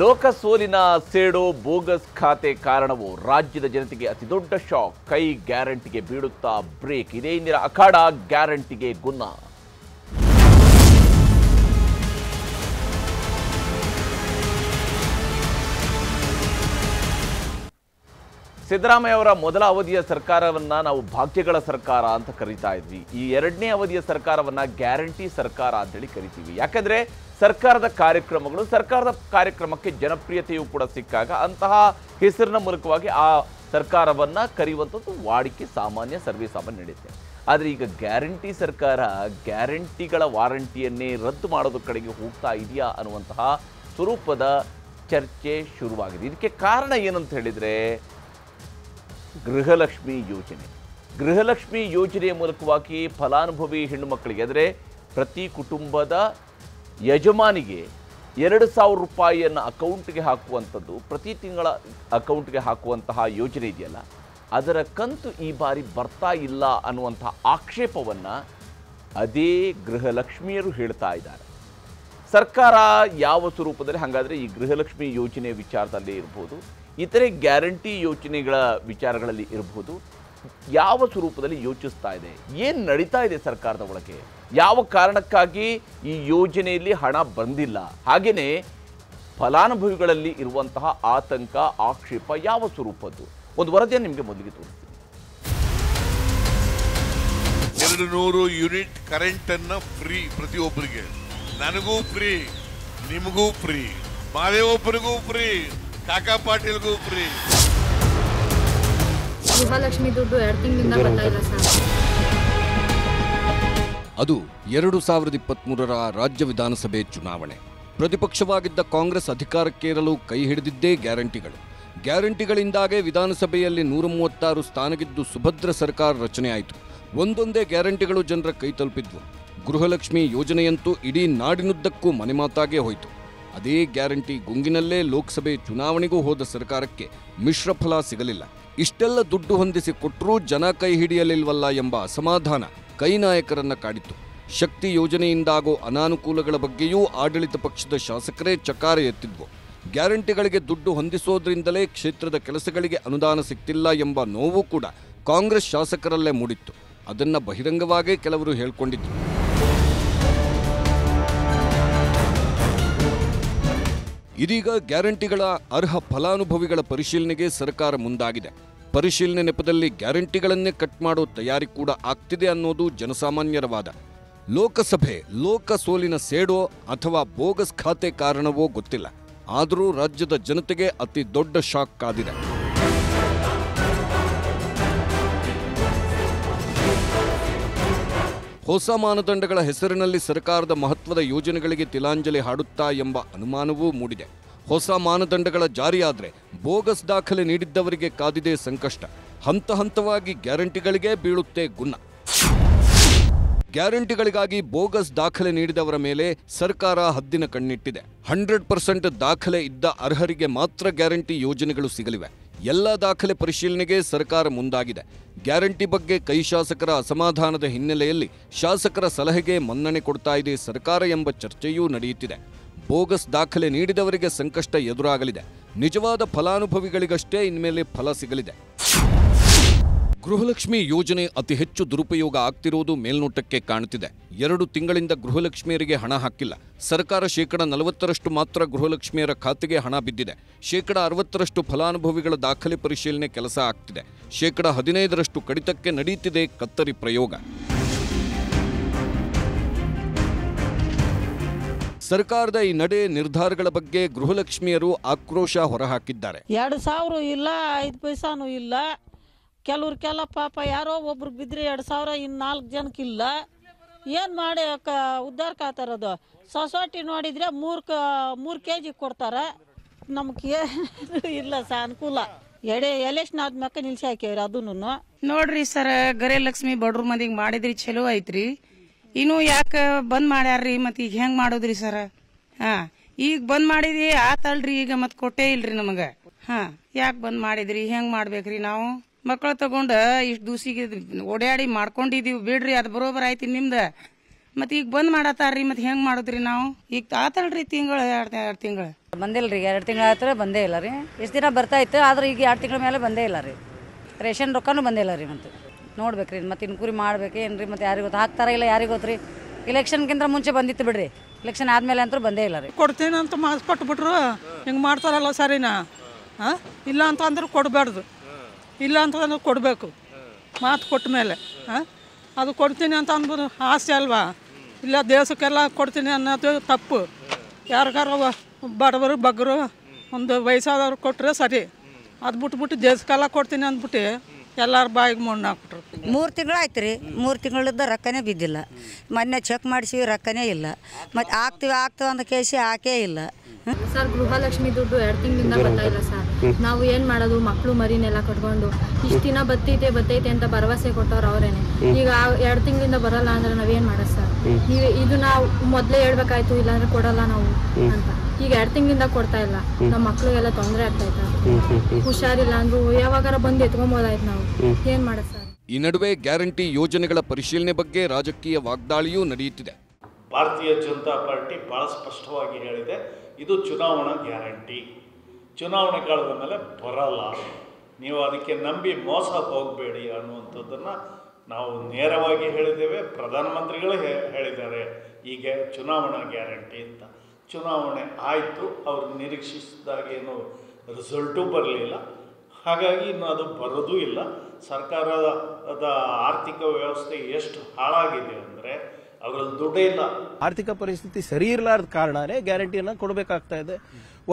ಲೋಕ ಸೋಲಿನ ಸೇಡೋ ಬೋಗಸ್ ಖಾತೆ ಕಾರಣವು ರಾಜ್ಯದ ಜನತೆಗೆ ಅತಿದೊಡ್ಡ ಶಾಕ್ ಕೈ ಗ್ಯಾರಂಟಿಗೆ ಬೀಳುತ್ತಾ ಬ್ರೇಕ್ ಇದೇ ಇಂದಿನ ಅಖಾಡ ಗ್ಯಾರಂಟಿಗೆ ಗುನ್ನ ಸಿದ್ದರಾಮಯ್ಯ ಅವರ ಮೊದಲ ಅವಧಿಯ ಸರ್ಕಾರವನ್ನ ನಾವು ಭಾಗ್ಯಗಳ ಸರ್ಕಾರ ಅಂತ ಕರಿತಾ ಇದ್ವಿ ಈ ಎರಡನೇ ಅವಧಿಯ ಸರ್ಕಾರವನ್ನ ಗ್ಯಾರಂಟಿ ಸರ್ಕಾರ ಅಂತೇಳಿ ಕರಿತೀವಿ ಯಾಕಂದ್ರೆ ಸರ್ಕಾರದ ಕಾರ್ಯಕ್ರಮಗಳು ಸರ್ಕಾರದ ಕಾರ್ಯಕ್ರಮಕ್ಕೆ ಜನಪ್ರಿಯತೆಯೂ ಕೂಡ ಸಿಕ್ಕಾಗ ಅಂತಹ ಹೆಸರಿನ ಮೂಲಕವಾಗಿ ಆ ಸರ್ಕಾರವನ್ನು ಕರೆಯುವಂಥದ್ದು ವಾಡಿಕೆ ಸಾಮಾನ್ಯ ಸಾಮಾನ್ಯ ನಡೆಯುತ್ತೆ ಆದರೆ ಈಗ ಗ್ಯಾರಂಟಿ ಸರ್ಕಾರ ಗ್ಯಾರಂಟಿಗಳ ವಾರಂಟಿಯನ್ನೇ ರದ್ದು ಮಾಡೋದ್ರ ಕಡೆಗೆ ಹೋಗ್ತಾ ಇದೆಯಾ ಅನ್ನುವಂತಹ ಸ್ವರೂಪದ ಚರ್ಚೆ ಶುರುವಾಗಿದೆ ಇದಕ್ಕೆ ಕಾರಣ ಏನಂತ ಹೇಳಿದರೆ ಗೃಹಲಕ್ಷ್ಮಿ ಯೋಜನೆ ಗೃಹಲಕ್ಷ್ಮಿ ಯೋಜನೆಯ ಮೂಲಕವಾಗಿ ಫಲಾನುಭವಿ ಹೆಣ್ಣು ಮಕ್ಕಳಿಗೆ ಅಂದರೆ ಪ್ರತಿ ಕುಟುಂಬದ ಯಜಮಾನಿಗೆ ಎರಡು ಸಾವಿರ ರೂಪಾಯಿಯನ್ನು ಅಕೌಂಟ್ಗೆ ಹಾಕುವಂಥದ್ದು ಪ್ರತಿ ತಿಂಗಳ ಅಕೌಂಟ್ಗೆ ಹಾಕುವಂತಹ ಯೋಜನೆ ಇದೆಯಲ್ಲ ಅದರ ಕಂತು ಈ ಬಾರಿ ಬರ್ತಾ ಇಲ್ಲ ಅನ್ನುವಂಥ ಆಕ್ಷೇಪವನ್ನು ಅದೇ ಗೃಹಲಕ್ಷ್ಮಿಯರು ಹೇಳ್ತಾ ಇದ್ದಾರೆ ಸರ್ಕಾರ ಯಾವ ಸ್ವರೂಪದಲ್ಲಿ ಹಾಗಾದರೆ ಈ ಗೃಹಲಕ್ಷ್ಮಿ ಯೋಜನೆ ವಿಚಾರದಲ್ಲಿ ಇರ್ಬೋದು ಇತರೆ ಗ್ಯಾರಂಟಿ ಯೋಜನೆಗಳ ವಿಚಾರಗಳಲ್ಲಿ ಇರಬಹುದು ಯಾವ ಸ್ವರೂಪದಲ್ಲಿ ಯೋಚಿಸ್ತಾ ಇದೆ ಏನು ನಡೀತಾ ಇದೆ ಸರ್ಕಾರದ ಒಳಗೆ ಯಾವ ಕಾರಣಕ್ಕಾಗಿ ಈ ಯೋಜನೆಯಲ್ಲಿ ಹಣ ಬಂದಿಲ್ಲ ಹಾಗೆಯೇ ಫಲಾನುಭವಿಗಳಲ್ಲಿ ಇರುವಂತಹ ಆತಂಕ ಆಕ್ಷೇಪ ಯಾವ ಸ್ವರೂಪದ್ದು ಒಂದು ವರದಿಯನ್ನು ನಿಮಗೆ ಮೊದಲಿಗೆ ತೋರಿಸ್ತೀನಿ ಎರಡು ನೂರು ಯೂನಿಟ್ ಕರೆಂಟನ್ನು ಫ್ರೀ ಪ್ರತಿಯೊಬ್ಬರಿಗೆ ನನಗೂ ಫ್ರೀ ನಿಮಗೂ ಫ್ರೀ ಒಬ್ಬರಿಗೂ ಫ್ರೀ ಕಾಕಾ ಪಾಟೀಲ್ಗೂ ಫ್ರೀ ಗೃಹಲಕ್ಷ್ಮಿ ದುಡ್ಡು ಎರಡು ತಿಂಗಳಿಂದ ಬರ್ತಾ ಸರ್ ಅದು ಎರಡು ಸಾವಿರದ ಇಪ್ಪತ್ತ್ಮೂರರ ರಾಜ್ಯ ವಿಧಾನಸಭೆ ಚುನಾವಣೆ ಪ್ರತಿಪಕ್ಷವಾಗಿದ್ದ ಕಾಂಗ್ರೆಸ್ ಅಧಿಕಾರಕ್ಕೇರಲು ಕೈ ಹಿಡಿದಿದ್ದೇ ಗ್ಯಾರಂಟಿಗಳು ಗ್ಯಾರಂಟಿಗಳಿಂದಾಗೇ ವಿಧಾನಸಭೆಯಲ್ಲಿ ನೂರ ಮೂವತ್ತಾರು ಸ್ಥಾನಗಿದ್ದು ಸುಭದ್ರ ಸರ್ಕಾರ ರಚನೆಯಾಯಿತು ಒಂದೊಂದೇ ಗ್ಯಾರಂಟಿಗಳು ಜನರ ಕೈ ತಲುಪಿದ್ವು ಗೃಹಲಕ್ಷ್ಮಿ ಯೋಜನೆಯಂತೂ ಇಡೀ ನಾಡಿನುದ್ದಕ್ಕೂ ಮನೆ ಮಾತಾಗೇ ಹೋಯಿತು ಅದೇ ಗ್ಯಾರಂಟಿ ಗುಂಗಿನಲ್ಲೇ ಲೋಕಸಭೆ ಚುನಾವಣೆಗೂ ಹೋದ ಸರ್ಕಾರಕ್ಕೆ ಮಿಶ್ರಫಲ ಸಿಗಲಿಲ್ಲ ಇಷ್ಟೆಲ್ಲ ದುಡ್ಡು ಹೊಂದಿಸಿ ಕೊಟ್ಟರೂ ಜನ ಕೈ ಹಿಡಿಯಲಿಲ್ವಲ್ಲ ಎಂಬ ಅಸಮಾಧಾನ ನಾಯಕರನ್ನ ಕಾಡಿತು ಶಕ್ತಿ ಯೋಜನೆಯಿಂದಾಗೋ ಅನಾನುಕೂಲಗಳ ಬಗ್ಗೆಯೂ ಆಡಳಿತ ಪಕ್ಷದ ಶಾಸಕರೇ ಚಕಾರ ಎತ್ತಿದ್ವು ಗ್ಯಾರಂಟಿಗಳಿಗೆ ದುಡ್ಡು ಹೊಂದಿಸೋದ್ರಿಂದಲೇ ಕ್ಷೇತ್ರದ ಕೆಲಸಗಳಿಗೆ ಅನುದಾನ ಸಿಕ್ತಿಲ್ಲ ಎಂಬ ನೋವು ಕೂಡ ಕಾಂಗ್ರೆಸ್ ಶಾಸಕರಲ್ಲೇ ಮೂಡಿತ್ತು ಅದನ್ನ ಬಹಿರಂಗವಾಗೇ ಕೆಲವರು ಹೇಳ್ಕೊಂಡಿದ್ರು ಇದೀಗ ಗ್ಯಾರಂಟಿಗಳ ಅರ್ಹ ಫಲಾನುಭವಿಗಳ ಪರಿಶೀಲನೆಗೆ ಸರ್ಕಾರ ಮುಂದಾಗಿದೆ ಪರಿಶೀಲನೆ ನೆಪದಲ್ಲಿ ಗ್ಯಾರಂಟಿಗಳನ್ನೇ ಕಟ್ ಮಾಡೋ ತಯಾರಿ ಕೂಡ ಆಗ್ತಿದೆ ಅನ್ನೋದು ಜನಸಾಮಾನ್ಯರ ವಾದ ಲೋಕಸಭೆ ಲೋಕ ಸೋಲಿನ ಸೇಡೋ ಅಥವಾ ಬೋಗಸ್ ಖಾತೆ ಕಾರಣವೋ ಗೊತ್ತಿಲ್ಲ ಆದರೂ ರಾಜ್ಯದ ಜನತೆಗೆ ಅತಿ ದೊಡ್ಡ ಶಾಕ್ ಆಗಿದೆ ಹೊಸ ಮಾನದಂಡಗಳ ಹೆಸರಿನಲ್ಲಿ ಸರ್ಕಾರದ ಮಹತ್ವದ ಯೋಜನೆಗಳಿಗೆ ತಿಲಾಂಜಲಿ ಹಾಡುತ್ತಾ ಎಂಬ ಅನುಮಾನವೂ ಮೂಡಿದೆ ಹೊಸ ಮಾನದಂಡಗಳ ಜಾರಿಯಾದರೆ ಬೋಗಸ್ ದಾಖಲೆ ನೀಡಿದ್ದವರಿಗೆ ಕಾದಿದೆ ಸಂಕಷ್ಟ ಹಂತ ಹಂತವಾಗಿ ಗ್ಯಾರಂಟಿಗಳಿಗೆ ಬೀಳುತ್ತೆ ಗುಣ ಗ್ಯಾರಂಟಿಗಳಿಗಾಗಿ ಬೋಗಸ್ ದಾಖಲೆ ನೀಡಿದವರ ಮೇಲೆ ಸರ್ಕಾರ ಹದ್ದಿನ ಕಣ್ಣಿಟ್ಟಿದೆ ಹಂಡ್ರೆಡ್ ಪರ್ಸೆಂಟ್ ದಾಖಲೆ ಇದ್ದ ಅರ್ಹರಿಗೆ ಮಾತ್ರ ಗ್ಯಾರಂಟಿ ಯೋಜನೆಗಳು ಸಿಗಲಿವೆ ಎಲ್ಲ ದಾಖಲೆ ಪರಿಶೀಲನೆಗೆ ಸರ್ಕಾರ ಮುಂದಾಗಿದೆ ಗ್ಯಾರಂಟಿ ಬಗ್ಗೆ ಕೈ ಶಾಸಕರ ಅಸಮಾಧಾನದ ಹಿನ್ನೆಲೆಯಲ್ಲಿ ಶಾಸಕರ ಸಲಹೆಗೆ ಮನ್ನಣೆ ಕೊಡ್ತಾ ಇದೆ ಸರ್ಕಾರ ಎಂಬ ಚರ್ಚೆಯೂ ನಡೆಯುತ್ತಿದೆ ಬೋಗಸ್ ದಾಖಲೆ ನೀಡಿದವರಿಗೆ ಸಂಕಷ್ಟ ಎದುರಾಗಲಿದೆ ನಿಜವಾದ ಫಲಾನುಭವಿಗಳಿಗಷ್ಟೇ ಇನ್ಮೇಲೆ ಫಲ ಸಿಗಲಿದೆ ಗೃಹಲಕ್ಷ್ಮಿ ಯೋಜನೆ ಅತಿ ಹೆಚ್ಚು ದುರುಪಯೋಗ ಆಗ್ತಿರುವುದು ಮೇಲ್ನೋಟಕ್ಕೆ ಕಾಣುತ್ತಿದೆ ಎರಡು ತಿಂಗಳಿಂದ ಗೃಹಲಕ್ಷ್ಮಿಯರಿಗೆ ಹಣ ಹಾಕಿಲ್ಲ ಸರ್ಕಾರ ಶೇಕಡ ನಲವತ್ತರಷ್ಟು ಮಾತ್ರ ಗೃಹಲಕ್ಷ್ಮಿಯರ ಖಾತೆಗೆ ಹಣ ಬಿದ್ದಿದೆ ಶೇಕಡ ಅರವತ್ತರಷ್ಟು ಫಲಾನುಭವಿಗಳ ದಾಖಲೆ ಪರಿಶೀಲನೆ ಕೆಲಸ ಆಗ್ತಿದೆ ಶೇಕಡ ಹದಿನೈದರಷ್ಟು ಕಡಿತಕ್ಕೆ ನಡೆಯುತ್ತಿದೆ ಕತ್ತರಿ ಪ್ರಯೋಗ ಸರ್ಕಾರದ ಈ ನಡೆ ನಿರ್ಧಾರಗಳ ಬಗ್ಗೆ ಗೃಹಲಕ್ಷ್ಮಿಯರು ಆಕ್ರೋಶ ಹೊರಹಾಕಿದ್ದಾರೆ ಎರಡು ಸಾವಿರ ಇಲ್ಲ ಐದು ಪೈಸಾನು ಇಲ್ಲ ಕೆಲ ಪಾಪ ಯಾರೋ ಒಬ್ರು ಬಿದ್ರೆ ಎರಡು ಸಾವಿರ ಇನ್ನು ನಾಲ್ಕು ಜನಕ್ಕಿಲ್ಲ ಏನು ಮಾಡಿ ಕ ಉದ್ಧಾರಕ್ಕೆ ಆತಾರದು ಸೊಸೈಟಿ ನೋಡಿದರೆ ಮೂರು ಕ ಮೂರು ಕೆ ಜಿ ಕೊಡ್ತಾರೆ ನಮ್ಗೆ ಇಲ್ಲ ಸ ಅನುಕೂಲ ಎಡೆ ಎಲೆಕ್ಷನ್ ಆದ್ಮ್ಯಾಕ ನಿಲ್ಸಿ ಹಾಕ್ಯಾವ್ರಿ ಅದನ್ನು ನೋಡ್ರಿ ಸರ್ ಗರೆ ಲಕ್ಷ್ಮಿ ಬಡ್ರ ಮಂದಿಗೆ ಮಾಡಿದ್ರಿ ಚಲೋ ಐತ್ರಿ ಇನ್ನು ಯಾಕೆ ಬಂದ್ ಮಾಡ್ಯಾರ್ರಿ ಮತ್ ಈಗ ಹೆಂಗ್ ಮಾಡೋದ್ರಿ ಸರ ಹಾ ಈಗ ಬಂದ್ ಮಾಡಿದ್ರಿ ಆತಲ್ರಿ ಈಗ ಮತ್ ಕೊಟ್ಟೇ ಇಲ್ರಿ ನಮಗ ಹಾ ಯಾಕೆ ಬಂದ್ ಮಾಡಿದ್ರಿ ಹೆಂಗ್ ಮಾಡ್ಬೇಕ್ರಿ ನಾವು ಮಕ್ಕಳು ತಗೊಂಡ ಇಷ್ಟ ದೂಸಿಗೆ ಓಡಾಡಿ ಮಾಡ್ಕೊಂಡಿದೀವಿ ಬಿಡ್ರಿ ಅದ್ ಬರೋಬರ್ ಆಯ್ತಿ ನಿಮ್ದ ಮತ್ ಈಗ ಬಂದ್ ಮಾಡತಾರ್ರಿ ಮತ್ ಹೆಂಗ್ ಮಾಡುದ್ರಿ ನಾವು ಈಗ ಆತಲ್ರಿ ತಿಂಗಳ ಎರಡ್ ಎರಡ್ ತಿಂಗಳ ಬಂದಿಲ್ರಿ ಎರಡ್ ತಿಂಗಳ ಆಯ್ತು ಬಂದೇ ಇಲ್ಲ ರೀ ಎಷ್ಟ್ ದಿನ ಬರ್ತಾ ಇತ್ತು ಆದ್ರೆ ಈಗ ಎರಡ್ ತಿಂಗಳ ಮೇಲೆ ಬಂದೇ ಇಲ್ಲ ರೀ ರೇಷನ್ ರೊಕ್ಕಾನು ಬಂದಿಲ್ಲ ರೀ ಮತ್ತೆ ನೋಡ್ಬೇಕು ರೀ ಮತ್ತೆ ಇನ್ಕ್ವರಿ ಮಾಡ್ಬೇಕೇನು ರೀ ಮತ್ತು ಯಾರಿಗೂ ಗೊತ್ತು ಹಾಕ್ತಾರ ಇಲ್ಲ ಯಾರಿಗೆ ಗೊತ್ತು ರೀ ಇಲೆಕ್ಷನ್ಗಿಂತ ಮುಂಚೆ ಬಂದಿತ್ತು ಬಿಡ್ರಿ ಇಲೆಕ್ಷನ್ ಆದಮೇಲೆ ಅಂತೂ ಬಂದೇ ಇಲ್ಲ ರೀ ಕೊಡ್ತೀನಿ ಅಂತ ಮಾಸ್ ಕೊಟ್ಬಿಟ್ರು ಹಿಂಗೆ ಮಾಡ್ತಾರಲ್ಲ ಸರಿನಾ ಹಾಂ ಇಲ್ಲ ಅಂತ ಅಂದ್ರೆ ಕೊಡಬಾರ್ದು ಇಲ್ಲ ಅಂತಂದ್ರೆ ಕೊಡಬೇಕು ಮಾತು ಕೊಟ್ಟ ಮೇಲೆ ಹಾಂ ಅದು ಕೊಡ್ತೀನಿ ಅಂತ ಅಂದ್ಬಿಟ್ಟು ಆಸೆ ಅಲ್ವಾ ಇಲ್ಲ ದೇಶಕ್ಕೆಲ್ಲ ಕೊಡ್ತೀನಿ ಅನ್ನೋದು ತಪ್ಪು ಯಾರಿಗಾರ ಬಡವರು ಬಗ್ಗರು ಒಂದು ವಯಸ್ಸಾದವ್ರು ಕೊಟ್ಟರೆ ಸರಿ ಅದು ಬಿಟ್ಬಿಟ್ಟು ದೇಶಕ್ಕೆಲ್ಲ ಕೊಡ್ತೀನಿ ಅಂದ್ಬಿಟ್ಟು ಎಲ್ಲಾರ ಬಾಯಿಗೆ ಮಣ್ಣು ಹಾಕ್ಬಿಟ್ರು ಮೂರು ತಿಂಗಳಾಯ್ತು ರೀ ಮೂರು ತಿಂಗಳಿಂದ ರೊಕ್ಕನೇ ಬಿದ್ದಿಲ್ಲ ಮೊನ್ನೆ ಚೆಕ್ ಮಾಡಿಸಿ ರೊಕ್ಕನೇ ಇಲ್ಲ ಮತ್ತು ಆಗ್ತೀವಿ ಆಗ್ತೀವಿ ಅಂತ ಕೇಸಿ ಹಾಕೇ ಇಲ್ಲ ಸರ್ ಗೃಹಲಕ್ಷ್ಮಿ ದುಡ್ಡು ಎರಡು ತಿಂಗಳಿಂದ ಬರ್ತಾ ಇಲ್ಲ ಸರ್ ನಾವು ಏನು ಮಾಡೋದು ಮಕ್ಕಳು ಮರಿನೆಲ್ಲ ಕಟ್ಕೊಂಡು ಇಷ್ಟು ದಿನ ಬತ್ತೈತೆ ಬತ್ತೈತೆ ಅಂತ ಭರವಸೆ ಕೊಟ್ಟವ್ರು ಅವರೇನೆ ಈಗ ಎರಡು ತಿಂಗಳಿಂದ ಬರಲ್ಲ ಅಂದ್ರೆ ನಾವೇನು ಮಾಡೋದು ಸರ್ ಇದು ನಾವು ಮೊದಲೇ ಹೇಳ್ಬೇಕಾಯ್ತು ಇಲ್ಲಾಂದ್ರೆ ಕೊಡಲ್ಲ ನಾವು ಅಂತ ಈಗ ಎರಡು ತಿಂಗಳಿಂದ ಕೊಡ್ತಾ ಇಲ್ಲ ನಮ್ಮ ಮಕ್ಳಿಗೆಲ್ಲ ತೊಂದರೆ ಆಗ್ತಾ ಇತ್ತು ಹುಷಾರಿಲ್ಲ ಅಂದ್ರು ಯಾವಾಗಾರ ಬಂದು ಎತ್ಕೊಂಬೋದಾಯ್ತು ನಾವು ಏನ್ ಮಾಡ ಸರ್ ಈ ನಡುವೆ ಗ್ಯಾರಂಟಿ ಯೋಜನೆಗಳ ಪರಿಶೀಲನೆ ಬಗ್ಗೆ ರಾಜಕೀಯ ವಾಗ್ದಾಳಿಯೂ ನಡೆಯುತ್ತಿದೆ ಭಾರತೀಯ ಜನತಾ ಪಾರ್ಟಿ ಬಹಳ ಸ್ಪಷ್ಟವಾಗಿ ಹೇಳಿದೆ ಇದು ಚುನಾವಣಾ ಗ್ಯಾರಂಟಿ ಚುನಾವಣೆ ಕಾಲದ ಮೇಲೆ ಬರಲ್ಲ ನೀವು ಅದಕ್ಕೆ ನಂಬಿ ಮೋಸ ಹೋಗಬೇಡಿ ಅನ್ನುವಂಥದ್ದನ್ನು ನಾವು ನೇರವಾಗಿ ಹೇಳಿದ್ದೇವೆ ಪ್ರಧಾನಮಂತ್ರಿಗಳೇ ಹೇಳಿದ್ದಾರೆ ಹೀಗೆ ಚುನಾವಣಾ ಗ್ಯಾರಂಟಿ ಅಂತ ಚುನಾವಣೆ ಆಯಿತು ಅವ್ರು ನಿರೀಕ್ಷಿಸಿದಾಗ ಏನು ರಿಸಲ್ಟು ಬರಲಿಲ್ಲ ಹಾಗಾಗಿ ಇನ್ನು ಅದು ಬರೋದೂ ಇಲ್ಲ ಸರ್ಕಾರದ ಆರ್ಥಿಕ ವ್ಯವಸ್ಥೆ ಎಷ್ಟು ಹಾಳಾಗಿದೆ ಅಂದರೆ ಅವರಲ್ಲಿ ದುಡ್ಡೇ ಇಲ್ಲ ಆರ್ಥಿಕ ಪರಿಸ್ಥಿತಿ ಸರಿ ಇರಲಾರ್ದ ಕಾರಣನೇ ಗ್ಯಾರಂಟಿಯನ್ನು ಕೊಡಬೇಕಾಗ್ತಾ ಇದೆ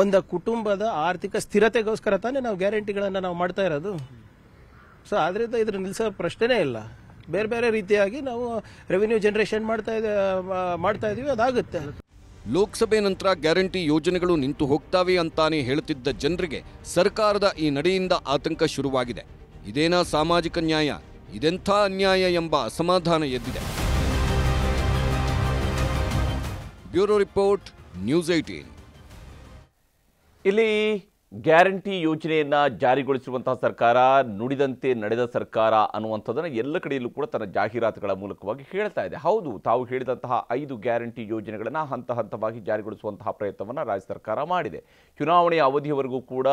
ಒಂದು ಕುಟುಂಬದ ಆರ್ಥಿಕ ಸ್ಥಿರತೆಗೋಸ್ಕರ ತಾನೇ ನಾವು ಗ್ಯಾರಂಟಿಗಳನ್ನು ನಾವು ಮಾಡ್ತಾ ಇರೋದು ಸೊ ಆದ್ರಿಂದ ಇದ್ರ ನಿಲ್ಲಿಸೋ ಪ್ರಶ್ನೆನೇ ಇಲ್ಲ ಬೇರೆ ಬೇರೆ ರೀತಿಯಾಗಿ ನಾವು ರೆವಿನ್ಯೂ ಜನರೇಷನ್ ಮಾಡ್ತಾ ಮಾಡ್ತಾ ಇದೀವಿ ಅದಾಗುತ್ತೆ ಲೋಕಸಭೆ ನಂತರ ಗ್ಯಾರಂಟಿ ಯೋಜನೆಗಳು ನಿಂತು ಹೋಗ್ತಾವೆ ಅಂತಾನೆ ಹೇಳುತ್ತಿದ್ದ ಜನರಿಗೆ ಸರ್ಕಾರದ ಈ ನಡೆಯಿಂದ ಆತಂಕ ಶುರುವಾಗಿದೆ ಇದೇನಾ ಸಾಮಾಜಿಕ ನ್ಯಾಯ ಇದೆಂಥ ಅನ್ಯಾಯ ಎಂಬ ಅಸಮಾಧಾನ ಎದ್ದಿದೆ ಬ್ಯೂರೋ ರಿಪೋರ್ಟ್ ನ್ಯೂಸ್ ಏಟೀನ್ ಇಲ್ಲಿ ಗ್ಯಾರಂಟಿ ಯೋಜನೆಯನ್ನು ಜಾರಿಗೊಳಿಸಿರುವಂತಹ ಸರ್ಕಾರ ನುಡಿದಂತೆ ನಡೆದ ಸರ್ಕಾರ ಅನ್ನುವಂಥದ್ದನ್ನು ಎಲ್ಲ ಕಡೆಯಲ್ಲೂ ಕೂಡ ತನ್ನ ಜಾಹೀರಾತುಗಳ ಮೂಲಕವಾಗಿ ಹೇಳ್ತಾ ಇದೆ ಹೌದು ತಾವು ಹೇಳಿದಂತಹ ಐದು ಗ್ಯಾರಂಟಿ ಯೋಜನೆಗಳನ್ನು ಹಂತ ಹಂತವಾಗಿ ಜಾರಿಗೊಳಿಸುವಂತಹ ಪ್ರಯತ್ನವನ್ನು ರಾಜ್ಯ ಸರ್ಕಾರ ಮಾಡಿದೆ ಚುನಾವಣೆಯ ಅವಧಿಯವರೆಗೂ ಕೂಡ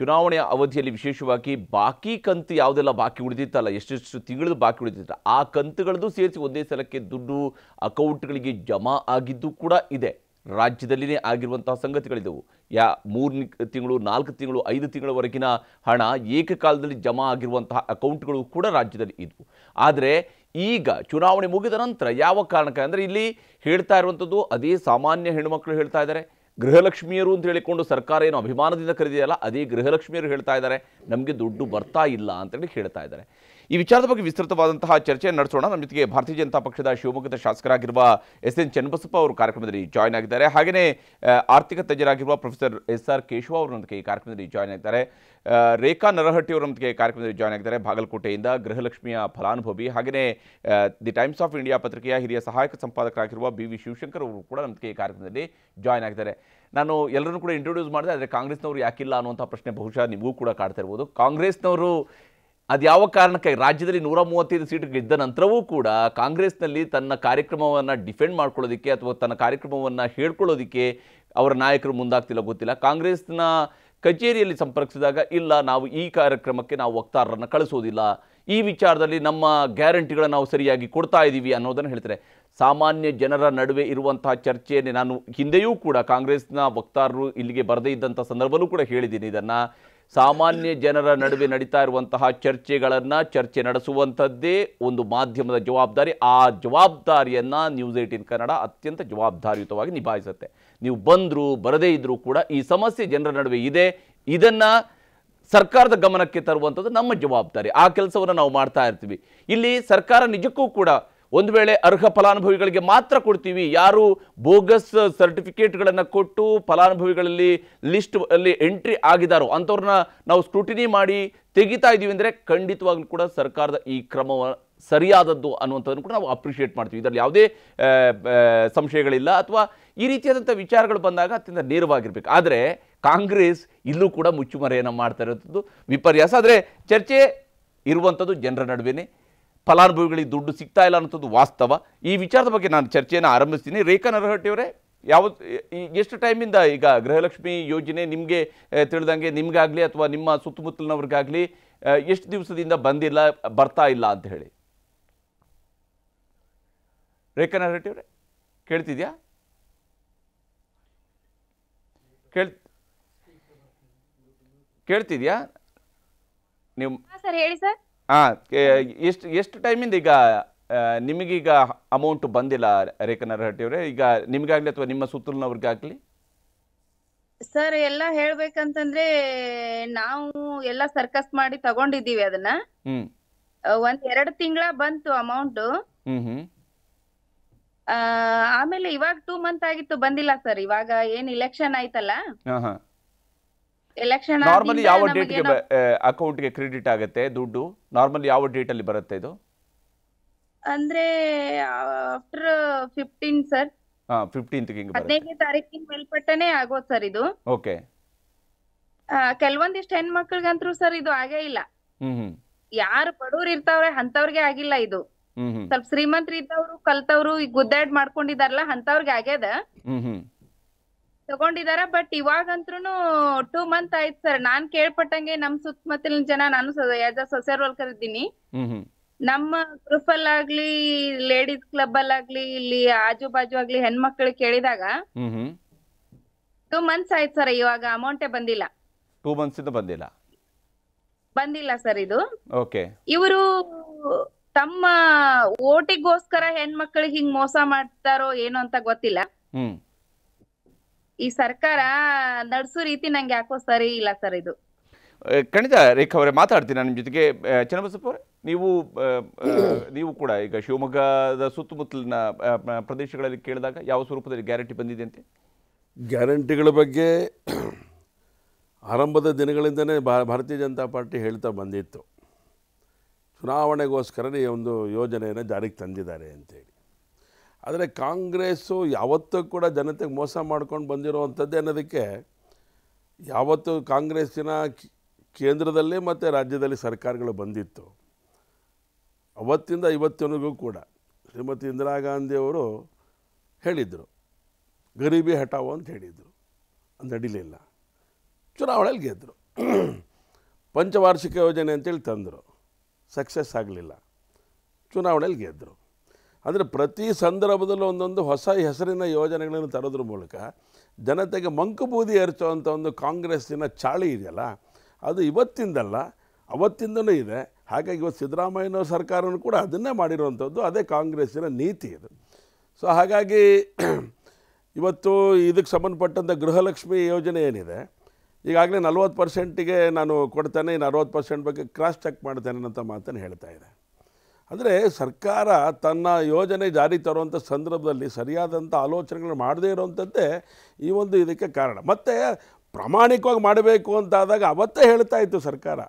ಚುನಾವಣೆಯ ಅವಧಿಯಲ್ಲಿ ವಿಶೇಷವಾಗಿ ಬಾಕಿ ಕಂತು ಯಾವುದೆಲ್ಲ ಬಾಕಿ ಉಳಿದಿತ್ತಲ್ಲ ಎಷ್ಟೆಷ್ಟು ತಿಂಗಳು ಬಾಕಿ ಉಳಿದಿತ್ತಲ್ಲ ಆ ಕಂತುಗಳದ್ದು ಸೇರಿಸಿ ಒಂದೇ ಸಲಕ್ಕೆ ದುಡ್ಡು ಅಕೌಂಟ್ಗಳಿಗೆ ಜಮಾ ಆಗಿದ್ದು ಕೂಡ ಇದೆ ರಾಜ್ಯದಲ್ಲಿನೇ ಆಗಿರುವಂತಹ ಸಂಗತಿಗಳಿದ್ದವು ಯಾ ಮೂರು ತಿಂಗಳು ನಾಲ್ಕು ತಿಂಗಳು ಐದು ತಿಂಗಳವರೆಗಿನ ಹಣ ಏಕಕಾಲದಲ್ಲಿ ಜಮಾ ಆಗಿರುವಂತಹ ಅಕೌಂಟ್ಗಳು ಕೂಡ ರಾಜ್ಯದಲ್ಲಿ ಇದ್ವು ಆದರೆ ಈಗ ಚುನಾವಣೆ ಮುಗಿದ ನಂತರ ಯಾವ ಕಾರಣಕ್ಕೆ ಅಂದರೆ ಇಲ್ಲಿ ಹೇಳ್ತಾ ಇರುವಂಥದ್ದು ಅದೇ ಸಾಮಾನ್ಯ ಹೆಣ್ಣುಮಕ್ಕಳು ಹೇಳ್ತಾ ಇದ್ದಾರೆ ಗೃಹಲಕ್ಷ್ಮಿಯರು ಅಂತ ಹೇಳಿಕೊಂಡು ಸರ್ಕಾರ ಏನು ಅಭಿಮಾನದಿಂದ ಕರೆದಿದೆಯಲ್ಲ ಅದೇ ಗೃಹಲಕ್ಷ್ಮಿಯರು ಹೇಳ್ತಾ ಇದ್ದಾರೆ ನಮಗೆ ದುಡ್ಡು ಬರ್ತಾ ಇಲ್ಲ ಅಂತೇಳಿ ಹೇಳ್ತಾ ಇದ್ದಾರೆ ಈ ವಿಚಾರದ ಬಗ್ಗೆ ವಿಸ್ತೃತವಾದಂತಹ ಚರ್ಚೆ ನಡೆಸೋಣ ನಮ್ಮ ಜೊತೆಗೆ ಭಾರತೀಯ ಜನತಾ ಪಕ್ಷದ ಶಿವಮೊಗ್ಗದ ಶಾಸಕರಾಗಿರುವ ಎಸ್ ಎನ್ ಚನ್ನಬಸಪ್ಪ ಅವರು ಕಾರ್ಯಕ್ರಮದಲ್ಲಿ ಜಾಯ್ನ್ ಆಗಿದ್ದಾರೆ ಹಾಗೆಯೇ ಆರ್ಥಿಕ ತಜ್ಞರಾಗಿರುವ ಪ್ರೊಫೆಸರ್ ಎಸ್ ಆರ್ ಕೇಶವ ಅವರೊಂದಿಗೆ ಈ ಕಾರ್ಯಕ್ರಮದಲ್ಲಿ ಜಾಯ್ನ್ ಆಗಿದ್ದಾರೆ ರೇಖಾ ನರಹಟ್ಟಿ ಅವರೊಂದಿಗೆ ಕಾರ್ಯಕ್ರಮದಲ್ಲಿ ಜಾಯ್ನ್ ಆಗಿದ್ದಾರೆ ಬಾಗಲಕೋಟೆಯಿಂದ ಗೃಹಲಕ್ಷ್ಮಿಯ ಫಲಾನುಭವಿ ಹಾಗೆಯೇ ದಿ ಟೈಮ್ಸ್ ಆಫ್ ಇಂಡಿಯಾ ಪತ್ರಿಕೆಯ ಹಿರಿಯ ಸಹಾಯಕ ಸಂಪಾದಕರಾಗಿರುವ ಬಿ ವಿ ಶಿವಶಂಕರ್ ಅವರು ಕೂಡ ನಮ್ಮದಕ್ಕೆ ಈ ಕಾರ್ಯಕ್ರಮದಲ್ಲಿ ಜಾಯ್ನ್ ಆಗಿದ್ದಾರೆ ನಾನು ಎಲ್ಲರೂ ಕೂಡ ಇಂಟ್ರೊಡ್ಯೂಸ್ ಮಾಡಿದೆ ಆದರೆ ಕಾಂಗ್ರೆಸ್ನವರು ಯಾಕಿಲ್ಲ ಅನ್ನುವಂಥ ಪ್ರಶ್ನೆ ಬಹುಶಃ ನಿಮಗೂ ಕೂಡ ಕಾಡ್ತಾ ಇರ್ಬೋದು ಕಾಂಗ್ರೆಸ್ನವರು ಅದು ಯಾವ ಕಾರಣಕ್ಕಾಗಿ ರಾಜ್ಯದಲ್ಲಿ ನೂರ ಮೂವತ್ತೈದು ಸೀಟ್ ಗೆದ್ದ ನಂತರವೂ ಕೂಡ ಕಾಂಗ್ರೆಸ್ನಲ್ಲಿ ತನ್ನ ಕಾರ್ಯಕ್ರಮವನ್ನು ಡಿಫೆಂಡ್ ಮಾಡ್ಕೊಳ್ಳೋದಕ್ಕೆ ಅಥವಾ ತನ್ನ ಕಾರ್ಯಕ್ರಮವನ್ನು ಹೇಳ್ಕೊಳ್ಳೋದಕ್ಕೆ ಅವರ ನಾಯಕರು ಮುಂದಾಗ್ತಿಲ್ಲ ಗೊತ್ತಿಲ್ಲ ಕಾಂಗ್ರೆಸ್ನ ಕಚೇರಿಯಲ್ಲಿ ಸಂಪರ್ಕಿಸಿದಾಗ ಇಲ್ಲ ನಾವು ಈ ಕಾರ್ಯಕ್ರಮಕ್ಕೆ ನಾವು ವಕ್ತಾರರನ್ನು ಕಳಿಸೋದಿಲ್ಲ ಈ ವಿಚಾರದಲ್ಲಿ ನಮ್ಮ ಗ್ಯಾರಂಟಿಗಳನ್ನು ನಾವು ಸರಿಯಾಗಿ ಕೊಡ್ತಾ ಇದ್ದೀವಿ ಅನ್ನೋದನ್ನು ಹೇಳ್ತಾರೆ ಸಾಮಾನ್ಯ ಜನರ ನಡುವೆ ಇರುವಂತಹ ಚರ್ಚೆಯನ್ನೇ ನಾನು ಹಿಂದೆಯೂ ಕೂಡ ಕಾಂಗ್ರೆಸ್ನ ವಕ್ತಾರರು ಇಲ್ಲಿಗೆ ಬರದೇ ಇದ್ದಂಥ ಸಂದರ್ಭದಲ್ಲೂ ಕೂಡ ಹೇಳಿದ್ದೀನಿ ಇದನ್ನು ಸಾಮಾನ್ಯ ಜನರ ನಡುವೆ ನಡೀತಾ ಇರುವಂತಹ ಚರ್ಚೆಗಳನ್ನು ಚರ್ಚೆ ನಡೆಸುವಂಥದ್ದೇ ಒಂದು ಮಾಧ್ಯಮದ ಜವಾಬ್ದಾರಿ ಆ ಜವಾಬ್ದಾರಿಯನ್ನು ನ್ಯೂಸ್ ಏಯ್ಟೀನ್ ಕನ್ನಡ ಅತ್ಯಂತ ಜವಾಬ್ದಾರಿಯುತವಾಗಿ ನಿಭಾಯಿಸುತ್ತೆ ನೀವು ಬಂದರೂ ಬರದೇ ಇದ್ದರೂ ಕೂಡ ಈ ಸಮಸ್ಯೆ ಜನರ ನಡುವೆ ಇದೆ ಇದನ್ನು ಸರ್ಕಾರದ ಗಮನಕ್ಕೆ ತರುವಂಥದ್ದು ನಮ್ಮ ಜವಾಬ್ದಾರಿ ಆ ಕೆಲಸವನ್ನು ನಾವು ಮಾಡ್ತಾ ಇರ್ತೀವಿ ಇಲ್ಲಿ ಸರ್ಕಾರ ನಿಜಕ್ಕೂ ಕೂಡ ಒಂದು ವೇಳೆ ಅರ್ಹ ಫಲಾನುಭವಿಗಳಿಗೆ ಮಾತ್ರ ಕೊಡ್ತೀವಿ ಯಾರು ಬೋಗಸ್ ಸರ್ಟಿಫಿಕೇಟ್ಗಳನ್ನು ಕೊಟ್ಟು ಫಲಾನುಭವಿಗಳಲ್ಲಿ ಲಿಸ್ಟ್ ಅಲ್ಲಿ ಎಂಟ್ರಿ ಆಗಿದಾರೋ ಅಂಥವ್ರನ್ನ ನಾವು ಸ್ಕ್ರೂಟಿನಿ ಮಾಡಿ ತೆಗಿತಾ ಇದ್ದೀವಿ ಅಂದರೆ ಖಂಡಿತವಾಗ್ಲೂ ಕೂಡ ಸರ್ಕಾರದ ಈ ಕ್ರಮ ಸರಿಯಾದದ್ದು ಅನ್ನುವಂಥದ್ದನ್ನು ಕೂಡ ನಾವು ಅಪ್ರಿಷಿಯೇಟ್ ಮಾಡ್ತೀವಿ ಇದರಲ್ಲಿ ಯಾವುದೇ ಸಂಶಯಗಳಿಲ್ಲ ಅಥವಾ ಈ ರೀತಿಯಾದಂಥ ವಿಚಾರಗಳು ಬಂದಾಗ ಅತ್ಯಂತ ನೇರವಾಗಿರ್ಬೇಕು ಆದರೆ ಕಾಂಗ್ರೆಸ್ ಇಲ್ಲೂ ಕೂಡ ಮುಚ್ಚುಮರೆಯನ್ನು ಮಾಡ್ತಾ ಇರೋಂಥದ್ದು ವಿಪರ್ಯಾಸ ಆದರೆ ಚರ್ಚೆ ಇರುವಂಥದ್ದು ಜನರ ನಡುವೆನೇ ಫಲಾನುಭವಿಗಳಿಗೆ ದುಡ್ಡು ಸಿಗ್ತಾ ಇಲ್ಲ ಅನ್ನೋಂಥದ್ದು ವಾಸ್ತವ ಈ ವಿಚಾರದ ಬಗ್ಗೆ ನಾನು ಚರ್ಚೆಯನ್ನು ಆರಂಭಿಸ್ತೀನಿ ರೇಖಾ ನರಹಟ್ಟಿಯವರೇ ಯಾವತ್ತು ಎಷ್ಟು ಟೈಮಿಂದ ಈಗ ಗೃಹಲಕ್ಷ್ಮಿ ಯೋಜನೆ ನಿಮಗೆ ತಿಳಿದಂಗೆ ನಿಮಗಾಗಲಿ ಅಥವಾ ನಿಮ್ಮ ಸುತ್ತಮುತ್ತಲಿನವ್ರಿಗಾಗಲಿ ಎಷ್ಟು ದಿವಸದಿಂದ ಬಂದಿಲ್ಲ ಬರ್ತಾ ಇಲ್ಲ ಅಂತ ಹೇಳಿ ರೇಖಾ ನರಹಟ್ಟಿಯವರೇ ಕೇಳ್ತಿದ್ಯಾ ಕೇಳ್ ಕೇಳ್ತಿದ್ಯಾ ನೀವು ಸರ್ ಹೇಳಿ ಸರ್ ಹಾ ಎಷ್ಟು ಎಷ್ಟು ಟೈಮಿಂದ ಈಗ ನಿಮಗೀಗ ಅಮೌಂಟ್ ಬಂದಿಲ್ಲ ರೇಖಾ ನರಹಟ್ಟಿಯವರೇ ಈಗ ನಿಮಗಾಗ್ಲಿ ಅಥವಾ ನಿಮ್ಮ ಸುತ್ತಲಿನವ್ರಿಗಾಗ್ಲಿ ಸರ್ ಎಲ್ಲ ಹೇಳ್ಬೇಕಂತಂದ್ರೆ ನಾವು ಎಲ್ಲ ಸರ್ಕಸ್ ಮಾಡಿ ತಗೊಂಡಿದ್ದೀವಿ ಅದನ್ನ ಒಂದ್ ಎರಡ್ ತಿಂಗಳ ಬಂತು ಅಮೌಂಟ್ ಆಮೇಲೆ ಇವಾಗ ಟೂ ಮಂತ್ ಆಗಿತ್ತು ಬಂದಿಲ್ಲ ಸರ್ ಇವಾಗ ಏನ್ ಇಲೆಕ್ಷನ್ ಆಯ್ತಲ್ಲ ನಾರ್ಮಲಿ ಯಾವ ಡೇಟ್ ಗೆ ಅಕೌಂಟ್ ಗೆ ಕ್ರೆಡಿಟ್ ಆಗುತ್ತೆ ದುಡ್ಡು ನಾರ್ಮಲಿ ಯಾವ ಡೇಟ್ ಅಲ್ಲಿ ಬರುತ್ತೆ ಇದು ಅಂದ್ರೆ ಆಫ್ಟರ್ 15 ಸರ್ ಫಿಫ್ಟೀನ್ತ್ ಹದಿನೈದನೇ ತಾರೀಕಿನ ಮೇಲ್ಪಟ್ಟನೆ ಆಗೋದು ಸರ್ ಇದು ಓಕೆ ಕೆಲವೊಂದಿಷ್ಟು ಹೆಣ್ಮಕ್ಳಿಗಂತರೂ ಸರ್ ಇದು ಆಗೇ ಇಲ್ಲ ಯಾರು ಬಡವ್ರು ಇರ್ತಾವ್ರೆ ಅಂತವ್ರಿಗೆ ಆಗಿಲ್ಲ ಇದು ಸ್ವಲ್ಪ ಶ್ರೀಮಂತರು ಇದ್ದವ್ರು ಕಲ್ತವ್ರು ಗುದ್ದಾಡ್ ಮಾಡ್ಕೊಂಡಿದಾರಲ್ಲ ಅಂತವ್ರಿಗೆ ಆಗ್ಯದ ತಗೊಂಡಿದಾರ ಬಟ್ ಇವಾಗಂತ್ರುನು ಟೂ ಮಂತ್ ಆಯ್ತು ಸರ್ ನಾನ್ ಕೇಳ್ಪಟ್ಟಂಗೆ ನಮ್ ಸುತ್ತಮುತ್ತಲಿನ ಜನ ನಾನು ಆಸ್ ಅ ಸೊಸೈಲ್ ವರ್ಕರ್ ಇದ್ದೀನಿ ನಮ್ಮ ಗ್ರೂಪ್ ಅಲ್ಲಾಗ್ಲಿ ಲೇಡೀಸ್ ಕ್ಲಬ್ ಅಲ್ಲಾಗ್ಲಿ ಇಲ್ಲಿ ಆಜು ಬಾಜು ಆಗ್ಲಿ ಹೆಣ್ಮಕ್ಳಿಗೆ ಕೇಳಿದಾಗ ಟೂ ಮಂತ್ಸ್ ಆಯ್ತು ಸರ್ ಇವಾಗ ಅಮೌಂಟೇ ಬಂದಿಲ್ಲ ಟೂ ಮಂತ್ಸ್ ಇಂದ ಬಂದಿಲ್ಲ ಬಂದಿಲ್ಲ ಸರ್ ಇದು ಓಕೆ ಇವರು ತಮ್ಮ ಓಟಿಗೋಸ್ಕರ ಹೆಣ್ಮಕ್ಳಿಗೆ ಹಿಂಗ್ ಮೋಸ ಮಾಡ್ತಾರೋ ಏನೋ ಅಂತ ಗೊತ್ತಿಲ್ಲ ಈ ಸರ್ಕಾರ ನಡೆಸೋ ರೀತಿ ನಂಗೆ ಯಾಕೋ ಸರಿ ಇಲ್ಲ ಸರ್ ಇದು ಖಂಡಿತ ರೇಖಾ ಅವರೇ ಮಾತಾಡ್ತೀನಿ ನಾನು ನಿಮ್ಮ ಜೊತೆಗೆ ಚನ್ನಬಸಪ್ಪ ನೀವು ನೀವು ಕೂಡ ಈಗ ಶಿವಮೊಗ್ಗದ ಸುತ್ತಮುತ್ತಲಿನ ಪ್ರದೇಶಗಳಲ್ಲಿ ಕೇಳಿದಾಗ ಯಾವ ಸ್ವರೂಪದಲ್ಲಿ ಗ್ಯಾರಂಟಿ ಬಂದಿದೆ ಅಂತೆ ಗ್ಯಾರಂಟಿಗಳ ಬಗ್ಗೆ ಆರಂಭದ ದಿನಗಳಿಂದಲೇ ಭಾರತೀಯ ಜನತಾ ಪಾರ್ಟಿ ಹೇಳ್ತಾ ಬಂದಿತ್ತು ಚುನಾವಣೆಗೋಸ್ಕರನೇ ಒಂದು ಯೋಜನೆಯನ್ನು ಜಾರಿಗೆ ತಂದಿದ್ದಾರೆ ಅಂತೇಳಿ ಆದರೆ ಕಾಂಗ್ರೆಸ್ಸು ಯಾವತ್ತೂ ಕೂಡ ಜನತೆಗೆ ಮೋಸ ಮಾಡ್ಕೊಂಡು ಬಂದಿರೋವಂಥದ್ದೇ ಅನ್ನೋದಕ್ಕೆ ಯಾವತ್ತು ಕಾಂಗ್ರೆಸ್ಸಿನ ಕೇಂದ್ರದಲ್ಲಿ ಮತ್ತು ರಾಜ್ಯದಲ್ಲಿ ಸರ್ಕಾರಗಳು ಬಂದಿತ್ತು ಅವತ್ತಿಂದ ಇವತ್ತಿನಗೂ ಕೂಡ ಶ್ರೀಮತಿ ಇಂದಿರಾ ಗಾಂಧಿಯವರು ಹೇಳಿದರು ಗರೀಬಿ ಹಟಾವು ಅಂತ ಹೇಳಿದರು ಅದು ನಡೀಲಿಲ್ಲ ಚುನಾವಣೆಯಲ್ಲಿ ಗೆದ್ದರು ಪಂಚವಾರ್ಷಿಕ ಯೋಜನೆ ಅಂತೇಳಿ ತಂದರು ಸಕ್ಸಸ್ ಆಗಲಿಲ್ಲ ಚುನಾವಣೆಯಲ್ಲಿ ಗೆದ್ದರು ಅಂದರೆ ಪ್ರತಿ ಸಂದರ್ಭದಲ್ಲೂ ಒಂದೊಂದು ಹೊಸ ಹೆಸರಿನ ಯೋಜನೆಗಳನ್ನು ತರೋದ್ರ ಮೂಲಕ ಜನತೆಗೆ ಮಂಕುಬೂದಿ ಹರಿಸುವಂಥ ಒಂದು ಕಾಂಗ್ರೆಸ್ಸಿನ ಚಾಳಿ ಇದೆಯಲ್ಲ ಅದು ಇವತ್ತಿಂದಲ್ಲ ಅವತ್ತಿಂದಲೂ ಇದೆ ಹಾಗಾಗಿ ಇವತ್ತು ಸಿದ್ದರಾಮಯ್ಯನವ್ರ ಸರ್ಕಾರನೂ ಕೂಡ ಅದನ್ನೇ ಮಾಡಿರುವಂಥದ್ದು ಅದೇ ಕಾಂಗ್ರೆಸ್ಸಿನ ನೀತಿ ಇದು ಸೊ ಹಾಗಾಗಿ ಇವತ್ತು ಇದಕ್ಕೆ ಸಂಬಂಧಪಟ್ಟಂಥ ಗೃಹಲಕ್ಷ್ಮಿ ಯೋಜನೆ ಏನಿದೆ ಈಗಾಗಲೇ ನಲ್ವತ್ತು ಪರ್ಸೆಂಟಿಗೆ ನಾನು ಕೊಡ್ತೇನೆ ಇನ್ನು ಅರವತ್ತು ಪರ್ಸೆಂಟ್ ಬಗ್ಗೆ ಕ್ರಾಸ್ ಚೆಕ್ ಮಾಡ್ತೇನೆ ಅಂತ ಮಾತನ್ನು ಹೇಳ್ತಾ ಇದೆ ಅಂದರೆ ಸರ್ಕಾರ ತನ್ನ ಯೋಜನೆ ಜಾರಿ ತರುವಂಥ ಸಂದರ್ಭದಲ್ಲಿ ಸರಿಯಾದಂಥ ಆಲೋಚನೆಗಳು ಮಾಡದೇ ಇರುವಂಥದ್ದೇ ಈ ಒಂದು ಇದಕ್ಕೆ ಕಾರಣ ಮತ್ತು ಪ್ರಾಮಾಣಿಕವಾಗಿ ಮಾಡಬೇಕು ಅಂತಾದಾಗ ಅವತ್ತೇ ಹೇಳ್ತಾ ಇತ್ತು ಸರ್ಕಾರ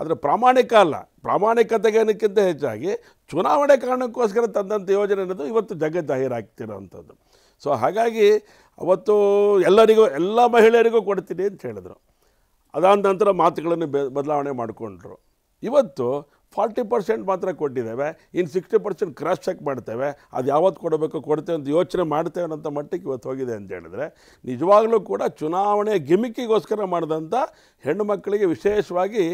ಆದರೆ ಪ್ರಾಮಾಣಿಕ ಅಲ್ಲ ಪ್ರಾಮಾಣಿಕತೆಗೇನಕ್ಕಿಂತ ಹೆಚ್ಚಾಗಿ ಚುನಾವಣೆ ಕಾರಣಕ್ಕೋಸ್ಕರ ತಂದಂಥ ಯೋಜನೆ ಅನ್ನೋದು ಇವತ್ತು ಜಗತ್ತು ಜಾಹೀರಾಗ್ತಿರೋವಂಥದ್ದು ಸೊ ಹಾಗಾಗಿ ಅವತ್ತು ಎಲ್ಲರಿಗೂ ಎಲ್ಲ ಮಹಿಳೆಯರಿಗೂ ಕೊಡ್ತೀನಿ ಅಂತ ಹೇಳಿದರು ಅದಾದ ನಂತರ ಮಾತುಗಳನ್ನು ಬದಲಾವಣೆ ಮಾಡಿಕೊಂಡ್ರು ಇವತ್ತು ಫಾರ್ಟಿ ಪರ್ಸೆಂಟ್ ಮಾತ್ರ ಕೊಟ್ಟಿದ್ದೇವೆ ಇನ್ನು ಸಿಕ್ಸ್ಟಿ ಪರ್ಸೆಂಟ್ ಕ್ರಾಸ್ ಚೆಕ್ ಮಾಡ್ತೇವೆ ಅದು ಯಾವತ್ತು ಕೊಡಬೇಕು ಕೊಡ್ತೇವೆ ಅಂತ ಯೋಚನೆ ಮಾಡ್ತೇವೆ ಅನ್ನೋಂಥ ಮಟ್ಟಕ್ಕೆ ಇವತ್ತು ಹೋಗಿದೆ ಅಂತ ಹೇಳಿದ್ರೆ ನಿಜವಾಗಲೂ ಕೂಡ ಚುನಾವಣೆ ಗಿಮಿಕ್ಕಿಗೋಸ್ಕರ ಮಾಡಿದಂಥ ಹೆಣ್ಣು ಮಕ್ಕಳಿಗೆ ವಿಶೇಷವಾಗಿ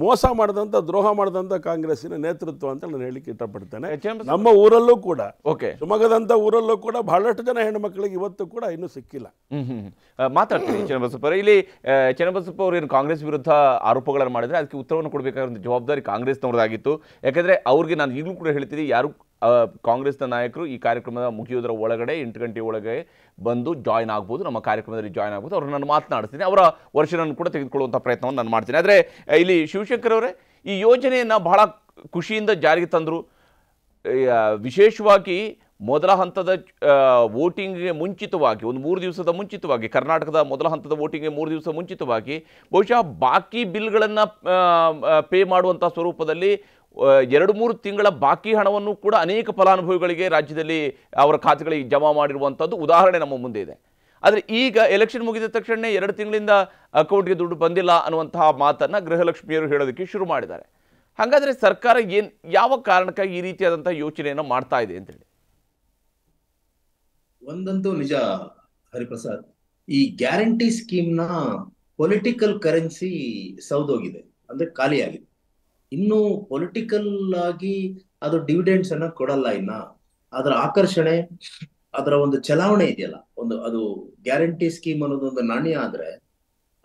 ಮೋಸ ಮಾಡಿದಂಥ ದ್ರೋಹ ಮಾಡಿದಂಥ ಕಾಂಗ್ರೆಸ್ಸಿನ ನೇತೃತ್ವ ಅಂತ ನಾನು ಹೇಳಿಕ್ಕೆ ಇಷ್ಟಪಡ್ತೇನೆ ನಮ್ಮ ಊರಲ್ಲೂ ಕೂಡ ಓಕೆ ಶಿವಮೊಗ್ಗದಂಥ ಊರಲ್ಲೂ ಕೂಡ ಬಹಳಷ್ಟು ಜನ ಹೆಣ್ಣು ಮಕ್ಕಳಿಗೆ ಇವತ್ತು ಕೂಡ ಇನ್ನೂ ಸಿಕ್ಕಿಲ್ಲ ಮಾತಾಡ್ತೀನಿ ಚನ್ನಬಸಪ್ಪ ಇಲ್ಲಿ ಚನ್ನಬಸಪ್ಪ ಅವರು ಏನು ಕಾಂಗ್ರೆಸ್ ವಿರುದ್ಧ ಆರೋಪಗಳನ್ನು ಮಾಡಿದರೆ ಅದಕ್ಕೆ ಉತ್ತರವನ್ನು ಕೊಡಬೇಕಾದ ಜವಾಬ್ದಾರಿ ಕಾಂಗ್ರೆಸ್ನವ್ರದ್ದಾಗಿತ್ತು ಯಾಕಂದರೆ ಅವ್ರಿಗೆ ನಾನು ಈಗಲೂ ಕೂಡ ಹೇಳ್ತೀನಿ ಯಾರು ಕಾಂಗ್ರೆಸ್ನ ನಾಯಕರು ಈ ಕಾರ್ಯಕ್ರಮದ ಮುಗಿಯೋದರ ಒಳಗಡೆ ಎಂಟು ಗಂಟೆ ಒಳಗೆ ಬಂದು ಜಾಯ್ನ್ ಆಗ್ಬೋದು ನಮ್ಮ ಕಾರ್ಯಕ್ರಮದಲ್ಲಿ ಜಾಯ್ನ್ ಆಗ್ಬೋದು ಅವ್ರನ್ನ ನಾನು ಮಾತನಾಡ್ತೀನಿ ಅವರ ವರ್ಷನನ್ನು ಕೂಡ ತೆಗೆದುಕೊಳ್ಳುವಂಥ ಪ್ರಯತ್ನವನ್ನು ನಾನು ಮಾಡ್ತೀನಿ ಆದರೆ ಇಲ್ಲಿ ಶಿವಶಂಕರ್ ಅವರೇ ಈ ಯೋಜನೆಯನ್ನು ಬಹಳ ಖುಷಿಯಿಂದ ಜಾರಿಗೆ ತಂದರು ವಿಶೇಷವಾಗಿ ಮೊದಲ ಹಂತದ ವೋಟಿಂಗ್ಗೆ ಮುಂಚಿತವಾಗಿ ಒಂದು ಮೂರು ದಿವಸದ ಮುಂಚಿತವಾಗಿ ಕರ್ನಾಟಕದ ಮೊದಲ ಹಂತದ ವೋಟಿಂಗ್ಗೆ ಮೂರು ದಿವಸ ಮುಂಚಿತವಾಗಿ ಬಹುಶಃ ಬಾಕಿ ಬಿಲ್ಗಳನ್ನು ಪೇ ಮಾಡುವಂಥ ಸ್ವರೂಪದಲ್ಲಿ ಎರಡು ಮೂರು ತಿಂಗಳ ಬಾಕಿ ಹಣವನ್ನು ಕೂಡ ಅನೇಕ ಫಲಾನುಭವಿಗಳಿಗೆ ರಾಜ್ಯದಲ್ಲಿ ಅವರ ಖಾತೆಗಳಿಗೆ ಜಮಾ ಮಾಡಿರುವಂಥದ್ದು ಉದಾಹರಣೆ ನಮ್ಮ ಮುಂದೆ ಇದೆ ಆದರೆ ಈಗ ಎಲೆಕ್ಷನ್ ಮುಗಿದ ತಕ್ಷಣ ಎರಡು ತಿಂಗಳಿಂದ ಅಕೌಂಟ್ಗೆ ದುಡ್ಡು ಬಂದಿಲ್ಲ ಅನ್ನುವಂತಹ ಮಾತನ್ನು ಗೃಹಲಕ್ಷ್ಮಿಯವರು ಹೇಳೋದಕ್ಕೆ ಶುರು ಮಾಡಿದ್ದಾರೆ ಹಾಗಾದರೆ ಸರ್ಕಾರ ಏನು ಯಾವ ಕಾರಣಕ್ಕಾಗಿ ಈ ರೀತಿಯಾದಂತಹ ಯೋಚನೆಯನ್ನು ಮಾಡ್ತಾ ಇದೆ ಅಂತ ಹೇಳಿ ಒಂದಂತೂ ನಿಜ ಹರಿಪ್ರಸಾದ್ ಈ ಗ್ಯಾರಂಟಿ ಸ್ಕೀಮ್ನ ಪೊಲಿಟಿಕಲ್ ಕರೆನ್ಸಿ ಸೌದೋಗಿದೆ ಅಂದ್ರೆ ಖಾಲಿಯಾಗಿದೆ ಇನ್ನು ಪೊಲಿಟಿಕಲ್ ಆಗಿ ಅದು ಡಿವಿಡೆಂಡ್ಸ್ ಅನ್ನ ಕೊಡಲ್ಲ ಇನ್ನ ಅದರ ಆಕರ್ಷಣೆ ಅದರ ಒಂದು ಚಲಾವಣೆ ಇದೆಯಲ್ಲ ಒಂದು ಅದು ಗ್ಯಾರಂಟಿ ಸ್ಕೀಮ್ ಅನ್ನೋದು ಒಂದು ನಾಣ್ಯ ಆದ್ರೆ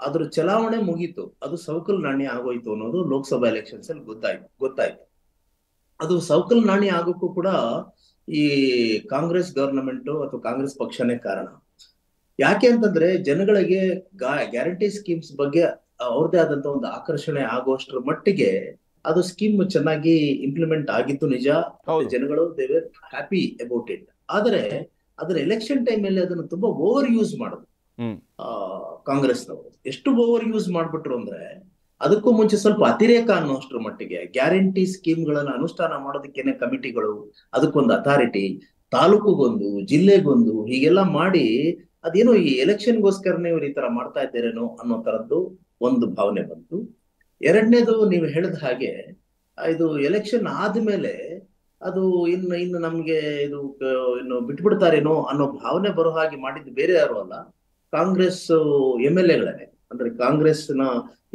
ಅದ್ರ ಚಲಾವಣೆ ಮುಗೀತು ಅದು ಸೌಕಲ್ ನಾಣ್ಯ ಆಗೋಯ್ತು ಅನ್ನೋದು ಲೋಕಸಭಾ ಎಲೆಕ್ಷನ್ಸ್ ಅಲ್ಲಿ ಗೊತ್ತಾಯ್ತು ಗೊತ್ತಾಯ್ತು ಅದು ಸೌಕಲ್ ನಾಣ್ಯ ಆಗೋಕ್ಕೂ ಕೂಡ ಈ ಕಾಂಗ್ರೆಸ್ ಗವರ್ನಮೆಂಟ್ ಅಥವಾ ಕಾಂಗ್ರೆಸ್ ಪಕ್ಷನೇ ಕಾರಣ ಯಾಕೆ ಅಂತಂದ್ರೆ ಜನಗಳಿಗೆ ಗ್ಯಾರಂಟಿ ಸ್ಕೀಮ್ಸ್ ಬಗ್ಗೆ ಅವ್ರದೇ ಆದಂತ ಒಂದು ಆಕರ್ಷಣೆ ಆಗುವಷ್ಟರ ಮಟ್ಟಿಗೆ ಅದು ಸ್ಕೀಮ್ ಚೆನ್ನಾಗಿ ಇಂಪ್ಲಿಮೆಂಟ್ ಆಗಿತ್ತು ನಿಜ ಜನಗಳು ದೇವೇರ್ ಹ್ಯಾಪಿ ಅಬೌಟ್ ಇಟ್ ಆದರೆ ಅದರ ಎಲೆಕ್ಷನ್ ಟೈಮ್ ಅಲ್ಲಿ ಅದನ್ನು ತುಂಬಾ ಓವರ್ ಯೂಸ್ ಮಾಡುದು ಕಾಂಗ್ರೆಸ್ನವರು ಎಷ್ಟು ಓವರ್ ಯೂಸ್ ಮಾಡ್ಬಿಟ್ರು ಅಂದ್ರೆ ಅದಕ್ಕೂ ಮುಂಚೆ ಸ್ವಲ್ಪ ಅತಿರೇಕ ಅನ್ನೋಷ್ಟರ ಮಟ್ಟಿಗೆ ಗ್ಯಾರಂಟಿ ಸ್ಕೀಮ್ಗಳನ್ನು ಅನುಷ್ಠಾನ ಮಾಡೋದಕ್ಕೇನೆ ಕಮಿಟಿಗಳು ಅದಕ್ಕೊಂದು ಅಥಾರಿಟಿ ತಾಲೂಕುಗೊಂದು ಜಿಲ್ಲೆಗೊಂದು ಹೀಗೆಲ್ಲ ಮಾಡಿ ಅದೇನೋ ಈ ಎಲೆಕ್ಷನ್ಗೋಸ್ಕರನೇ ಇವ್ರು ಈ ತರ ಮಾಡ್ತಾ ಇದ್ದೇರೇನೋ ಅನ್ನೋ ತರದ್ದು ಒಂದು ಭಾವನೆ ಬಂತು ಎರಡನೇದು ನೀವು ಹೇಳಿದ ಹಾಗೆ ಇದು ಎಲೆಕ್ಷನ್ ಆದ್ಮೇಲೆ ಅದು ಇನ್ನು ಇನ್ನು ನಮ್ಗೆ ಇದು ಇನ್ನು ಬಿಟ್ಬಿಡ್ತಾರೇನೋ ಅನ್ನೋ ಭಾವನೆ ಬರೋ ಹಾಗೆ ಮಾಡಿದ್ದು ಬೇರೆ ಯಾರು ಅಲ್ಲ ಕಾಂಗ್ರೆಸ್ ಎಂ ಎಲ್ ಎಗಳೇ ಅಂದ್ರೆ ಕಾಂಗ್ರೆಸ್ನ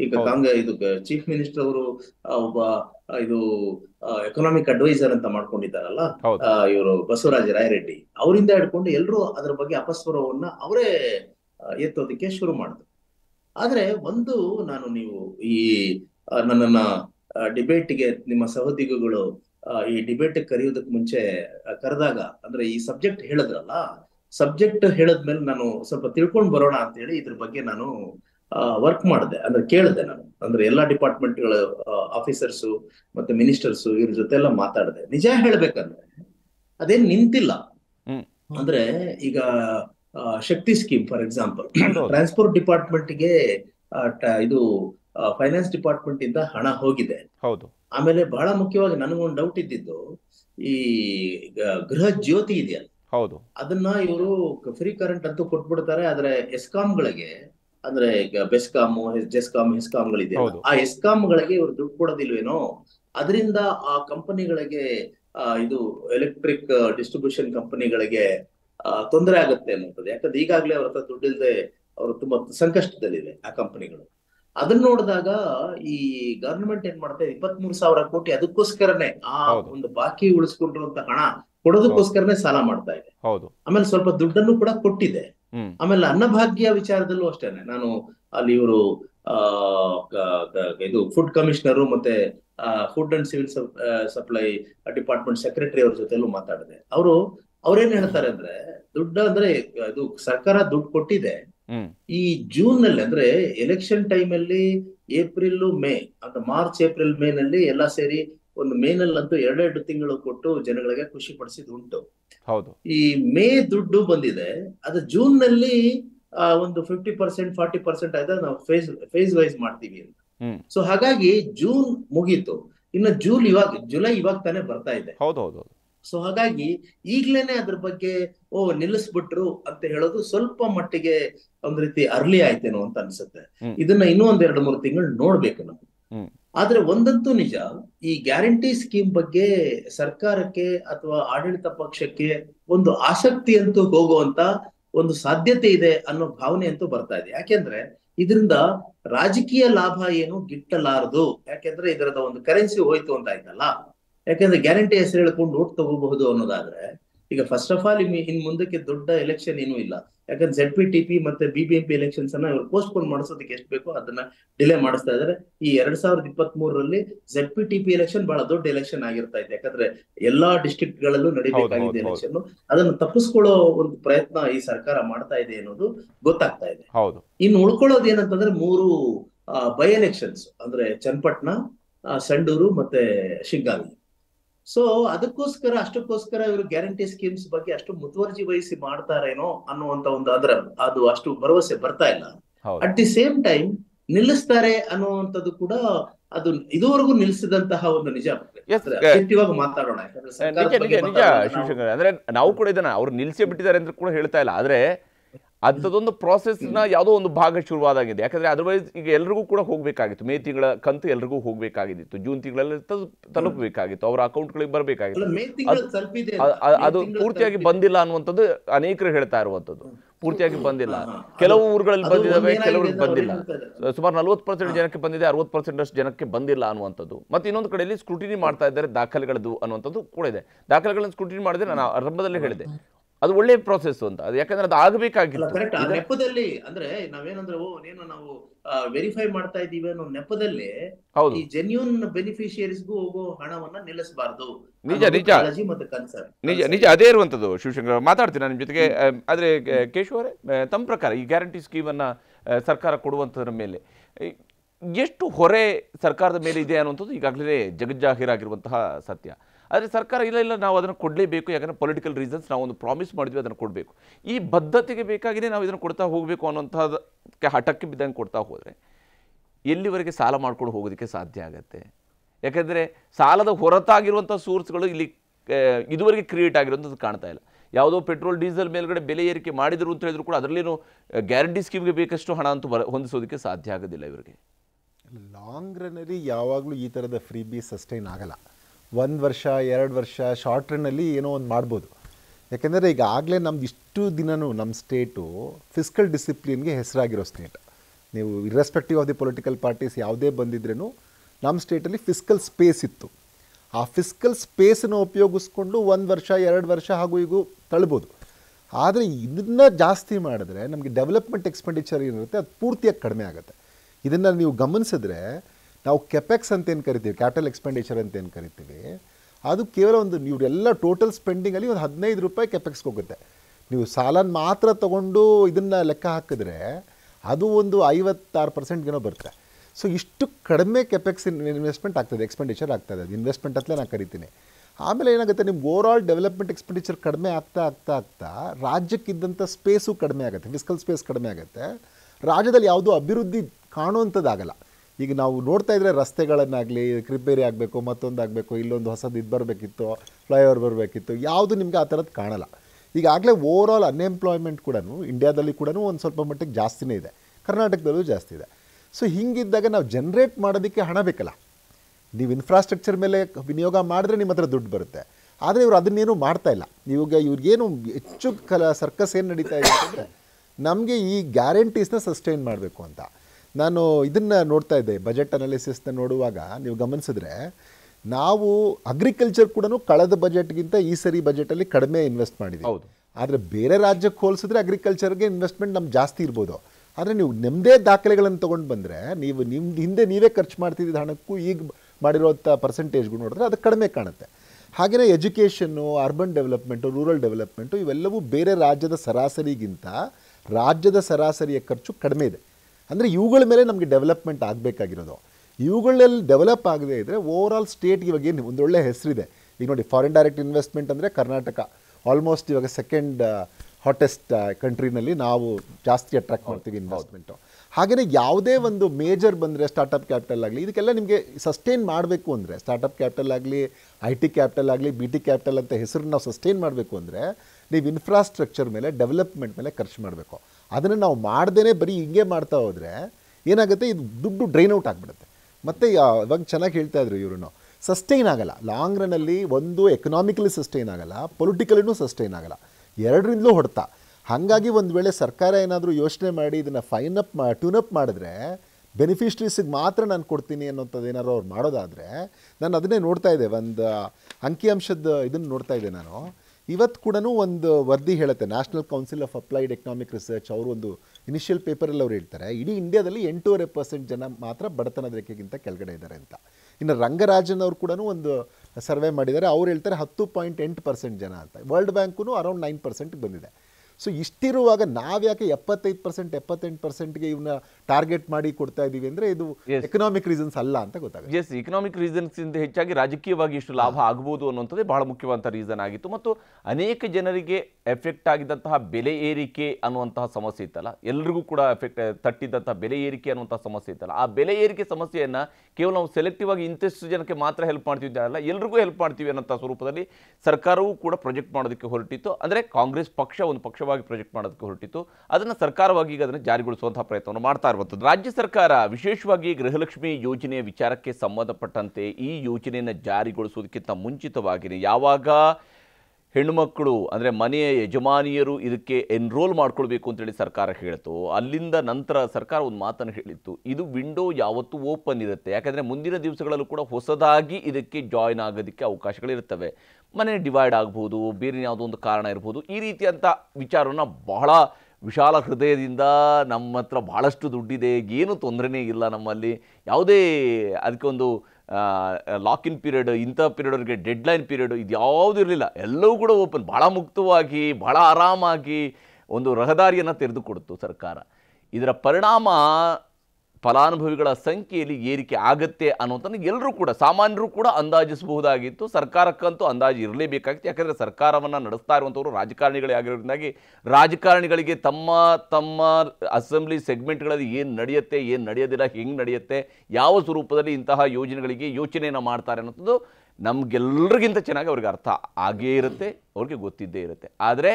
ಈಗ ಕಾಂಗ್ರೆಸ್ ಇದು ಚೀಫ್ ಮಿನಿಸ್ಟರ್ ಅವರು ಒಬ್ಬ ಇದು ಎಕನಾಮಿಕ್ ಅಡ್ವೈಸರ್ ಅಂತ ಮಾಡ್ಕೊಂಡಿದ್ದಾರಲ್ಲ ಇವರು ಬಸವರಾಜ ರಾಯರೆಡ್ಡಿ ಅವರಿಂದ ಹಿಡ್ಕೊಂಡು ಎಲ್ಲರೂ ಅದ್ರ ಬಗ್ಗೆ ಅಪಸ್ವರವನ್ನ ಅವರೇ ಎತ್ತೋದಕ್ಕೆ ಶುರು ಮಾಡಿದ್ರು ಆದ್ರೆ ಒಂದು ನಾನು ನೀವು ಈ ನನ್ನನ್ನ ಡಿಬೇಟ್ಗೆ ನಿಮ್ಮ ಸಹೋದ್ಯೋಗಿಗಳು ಈ ಡಿಬೇಟ್ ಕರೆಯೋದಕ್ ಮುಂಚೆ ಕರೆದಾಗ ಅಂದ್ರೆ ಈ ಸಬ್ಜೆಕ್ಟ್ ಹೇಳಿದ್ರಲ್ಲ ಸಬ್ಜೆಕ್ಟ್ ಹೇಳದ್ಮೇಲೆ ನಾನು ಸ್ವಲ್ಪ ತಿಳ್ಕೊಂಡ್ ಬರೋಣ ಅಂತ ಹೇಳಿ ಇದ್ರ ಬಗ್ಗೆ ನಾನು ವರ್ಕ್ ಮಾಡಿದೆ ಅಂದ್ರೆ ಕೇಳಿದೆ ನಾನು ಅಂದ್ರೆ ಎಲ್ಲಾ ಡಿಪಾರ್ಟ್ಮೆಂಟ್ಗಳ ಆಫೀಸರ್ಸು ಮತ್ತೆ ಮಿನಿಸ್ಟರ್ಸು ಇವ್ರ ಜೊತೆ ಎಲ್ಲ ಮಾತಾಡಿದೆ ನಿಜ ಹೇಳ್ಬೇಕಂದ್ರೆ ಅದೇನ್ ನಿಂತಿಲ್ಲ ಅಂದ್ರೆ ಈಗ Shakti scheme for example transport department ಗೆ ಇದು ಫೈನಾನ್ಸ್ ಡಿಪಾರ್ಟ್ಮೆಂಟ್ ಇಂದ ಹಣ ಹೋಗಿದೆ ಹೌದು ಆಮೇಲೆ ಬಹಳ ಮುಖ್ಯವಾಗಿ ನನಗೊಂದು ಡೌಟ್ ಇದ್ದಿದ್ದು ಈ ಗೃಹ ಜ್ಯೋತಿ ಇದೆಯಲ್ಲ ಹೌದು ಅದನ್ನ ಇವರು ಫ್ರೀ ಕರೆಂಟ್ ಅಂತೂ ಕೊಟ್ಬಿಡ್ತಾರೆ ಆದ್ರೆ ಎಸ್ಕಾಂಗಳಿಗೆ ಅಂದ್ರೆ ಬೆಸ್ಕಾಮ್ ಜೆಸ್ಕಾಮ್ ಗಳಿದೆ ಆ ಎಸ್ಕಾಮ್ಗಳಿಗೆ ಇವರು ದುಡ್ಡು ಕೊಡೋದಿಲ್ವೇನೋ ಅದರಿಂದ ಆ ಕಂಪನಿಗಳಿಗೆ ಇದು ಎಲೆಕ್ಟ್ರಿಕ್ ಡಿಸ್ಟ್ರಿಬ್ಯೂಷನ್ ಕಂಪನಿಗಳಿಗೆ ತೊಂದರೆ ಆಗುತ್ತೆ ಅನ್ನುವಂಥದ್ದು ಯಾಕಂದ್ರೆ ಈಗಾಗಲೇ ಅವ್ರ ಹತ್ರ ದುಡ್ಡಿಲ್ದೆ ಅವರು ತುಂಬಾ ಸಂಕಷ್ಟದಲ್ಲಿದೆ ಆ ಕಂಪನಿಗಳು ಅದನ್ನ ನೋಡಿದಾಗ ಈ ಗವರ್ನಮೆಂಟ್ ಏನ್ ಮಾಡ್ತಾ ಇದೆ ಸಾವಿರ ಕೋಟಿ ಅದಕ್ಕೋಸ್ಕರನೇ ಆ ಒಂದು ಬಾಕಿ ಉಳಿಸ್ಕೊಂಡಿರುವಂತ ಹಣ ಕೊಡೋದಕ್ಕೋಸ್ಕರನೇ ಸಾಲ ಮಾಡ್ತಾ ಇದೆ ಆಮೇಲೆ ಸ್ವಲ್ಪ ದುಡ್ಡನ್ನು ಕೂಡ ಕೊಟ್ಟಿದೆ ಆಮೇಲೆ ಅನ್ನಭಾಗ್ಯ ವಿಚಾರದಲ್ಲೂ ಅಷ್ಟೇನೆ ನಾನು ಅಲ್ಲಿ ಇವರು ಇದು ಫುಡ್ ಕಮಿಷನರು ಮತ್ತೆ food and civil supply department secretary ಅವ್ರ ಜೊತೆಲ್ಲೂ ಮಾತಾಡಿದೆ ಅವರು ಅವ್ರೇನ್ ಹೇಳ್ತಾರೆ ಅಂದ್ರೆ ದುಡ್ಡು ಅಂದ್ರೆ ಅದು ಸರ್ಕಾರ ದುಡ್ಡು ಕೊಟ್ಟಿದೆ ಈ ಜೂನ್ ನಲ್ಲಿ ಅಂದ್ರೆ ಎಲೆಕ್ಷನ್ ಟೈಮ್ ಅಲ್ಲಿ ಏಪ್ರಿಲ್ ಮೇ ಅಂತ ಮಾರ್ಚ್ ಏಪ್ರಿಲ್ ಮೇ ನಲ್ಲಿ ಎಲ್ಲಾ ಸೇರಿ ಒಂದು ಮೇ ನಲ್ಲಂತೂ ಎರಡೆರಡು ತಿಂಗಳು ಕೊಟ್ಟು ಜನಗಳಿಗೆ ಖುಷಿ ಪಡಿಸಿದ್ ಉಂಟು ಹೌದು ಈ ಮೇ ದುಡ್ಡು ಬಂದಿದೆ ಅದು ಜೂನ್ ನಲ್ಲಿ ಒಂದು ಫಿಫ್ಟಿ ಪರ್ಸೆಂಟ್ ಫಾರ್ಟಿ ಪರ್ಸೆಂಟ್ ಆಯ್ತಾ ನಾವು ಫೇಸ್ ಫೇಸ್ ವೈಸ್ ಮಾಡ್ತೀವಿ ಅಂತ ಸೊ ಹಾಗಾಗಿ ಜೂನ್ ಮುಗೀತು ಇನ್ನು ಜೂನ್ ಇವಾಗ ಜುಲೈ ಇವಾಗ ತಾನೇ ಬರ್ತಾ ಇದೆ ಹೌದು ಹೌದು ಸೊ ಹಾಗಾಗಿ ಈಗ್ಲೇನೆ ಅದ್ರ ಬಗ್ಗೆ ಓ ನಿಲ್ಲಿಸ್ಬಿಟ್ರು ಅಂತ ಹೇಳೋದು ಸ್ವಲ್ಪ ಮಟ್ಟಿಗೆ ಒಂದ್ ರೀತಿ ಅರ್ಲಿ ಆಯ್ತೇನೋ ಅಂತ ಅನ್ಸುತ್ತೆ ಇದನ್ನ ಇನ್ನೂ ಒಂದ್ ಎರಡು ಮೂರು ತಿಂಗಳು ನೋಡ್ಬೇಕು ನಾವು ಆದ್ರೆ ಒಂದಂತೂ ನಿಜ ಈ ಗ್ಯಾರಂಟಿ ಸ್ಕೀಮ್ ಬಗ್ಗೆ ಸರ್ಕಾರಕ್ಕೆ ಅಥವಾ ಆಡಳಿತ ಪಕ್ಷಕ್ಕೆ ಒಂದು ಆಸಕ್ತಿ ಅಂತೂ ಹೋಗುವಂತ ಒಂದು ಸಾಧ್ಯತೆ ಇದೆ ಅನ್ನೋ ಭಾವನೆ ಅಂತೂ ಬರ್ತಾ ಇದೆ ಯಾಕೆಂದ್ರೆ ಇದರಿಂದ ರಾಜಕೀಯ ಲಾಭ ಏನು ಗಿಟ್ಟಲಾರದು ಯಾಕೆಂದ್ರೆ ಇದರದ ಒಂದು ಕರೆನ್ಸಿ ಹೋಯ್ತು ಅಂತ ಆಯ್ತಲ್ಲ ಯಾಕಂದ್ರೆ ಗ್ಯಾರಂಟಿ ಹೆಸರು ಹೇಳ್ಕೊಂಡು ಓಟ್ ತಗೋಬಹುದು ಅನ್ನೋದಾದ್ರೆ ಈಗ ಫಸ್ಟ್ ಆಫ್ ಆಲ್ ಇನ್ ಮುಂದಕ್ಕೆ ದೊಡ್ಡ ಎಲೆಕ್ಷನ್ ಏನೂ ಇಲ್ಲ ಯಾಕಂದ್ರೆ ಜೆಡ್ ಪಿ ಟಿ ಪಿ ಮತ್ತೆ ಬಿಬಿಎಂಪಿ ಎಲೆಕ್ಷನ್ಸ್ ಅನ್ನ ಇವರು ಪೋಸ್ಟ್ ಮಾಡಿಸೋದಕ್ಕೆ ಎಷ್ಟು ಬೇಕೋ ಅದನ್ನ ಡಿಲೇ ಮಾಡಿಸ್ತಾ ಇದ್ದಾರೆ ಈ ಎರಡ್ ಸಾವಿರದ ಇಪ್ಪತ್ತ್ ಮೂರರಲ್ಲಿ Z P T P election ಬಹಳ ದೊಡ್ಡ ಎಲೆಕ್ಷನ್ ಆಗಿರ್ತಾ ಇದೆ ಯಾಕಂದ್ರೆ ಎಲ್ಲಾ ಡಿಸ್ಟ್ರಿಕ್ಟ್ ಗಳಲ್ಲೂ ನಡಿಬೇಕಾಗಿದೆ ಎಲೆಕ್ಷನ್ ಅದನ್ನು ತಪ್ಪಿಸ್ಕೊಳ್ಳೋ ಒಂದು ಪ್ರಯತ್ನ ಈ ಸರ್ಕಾರ ಮಾಡ್ತಾ ಇದೆ ಅನ್ನೋದು ಗೊತ್ತಾಗ್ತಾ ಇದೆ ಇನ್ನು ಉಳ್ಕೊಳ್ಳೋದು ಏನಂತಂದ್ರೆ ಮೂರು ಬೈ ಎಲೆಕ್ಷನ್ಸ್ ಅಂದ್ರೆ ಚನ್ನಪಟ್ಟಣ ಸಂಡೂರು ಮತ್ತೆ ಶಿಗ್ಗಾವಿ ಸೊ ಅದಕ್ಕೋಸ್ಕರ ಅಷ್ಟಕ್ಕೋಸ್ಕರ ಇವರು ಗ್ಯಾರಂಟಿ ಸ್ಕೀಮ್ಸ್ ಬಗ್ಗೆ ಅಷ್ಟು ಮುತುವರ್ಜಿ ವಹಿಸಿ ಮಾಡ್ತಾರೇನೋ ಅನ್ನುವಂತ ಒಂದು ಅದರ ಅದು ಅಷ್ಟು ಭರವಸೆ ಬರ್ತಾ ಇಲ್ಲ ಅಟ್ ದಿ ಸೇಮ್ ಟೈಮ್ ನಿಲ್ಲಿಸ್ತಾರೆ ಅನ್ನುವಂಥದ್ದು ಕೂಡ ಅದು ಇದುವರೆಗೂ ನಿಲ್ಲಿಸಿದಂತಹ ಒಂದು ನಿಜ ಮಾತಾಡೋಣ ಅಂದ್ರೆ ನಾವು ಕೂಡ ಇದನ್ನ ಅವ್ರು ನಿಲ್ಸಿ ಬಿಟ್ಟಿದ್ದಾರೆ ಅಂತ ಕೂಡ ಹೇಳ್ತಾ ಇಲ್ಲ ಆದ್ರೆ ಅಂಥದ್ದೊಂದು ನ ಯಾವುದೋ ಒಂದು ಭಾಗ ಶುರುವಾದಾಗಿದೆ ಯಾಕಂದ್ರೆ ಅದರ್ವೈಸ್ ಈಗ ಎಲ್ರಿಗೂ ಕೂಡ ಹೋಗಬೇಕಾಗಿತ್ತು ಮೇ ತಿಂಗಳ ಕಂತು ಎಲ್ರಿಗೂ ಹೋಗಬೇಕಾಗಿತ್ತು ಜೂನ್ ತಿಂಗಳಲ್ಲಿ ತಲುಪಬೇಕಾಗಿತ್ತು ಅವರ ಅಕೌಂಟ್ಗಳಿಗೆ ಬರಬೇಕಾಗಿತ್ತು ಅದು ಪೂರ್ತಿಯಾಗಿ ಬಂದಿಲ್ಲ ಅನ್ನುವಂಥದ್ದು ಅನೇಕರು ಹೇಳ್ತಾ ಇರುವಂತದ್ದು ಪೂರ್ತಿಯಾಗಿ ಬಂದಿಲ್ಲ ಕೆಲವು ಊರುಗಳಲ್ಲಿ ಬಂದಿದ್ದಾವೆ ಕೆಲವರಿಗೆ ಬಂದಿಲ್ಲ ಸುಮಾರು ನಲ್ವತ್ತು ಪರ್ಸೆಂಟ್ ಜನಕ್ಕೆ ಬಂದಿದೆ ಅರವತ್ತು ಪರ್ಸೆಂಟ್ ಅಷ್ಟು ಜನಕ್ಕೆ ಬಂದಿಲ್ಲ ಅನ್ನುವಂಥದ್ದು ಮತ್ತೆ ಇನ್ನೊಂದು ಕಡೆಯಲ್ಲಿ ಸ್ಕ್ರೂಟಿನಿ ಮಾಡ್ತಾ ಇದ್ದಾರೆ ದಾಖಲೆಗಳದ್ದು ಅನ್ನುವಂಥದ್ದು ಕೂಡ ಇದೆ ದಾಖಲೆಗಳನ್ನು ಸ್ಕ್ರೂಟಿನಿ ಮಾಡಿದ್ರೆ ನಾನು ಆರಂಭದಲ್ಲಿ ಹೇಳಿದೆ ಅದು ಒಳ್ಳೆ ಪ್ರೊಸೆಸ್ ಅಂತ ಅದು ಯಾಕಂದ್ರೆ ಅದು ಆಗಬೇಕಾಗಿತ್ತು ನೆಪದಲ್ಲಿ ಅಂದ್ರೆ ನಾವೇನಂದ್ರೆ ನೀನು ನಾವು ವೆರಿಫೈ ಮಾಡ್ತಾ ಇದೀವಿ ಅನ್ನೋ ನೆಪದಲ್ಲಿ ಹೌದು ಜೆನ್ಯೂನ್ ಬೆನಿಫಿಷಿಯರಿಸ್ಗೂ ಹೋಗೋ ಹಣವನ್ನ ನಿಲ್ಲಿಸಬಾರ್ದು ನಿಜ ನಿಜ ನಿಜ ನಿಜ ಅದೇ ಇರುವಂತದ್ದು ಶಿವಶಂಕರ್ ಮಾತಾಡ್ತೀನಿ ನಾನು ನಿಮ್ ಜೊತೆಗೆ ಆದ್ರೆ ಕೇಶವರೇ ತಮ್ಮ ಪ್ರಕಾರ ಈ ಗ್ಯಾರಂಟಿ ಸ್ಕೀಮ್ ಅನ್ನ ಸರ್ಕಾರ ಕೊಡುವಂತದ್ರ ಮೇಲೆ ಎಷ್ಟು ಹೊರೆ ಸರ್ಕಾರದ ಮೇಲೆ ಇದೆ ಅನ್ನುವಂಥದ್ದು ಈಗಾಗಲೇ ಜಗಜ್ಜಾಹಿರಾಗಿರುವಂತಹ ಸತ್ಯ ಆದರೆ ಸರ್ಕಾರ ಇಲ್ಲ ಇಲ್ಲ ನಾವು ಅದನ್ನು ಕೊಡಲೇಬೇಕು ಯಾಕಂದರೆ ಪೊಲಿಟಿಕಲ್ ರೀಸನ್ಸ್ ನಾವು ಒಂದು ಪ್ರಾಮಿಸ್ ಮಾಡಿದ್ವಿ ಅದನ್ನು ಕೊಡಬೇಕು ಈ ಬದ್ಧತೆಗೆ ಬೇಕಾಗಿದೆ ನಾವು ಇದನ್ನು ಕೊಡ್ತಾ ಹೋಗಬೇಕು ಅನ್ನೋಂಥದ್ದಕ್ಕೆ ಹಠಕ್ಕೆ ಬಿದ್ದಂಗೆ ಕೊಡ್ತಾ ಹೋದರೆ ಎಲ್ಲಿವರೆಗೆ ಸಾಲ ಮಾಡ್ಕೊಂಡು ಹೋಗೋದಕ್ಕೆ ಸಾಧ್ಯ ಆಗುತ್ತೆ ಯಾಕೆಂದರೆ ಸಾಲದ ಹೊರತಾಗಿರುವಂಥ ಸೋರ್ಸ್ಗಳು ಇಲ್ಲಿ ಇದುವರೆಗೆ ಕ್ರಿಯೇಟ್ ಆಗಿರುವಂಥದ್ದು ಕಾಣ್ತಾ ಇಲ್ಲ ಯಾವುದೋ ಪೆಟ್ರೋಲ್ ಡೀಸೆಲ್ ಮೇಲ್ಗಡೆ ಬೆಲೆ ಏರಿಕೆ ಮಾಡಿದರು ಅಂತ ಹೇಳಿದ್ರು ಕೂಡ ಅದರಲ್ಲೇನು ಗ್ಯಾರಂಟಿ ಸ್ಕೀಮ್ಗೆ ಬೇಕಷ್ಟು ಹಣ ಅಂತೂ ಬರ ಹೊಂದಿಸೋದಕ್ಕೆ ಸಾಧ್ಯ ಆಗೋದಿಲ್ಲ ಇವರಿಗೆ ಲಾಂಗ್ ರನ್ನಲ್ಲಿ ಯಾವಾಗಲೂ ಈ ಥರದ ಫ್ರೀ ಬಿ ಸಸ್ಟೈನ್ ಆಗಲ್ಲ ಒಂದು ವರ್ಷ ಎರಡು ವರ್ಷ ಶಾರ್ಟ್ ರನ್ನಲ್ಲಿ ಏನೋ ಒಂದು ಮಾಡ್ಬೋದು ಯಾಕೆಂದರೆ ಈಗ ಆಗಲೇ ನಮ್ದು ಇಷ್ಟು ದಿನವೂ ನಮ್ಮ ಸ್ಟೇಟು ಫಿಸ್ಕಲ್ ಡಿಸಿಪ್ಲಿನ್ಗೆ ಹೆಸರಾಗಿರೋ ಸ್ಟೇಟ್ ನೀವು irrespective of the political parties ಯಾವುದೇ ಬಂದಿದ್ರೂ ನಮ್ಮ ಸ್ಟೇಟಲ್ಲಿ ಫಿಸ್ಕಲ್ ಸ್ಪೇಸ್ ಇತ್ತು ಆ ಫಿಸ್ಕಲ್ ಸ್ಪೇಸನ್ನು ಉಪಯೋಗಿಸ್ಕೊಂಡು ಒಂದು ವರ್ಷ ಎರಡು ವರ್ಷ ಹಾಗೂ ಈಗೂ ತಳ್ಬೋದು ಆದರೆ ಇದನ್ನು ಜಾಸ್ತಿ ಮಾಡಿದ್ರೆ ನಮಗೆ ಡೆವಲಪ್ಮೆಂಟ್ ಎಕ್ಸ್ಪೆಂಡಿಚರ್ ಏನಿರುತ್ತೆ ಅದು ಪೂರ್ತಿಯಾಗಿ ಕಡಿಮೆ ಆಗುತ್ತೆ ಇದನ್ನು ನೀವು ಗಮನಿಸಿದ್ರೆ ನಾವು ಕೆಪೆಕ್ಸ್ ಅಂತ ಏನು ಕರಿತೀವಿ ಕ್ಯಾಪಿಟಲ್ ಎಕ್ಸ್ಪೆಂಡಿಚರ್ ಅಂತ ಏನು ಕರಿತೀವಿ ಅದು ಕೇವಲ ಒಂದು ನೀವು ಎಲ್ಲ ಟೋಟಲ್ ಸ್ಪೆಂಡಿಂಗಲ್ಲಿ ಒಂದು ಹದಿನೈದು ರೂಪಾಯಿ ಕೆಪೆಕ್ಸ್ಗೆ ಹೋಗುತ್ತೆ ನೀವು ಸಾಲನ ಮಾತ್ರ ತೊಗೊಂಡು ಇದನ್ನು ಲೆಕ್ಕ ಹಾಕಿದ್ರೆ ಅದು ಒಂದು ಐವತ್ತಾರು ಪರ್ಸೆಂಟ್ಗೇನೋ ಬರುತ್ತೆ ಸೊ ಇಷ್ಟು ಕಡಿಮೆ ಕೆಪೆಕ್ಸ್ ಇನ್ವೆಸ್ಟ್ಮೆಂಟ್ ಆಗ್ತದೆ ಎಕ್ಸ್ಪೆಂಡಿಚರ್ ಆಗ್ತದೆ ಅದು ಇನ್ವೆಸ್ಟ್ಮೆಂಟ್ ಅಂತಲೇ ನಾನು ಕರಿತೀನಿ ಆಮೇಲೆ ಏನಾಗುತ್ತೆ ನಿಮ್ಗೆ ಓವರ್ ಆಲ್ ಡೆವಲಪ್ಮೆಂಟ್ ಎಕ್ಸ್ಪೆಂಡಿಚರ್ ಕಡಿಮೆ ಆಗ್ತಾ ಆಗ್ತಾ ಆಗ್ತಾ ರಾಜ್ಯಕ್ಕಿದ್ದಂಥ ಸ್ಪೇಸು ಕಡಿಮೆ ಆಗುತ್ತೆ ಫಿಸ್ಕಲ್ ಸ್ಪೇಸ್ ಕಡಿಮೆ ಆಗುತ್ತೆ ರಾಜ್ಯದಲ್ಲಿ ಯಾವುದೂ ಅಭಿವೃದ್ಧಿ ಕಾಣುವಂಥದ್ದಾಗಲ್ಲ ಈಗ ನಾವು ನೋಡ್ತಾ ಇದ್ರೆ ರಸ್ತೆಗಳನ್ನಾಗಲಿ ರಿಪೇರಿ ಆಗಬೇಕು ಮತ್ತೊಂದು ಆಗಬೇಕು ಇಲ್ಲೊಂದು ಹೊಸದು ಇದು ಬರಬೇಕಿತ್ತು ಫ್ಲೈಓವರ್ ಬರಬೇಕಿತ್ತು ಯಾವುದು ನಿಮಗೆ ಆ ಥರದ್ದು ಕಾಣಲ್ಲ ಈಗಾಗಲೇ ಓವರ್ ಆಲ್ ಅನ್ಎಂಪ್ಲಾಯ್ಮೆಂಟ್ ಕೂಡ ಇಂಡ್ಯಾದಲ್ಲಿ ಕೂಡ ಒಂದು ಸ್ವಲ್ಪ ಮಟ್ಟಿಗೆ ಜಾಸ್ತಿನೇ ಇದೆ ಕರ್ನಾಟಕದಲ್ಲೂ ಜಾಸ್ತಿ ಇದೆ ಸೊ ಹೀಗಿದ್ದಾಗ ನಾವು ಜನ್ರೇಟ್ ಮಾಡೋದಕ್ಕೆ ಹಣ ಬೇಕಲ್ಲ ನೀವು ಇನ್ಫ್ರಾಸ್ಟ್ರಕ್ಚರ್ ಮೇಲೆ ವಿನಿಯೋಗ ಮಾಡಿದ್ರೆ ನಿಮ್ಮ ಹತ್ರ ದುಡ್ಡು ಬರುತ್ತೆ ಆದರೆ ಇವರು ಅದನ್ನೇನು ಮಾಡ್ತಾ ಇಲ್ಲ ಇವಾಗ ಇವ್ರಿಗೇನು ಹೆಚ್ಚು ಕಲ ಸರ್ಕಸ್ ಏನು ನಡೀತಾ ಇದೆ ಅಂದರೆ ನಮಗೆ ಈ ಗ್ಯಾರಂಟೀಸ್ನ ಸಸ್ಟೈನ್ ಮಾಡಬೇಕು ಅಂತ ನಾನು ಇದನ್ನು ನೋಡ್ತಾ ಇದ್ದೆ ಬಜೆಟ್ ಅನಾಲಿಸಿಸ್ನ ನೋಡುವಾಗ ನೀವು ಗಮನಿಸಿದ್ರೆ ನಾವು ಅಗ್ರಿಕಲ್ಚರ್ ಕೂಡ ಕಳೆದ ಬಜೆಟ್ಗಿಂತ ಈ ಸರಿ ಬಜೆಟಲ್ಲಿ ಕಡಿಮೆ ಇನ್ವೆಸ್ಟ್ ಮಾಡಿದ್ದೀವಿ ಹೌದು ಆದರೆ ಬೇರೆ ರಾಜ್ಯಕ್ಕೆ ಹೋಲಿಸಿದ್ರೆ ಅಗ್ರಿಕಲ್ಚರ್ಗೆ ಇನ್ವೆಸ್ಟ್ಮೆಂಟ್ ನಮ್ಗೆ ಜಾಸ್ತಿ ಇರ್ಬೋದು ಆದರೆ ನೀವು ನಿಮ್ಮದೇ ದಾಖಲೆಗಳನ್ನು ತೊಗೊಂಡು ಬಂದರೆ ನೀವು ನಿಮ್ಮ ಹಿಂದೆ ನೀವೇ ಖರ್ಚು ಮಾಡ್ತಿದ್ದ ಹಣಕ್ಕೂ ಈಗ ಮಾಡಿರೋಂಥ ಪರ್ಸೆಂಟೇಜ್ಗೂ ನೋಡಿದ್ರೆ ಅದು ಕಡಿಮೆ ಕಾಣುತ್ತೆ ಹಾಗೆಯೇ education urban development rural development ಇವೆಲ್ಲವೂ ಬೇರೆ ರಾಜ್ಯದ ಸರಾಸರಿಗಿಂತ ರಾಜ್ಯದ ಸರಾಸರಿಯ ಖರ್ಚು ಕಡಿಮೆ ಇದೆ ಅಂದರೆ ಇವುಗಳ ಮೇಲೆ ನಮಗೆ ಡೆವಲಪ್ಮೆಂಟ್ ಆಗಬೇಕಾಗಿರೋದು ಇವುಗಳಲ್ಲಿ ಡೆವಲಪ್ ಆಗದೇ ಇದ್ದರೆ ಓವರ್ ಆಲ್ ಸ್ಟೇಟ್ ಇವಾಗ ಏನು ಒಂದೊಳ್ಳೆ ಹೆಸರಿದೆ ಈಗ ನೋಡಿ ಫಾರಿನ್ ಡೈರೆಕ್ಟ್ ಇನ್ವೆಸ್ಟ್ಮೆಂಟ್ ಅಂದರೆ ಕರ್ನಾಟಕ ಆಲ್ಮೋಸ್ಟ್ ಇವಾಗ ಸೆಕೆಂಡ್ ಹಾಟೆಸ್ಟ್ ಕಂಟ್ರಿನಲ್ಲಿ ನಾವು ಜಾಸ್ತಿ ಅಟ್ರಾಕ್ಟ್ ಮಾಡ್ತೀವಿ ಇನ್ವೆಸ್ಟ್ಮೆಂಟು ಹಾಗೆಯೇ ಯಾವುದೇ ಒಂದು ಮೇಜರ್ ಬಂದರೆ ಸ್ಟಾರ್ಟಪ್ ಕ್ಯಾಪಿಟಲ್ ಆಗಲಿ ಇದಕ್ಕೆಲ್ಲ ನಿಮಗೆ ಸಸ್ಟೈನ್ ಮಾಡಬೇಕು ಅಂದರೆ ಸ್ಟಾರ್ಟಪ್ ಕ್ಯಾಪಿಟಲ್ ಆಗಲಿ ಐ ಟಿ ಕ್ಯಾಪಿಟಲ್ ಆಗಲಿ ಬಿ ಟಿ ಕ್ಯಾಪಿಟಲ್ ಅಂತ ಹೆಸರು ನಾವು ಸಸ್ಟೈನ್ ಮಾಡಬೇಕು ಅಂದರೆ ನೀವು ಇನ್ಫ್ರಾಸ್ಟ್ರಕ್ಚರ್ ಮೇಲೆ ಡೆವಲಪ್ಮೆಂಟ್ ಮೇಲೆ ಖರ್ಚು ಮಾಡಬೇಕು ಅದನ್ನು ನಾವು ಮಾಡ್ದೇ ಬರೀ ಹಿಂಗೆ ಮಾಡ್ತಾ ಹೋದರೆ ಏನಾಗುತ್ತೆ ಇದು ದುಡ್ಡು ಡ್ರೈನ್ ಔಟ್ ಆಗಿಬಿಡುತ್ತೆ ಮತ್ತು ಇವಾಗ ಚೆನ್ನಾಗಿ ಹೇಳ್ತಾ ಇದ್ರು ಇವರು ಸಸ್ಟೈನ್ ಆಗಲ್ಲ ಲಾಂಗ್ ರನ್ನಲ್ಲಿ ಒಂದು ಎಕನಾಮಿಕಲಿ ಸಸ್ಟೈನ್ ಆಗಲ್ಲ ಪೊಲಿಟಿಕಲಿನೂ ಸಸ್ಟೈನ್ ಆಗಲ್ಲ ಎರಡರಿಂದಲೂ ಹೊಡೆತ ಹಾಗಾಗಿ ಒಂದು ವೇಳೆ ಸರ್ಕಾರ ಏನಾದರೂ ಯೋಚನೆ ಮಾಡಿ ಇದನ್ನು ಫೈನ್ ಅಪ್ ಮಾ ಅಪ್ ಮಾಡಿದ್ರೆ ಬೆನಿಫಿಷ್ರೀಸಿಗೆ ಮಾತ್ರ ನಾನು ಕೊಡ್ತೀನಿ ಅನ್ನೋಂಥದ್ದು ಏನಾದ್ರು ಅವ್ರು ಮಾಡೋದಾದರೆ ನಾನು ಅದನ್ನೇ ನೋಡ್ತಾ ಇದ್ದೆ ಒಂದು ಅಂಕಿಅಂಶದ ಇದನ್ನು ನೋಡ್ತಾ ಇದ್ದೆ ನಾನು ಇವತ್ತು ಕೂಡ ಒಂದು ವರದಿ ಹೇಳುತ್ತೆ national council of applied economic research ಅವರು ಒಂದು ಇನಿಷಿಯಲ್ ಪೇಪರಲ್ಲಿ ಅವ್ರು ಹೇಳ್ತಾರೆ ಇಡೀ ಇಂಡಿಯಾದಲ್ಲಿ ಎಂಟೂವರೆ ಪರ್ಸೆಂಟ್ ಜನ ಮಾತ್ರ ಬಡತನದ ರೇಖೆಗಿಂತ ಕೆಳಗಡೆ ಇದ್ದಾರೆ ಅಂತ ಇನ್ನು ರಂಗರಾಜನ್ ಅವರು ಕೂಡ ಒಂದು ಸರ್ವೆ ಮಾಡಿದ್ದಾರೆ ಅವ್ರು ಹೇಳ್ತಾರೆ ಹತ್ತು ಪಾಯಿಂಟ್ ಎಂಟು ಪರ್ಸೆಂಟ್ ಜನ ಅಂತ world bank around nine percent ಬಂದಿದೆ ಸೊ ಇಷ್ಟಿರುವಾಗ ನಾವು ಯಾಕೆ ಎಪ್ಪತ್ತೈದು ಪರ್ಸೆಂಟ್ ಎಪ್ಪತ್ತೆಂಟು ಪರ್ಸೆಂಟ್ಗೆ ಇವನ್ನ ಟಾರ್ಗೆಟ್ ಮಾಡಿ ಕೊಡ್ತಾ ಇದೀವಿ ಅಂದ್ರೆ ಇದು ಎಕನಾಮಿಕ್ ರೀಸನ್ಸ್ ಅಲ್ಲ ಅಂತ ಗೊತ್ತಾಗುತ್ತೆ ಎಸ್ ಎಕನಾಮಿಕ್ ರೀಸನ್ಸ್ ಇಂದ ಹೆಚ್ಚಾಗಿ ರಾಜಕೀಯವಾಗಿ ಇಷ್ಟು ಲಾಭ ಆಗಬಹುದು ಅನ್ನುವಂಥದ್ದೇ ಬಹಳ ಮುಖ್ಯವಂತ ರೀಸನ್ ಆಗಿತ್ತು ಮತ್ತು ಅನೇಕ ಜನರಿಗೆ ಎಫೆಕ್ಟ್ ಆಗಿದ್ದಂತಹ ಬೆಲೆ ಏರಿಕೆ ಅನ್ನುವಂತಹ ಸಮಸ್ಯೆ ಇತ್ತಲ್ಲ ಎಲ್ರಿಗೂ ಕೂಡ ಎಫೆಕ್ಟ್ ತಟ್ಟಿದ್ದಂತಹ ಬೆಲೆ ಏರಿಕೆ ಅನ್ನುವಂಥ ಸಮಸ್ಯೆ ಇತ್ತಲ್ಲ ಆ ಬೆಲೆ ಏರಿಕೆ ಸಮಸ್ಯೆಯನ್ನು ಕೇವಲ ನಾವು ಸೆಲೆಕ್ಟಿವ್ ಆಗಿ ಇಂತಿಷ್ಟು ಜನಕ್ಕೆ ಮಾತ್ರ ಹೆಲ್ಪ್ ಮಾಡ್ತೀವಿ ಅಲ್ಲ ಎಲ್ರಿಗೂ ಹೆಲ್ಪ್ ಮಾಡ್ತೀವಿ ಅನ್ನೋಂಥ ಸ್ವರೂಪದಲ್ಲಿ ಸರ್ಕಾರವೂ ಕೂಡ ಪ್ರೊಜೆಕ್ಟ್ ಮಾಡೋದಕ್ಕೆ ಹೊರಟಿತ್ತು ಅಂದರೆ ಕಾಂಗ್ರೆಸ್ ಪಕ್ಷ ಒಂದು ಪಕ್ಷವಾಗಿ ಪ್ರೊಜೆಕ್ಟ್ ಮಾಡೋದಕ್ಕೆ ಹೊರಟಿತ್ತು ಅದನ್ನು ಸರ್ಕಾರವಾಗಿ ಈಗ ಅದನ್ನು ಜಾರಿಗೊಳಿಸುವಂತಹ ಪ್ರಯತ್ನವನ್ನು ಮಾಡ್ತಾರೆ ಇರುವಂಥದ್ದು ರಾಜ್ಯ ಸರ್ಕಾರ ವಿಶೇಷವಾಗಿ ಗೃಹಲಕ್ಷ್ಮಿ ಯೋಜನೆಯ ವಿಚಾರಕ್ಕೆ ಸಂಬಂಧಪಟ್ಟಂತೆ ಈ ಯೋಜನೆಯನ್ನು ಜಾರಿಗೊಳಿಸುವುದಕ್ಕಿಂತ ಮುಂಚಿತವಾಗಿದೆ ಯಾವಾಗ ಹೆಣ್ಣುಮಕ್ಕಳು ಅಂದರೆ ಮನೆಯ ಯಜಮಾನಿಯರು ಇದಕ್ಕೆ ಎನ್ರೋಲ್ ಮಾಡ್ಕೊಳ್ಬೇಕು ಅಂತೇಳಿ ಸರ್ಕಾರ ಹೇಳಿತು ಅಲ್ಲಿಂದ ನಂತರ ಸರ್ಕಾರ ಒಂದು ಮಾತನ್ನು ಹೇಳಿತ್ತು ಇದು ವಿಂಡೋ ಯಾವತ್ತೂ ಓಪನ್ ಇರುತ್ತೆ ಯಾಕಂದರೆ ಮುಂದಿನ ದಿವಸಗಳಲ್ಲೂ ಕೂಡ ಹೊಸದಾಗಿ ಇದಕ್ಕೆ ಜಾಯ್ನ್ ಆಗೋದಕ್ಕೆ ಅವಕಾಶಗಳಿರ್ತವೆ ಮನೆ ಡಿವೈಡ್ ಆಗ್ಬೋದು ಬೇರೆ ಯಾವುದೋ ಒಂದು ಕಾರಣ ಇರ್ಬೋದು ಈ ರೀತಿಯಂಥ ವಿಚಾರವನ್ನು ಬಹಳ ವಿಶಾಲ ಹೃದಯದಿಂದ ನಮ್ಮ ಹತ್ರ ಭಾಳಷ್ಟು ದುಡ್ಡಿದೆ ಏನು ತೊಂದರೆನೇ ಇಲ್ಲ ನಮ್ಮಲ್ಲಿ ಯಾವುದೇ ಅದಕ್ಕೊಂದು ಲಾಕಿನ್ ಪೀರಿಯಡ್ ಇಂಥ ಡೆಡ್ ಡೆಡ್ಲೈನ್ ಪೀರಿಯಡ್ ಇದು ಯಾವುದೂ ಇರಲಿಲ್ಲ ಎಲ್ಲವೂ ಕೂಡ ಓಪನ್ ಭಾಳ ಮುಕ್ತವಾಗಿ ಭಾಳ ಆರಾಮಾಗಿ ಒಂದು ರಹದಾರಿಯನ್ನು ತೆರೆದುಕೊಡ್ತು ಸರ್ಕಾರ ಇದರ ಪರಿಣಾಮ ಫಲಾನುಭವಿಗಳ ಸಂಖ್ಯೆಯಲ್ಲಿ ಏರಿಕೆ ಆಗುತ್ತೆ ಅನ್ನೋದನ್ನು ಎಲ್ಲರೂ ಕೂಡ ಸಾಮಾನ್ಯರು ಕೂಡ ಅಂದಾಜಿಸಬಹುದಾಗಿತ್ತು ಸರ್ಕಾರಕ್ಕಂತೂ ಅಂದಾಜು ಇರಲೇಬೇಕಾಗಿತ್ತು ಯಾಕಂದರೆ ಸರ್ಕಾರವನ್ನು ನಡೆಸ್ತಾ ಇರುವಂಥವರು ರಾಜಕಾರಣಿಗಳೇ ಆಗಿರೋದ್ರಿಂದಾಗಿ ರಾಜಕಾರಣಿಗಳಿಗೆ ತಮ್ಮ ತಮ್ಮ ಅಸೆಂಬ್ಲಿ ಸೆಗ್ಮೆಂಟ್ಗಳಲ್ಲಿ ಏನು ನಡೆಯುತ್ತೆ ಏನು ನಡೆಯೋದಿಲ್ಲ ಹೆಂಗೆ ನಡೆಯುತ್ತೆ ಯಾವ ಸ್ವರೂಪದಲ್ಲಿ ಇಂತಹ ಯೋಜನೆಗಳಿಗೆ ಯೋಚನೆಯನ್ನು ಮಾಡ್ತಾರೆ ಅನ್ನೋದು ನಮಗೆಲ್ಲರಿಗಿಂತ ಚೆನ್ನಾಗಿ ಅವ್ರಿಗೆ ಅರ್ಥ ಆಗೇ ಇರುತ್ತೆ ಅವ್ರಿಗೆ ಗೊತ್ತಿದ್ದೇ ಇರುತ್ತೆ ಆದರೆ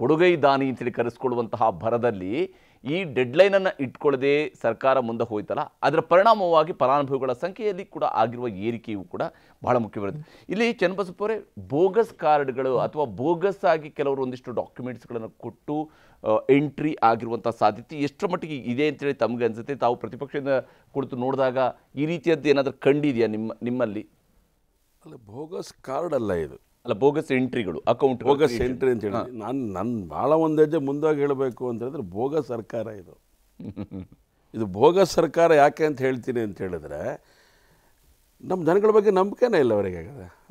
ಕೊಡುಗೈ ದಾನಿ ಅಂತೇಳಿ ಕರೆಸ್ಕೊಳ್ಳುವಂತಹ ಭರದಲ್ಲಿ ಈ ಡೆಡ್ಲೈನನ್ನು ಇಟ್ಕೊಳ್ಳದೆ ಸರ್ಕಾರ ಮುಂದೆ ಹೋಯ್ತಲ್ಲ ಅದರ ಪರಿಣಾಮವಾಗಿ ಫಲಾನುಭವಿಗಳ ಸಂಖ್ಯೆಯಲ್ಲಿ ಕೂಡ ಆಗಿರುವ ಏರಿಕೆಯು ಕೂಡ ಬಹಳ ಮುಖ್ಯವಾಗಿದೆ ಇಲ್ಲಿ ಚನ್ನಬಸಪ್ಪವರೇ ಬೋಗಸ್ ಕಾರ್ಡ್ಗಳು ಅಥವಾ ಬೋಗಸ್ ಆಗಿ ಕೆಲವರು ಒಂದಿಷ್ಟು ಡಾಕ್ಯುಮೆಂಟ್ಸ್ಗಳನ್ನು ಕೊಟ್ಟು ಎಂಟ್ರಿ ಆಗಿರುವಂಥ ಸಾಧ್ಯತೆ ಎಷ್ಟರ ಮಟ್ಟಿಗೆ ಇದೆ ಅಂತೇಳಿ ತಮಗೆ ಅನಿಸುತ್ತೆ ತಾವು ಪ್ರತಿಪಕ್ಷದಿಂದ ಕುಳಿತು ನೋಡಿದಾಗ ಈ ರೀತಿಯದ್ದು ಏನಾದರೂ ಕಂಡಿದೆಯಾ ನಿಮ್ಮ ನಿಮ್ಮಲ್ಲಿ ಅಲ್ಲ ಬೋಗಸ್ ಕಾರ್ಡ್ ಅಲ್ಲ ಇದು ಅಲ್ಲ ಬೋಗಸ್ ಎಂಟ್ರಿಗಳು ಅಕೌಂಟ್ ಬೋಗಸ್ ಎಂಟ್ರಿ ಅಂತ ಹೇಳಿ ನಾನು ನನ್ನ ಭಾಳ ಒಂದು ಹೆಜ್ಜೆ ಮುಂದಾಗಿ ಹೇಳಬೇಕು ಅಂತ ಹೇಳಿದ್ರೆ ಬೋಗಸ್ ಸರ್ಕಾರ ಇದು ಇದು ಬೋಗಸ್ ಸರ್ಕಾರ ಯಾಕೆ ಅಂತ ಹೇಳ್ತೀನಿ ಅಂತ ಹೇಳಿದ್ರೆ ನಮ್ಮ ಜನಗಳ ಬಗ್ಗೆ ನಂಬಿಕೆನೇ ಇಲ್ಲ ಅವರಿಗೆ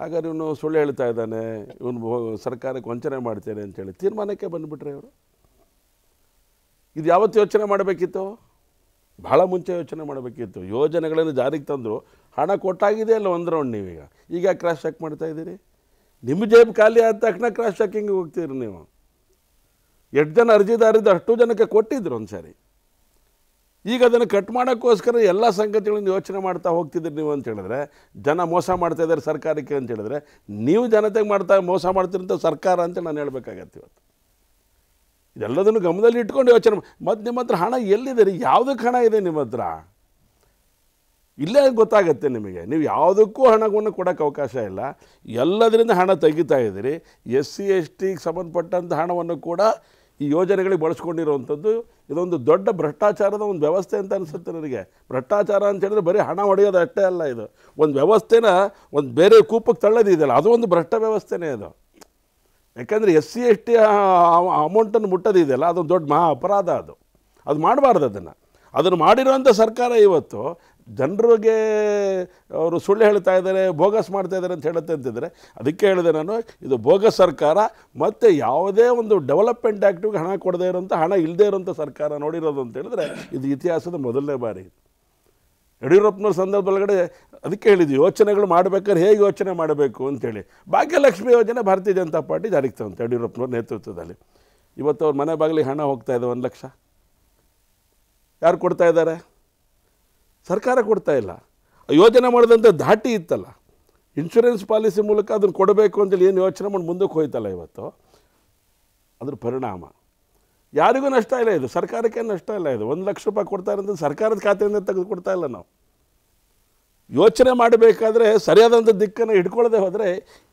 ಹಾಗಾದ್ರೆ ಇವನು ಸುಳ್ಳು ಹೇಳ್ತಾ ಇದ್ದಾನೆ ಇವನು ಸರ್ಕಾರಕ್ಕೆ ವಂಚನೆ ಮಾಡ್ತೇನೆ ಅಂತೇಳಿ ತೀರ್ಮಾನಕ್ಕೆ ಬಂದುಬಿಟ್ರೆ ಇವರು ಇದು ಯಾವತ್ತು ಯೋಚನೆ ಮಾಡಬೇಕಿತ್ತು ಭಾಳ ಮುಂಚೆ ಯೋಚನೆ ಮಾಡಬೇಕಿತ್ತು ಯೋಜನೆಗಳನ್ನು ಜಾರಿಗೆ ತಂದರು ಹಣ ಕೊಟ್ಟಾಗಿದೆ ಅಲ್ಲ ಒಂದು ರೌಂಡ್ ನೀವೀಗ ಈಗ ಕ್ರಾಶ್ ಚೆಕ್ ಮಾಡ್ತಾ ಇದ್ದೀರಿ ನಿಮ್ಮ ಜೇಬು ಖಾಲಿ ಆದ ತಕ್ಷಣ ಕ್ರಾಸ್ ಚೆಕಿಂಗ್ ಹೋಗ್ತೀರಿ ನೀವು ಎಷ್ಟು ಜನ ಅರ್ಜಿದಾರಿದ್ದು ಅಷ್ಟು ಜನಕ್ಕೆ ಕೊಟ್ಟಿದ್ರು ಒಂದು ಸಾರಿ ಈಗ ಅದನ್ನು ಕಟ್ ಮಾಡೋಕ್ಕೋಸ್ಕರ ಎಲ್ಲ ಸಂಗತಿಗಳನ್ನು ಯೋಚನೆ ಮಾಡ್ತಾ ಹೋಗ್ತಿದ್ದೀರಿ ನೀವು ಅಂತ ಹೇಳಿದ್ರೆ ಜನ ಮೋಸ ಮಾಡ್ತಾ ಇದ್ದಾರೆ ಸರ್ಕಾರಕ್ಕೆ ಅಂತ ಹೇಳಿದ್ರೆ ನೀವು ಜನತೆಗೆ ಮಾಡ್ತಾ ಮೋಸ ಮಾಡ್ತಿರಂಥ ಸರ್ಕಾರ ಅಂತ ನಾನು ಹೇಳಬೇಕಾಗತ್ತೆ ಇವತ್ತು ಇದೆಲ್ಲದನ್ನು ಗಮನದಲ್ಲಿ ಇಟ್ಕೊಂಡು ಯೋಚನೆ ಮತ್ತು ನಿಮ್ಮ ಹತ್ರ ಹಣ ಎಲ್ಲಿದೆ ರೀ ಯಾವುದಕ್ಕೆ ಹಣ ಇದೆ ನಿಮ್ಮ ಹತ್ರ ಇಲ್ಲೇ ಗೊತ್ತಾಗುತ್ತೆ ನಿಮಗೆ ನೀವು ಯಾವುದಕ್ಕೂ ಹಣವನ್ನು ಕೊಡೋಕ್ಕೆ ಅವಕಾಶ ಇಲ್ಲ ಎಲ್ಲದರಿಂದ ಹಣ ತೆಗಿತಾ ಇದ್ದೀರಿ ಎಸ್ ಸಿ ಎಸ್ ಟಿಗೆ ಸಂಬಂಧಪಟ್ಟಂಥ ಹಣವನ್ನು ಕೂಡ ಈ ಯೋಜನೆಗಳಿಗೆ ಬಳಸ್ಕೊಂಡಿರುವಂಥದ್ದು ಇದೊಂದು ದೊಡ್ಡ ಭ್ರಷ್ಟಾಚಾರದ ಒಂದು ವ್ಯವಸ್ಥೆ ಅಂತ ಅನಿಸುತ್ತೆ ನನಗೆ ಭ್ರಷ್ಟಾಚಾರ ಅಂತ ಹೇಳಿದ್ರೆ ಬರೀ ಹಣ ಹೊಡೆಯೋದು ಅಷ್ಟೇ ಅಲ್ಲ ಇದು ಒಂದು ವ್ಯವಸ್ಥೆನ ಒಂದು ಬೇರೆ ಕೂಪಕ್ಕೆ ತಳ್ಳೋದಿದೆಯಲ್ಲ ಅದು ಒಂದು ಭ್ರಷ್ಟ ವ್ಯವಸ್ಥೆನೇ ಅದು ಯಾಕಂದರೆ ಎಸ್ ಸಿ ಎಸ್ ಟಿ ಅಮೌಂಟನ್ನು ಮುಟ್ಟೋದಿದೆಯಲ್ಲ ಅದೊಂದು ದೊಡ್ಡ ಮಹಾ ಅಪರಾಧ ಅದು ಅದು ಮಾಡಬಾರ್ದು ಅದನ್ನು ಅದನ್ನು ಮಾಡಿರುವಂಥ ಸರ್ಕಾರ ಇವತ್ತು ಜನರಿಗೆ ಅವರು ಸುಳ್ಳು ಹೇಳ್ತಾ ಇದ್ದಾರೆ ಬೋಗಸ್ ಮಾಡ್ತಾ ಇದ್ದಾರೆ ಅಂತ ಹೇಳುತ್ತೆ ಅಂತಿದ್ರೆ ಅದಕ್ಕೆ ಹೇಳಿದೆ ನಾನು ಇದು ಬೋಗಸ್ ಸರ್ಕಾರ ಮತ್ತು ಯಾವುದೇ ಒಂದು ಡೆವಲಪ್ಮೆಂಟ್ ಆ್ಯಕ್ಟಿವ್ಗೆ ಹಣ ಕೊಡದೇ ಇರೋಂಥ ಹಣ ಇಲ್ಲದೇ ಇರೋಂಥ ಸರ್ಕಾರ ನೋಡಿರೋದು ಅಂತ ಹೇಳಿದ್ರೆ ಇದು ಇತಿಹಾಸದ ಮೊದಲನೇ ಬಾರಿ ಯಡಿಯೂರಪ್ಪನವ್ರ ಸಂದರ್ಭದೊಳಗಡೆ ಅದಕ್ಕೆ ಹೇಳಿದ್ದು ಯೋಚನೆಗಳು ಮಾಡಬೇಕಾದ್ರೆ ಹೇಗೆ ಯೋಚನೆ ಮಾಡಬೇಕು ಅಂತೇಳಿ ಭಾಗ್ಯಲಕ್ಷ್ಮಿ ಯೋಜನೆ ಭಾರತೀಯ ಜನತಾ ಪಾರ್ಟಿ ಜಾರಿಗೆ ತಂತೆ ಯಡಿಯೂರಪ್ಪನವ್ರ ನೇತೃತ್ವದಲ್ಲಿ ಇವತ್ತು ಅವ್ರ ಮನೆ ಬಾಗಿಲಿಗೆ ಹಣ ಹೋಗ್ತಾ ಇದೆ ಒಂದು ಲಕ್ಷ ಯಾರು ಕೊಡ್ತಾ ಇದ್ದಾರೆ ಸರ್ಕಾರ ಕೊಡ್ತಾ ಇಲ್ಲ ಯೋಜನೆ ಮಾಡಿದಂಥ ಧಾಟಿ ಇತ್ತಲ್ಲ ಇನ್ಶೂರೆನ್ಸ್ ಪಾಲಿಸಿ ಮೂಲಕ ಅದನ್ನು ಕೊಡಬೇಕು ಅಂತೇಳಿ ಏನು ಯೋಚನೆ ಮಾಡಿ ಮುಂದಕ್ಕೆ ಹೋಯ್ತಲ್ಲ ಇವತ್ತು ಅದ್ರ ಪರಿಣಾಮ ಯಾರಿಗೂ ನಷ್ಟ ಇಲ್ಲ ಇದು ಸರ್ಕಾರಕ್ಕೆ ನಷ್ಟ ಇಲ್ಲ ಇದು ಒಂದು ಲಕ್ಷ ರೂಪಾಯಿ ಕೊಡ್ತಾ ಇರೋದು ಸರ್ಕಾರದ ಖಾತೆಯಿಂದ ತೆಗೆದು ಕೊಡ್ತಾ ಇಲ್ಲ ನಾವು ಯೋಚನೆ ಮಾಡಬೇಕಾದ್ರೆ ಸರಿಯಾದಂಥ ದಿಕ್ಕನ್ನು ಹಿಡ್ಕೊಳ್ಳದೆ ಹೋದರೆ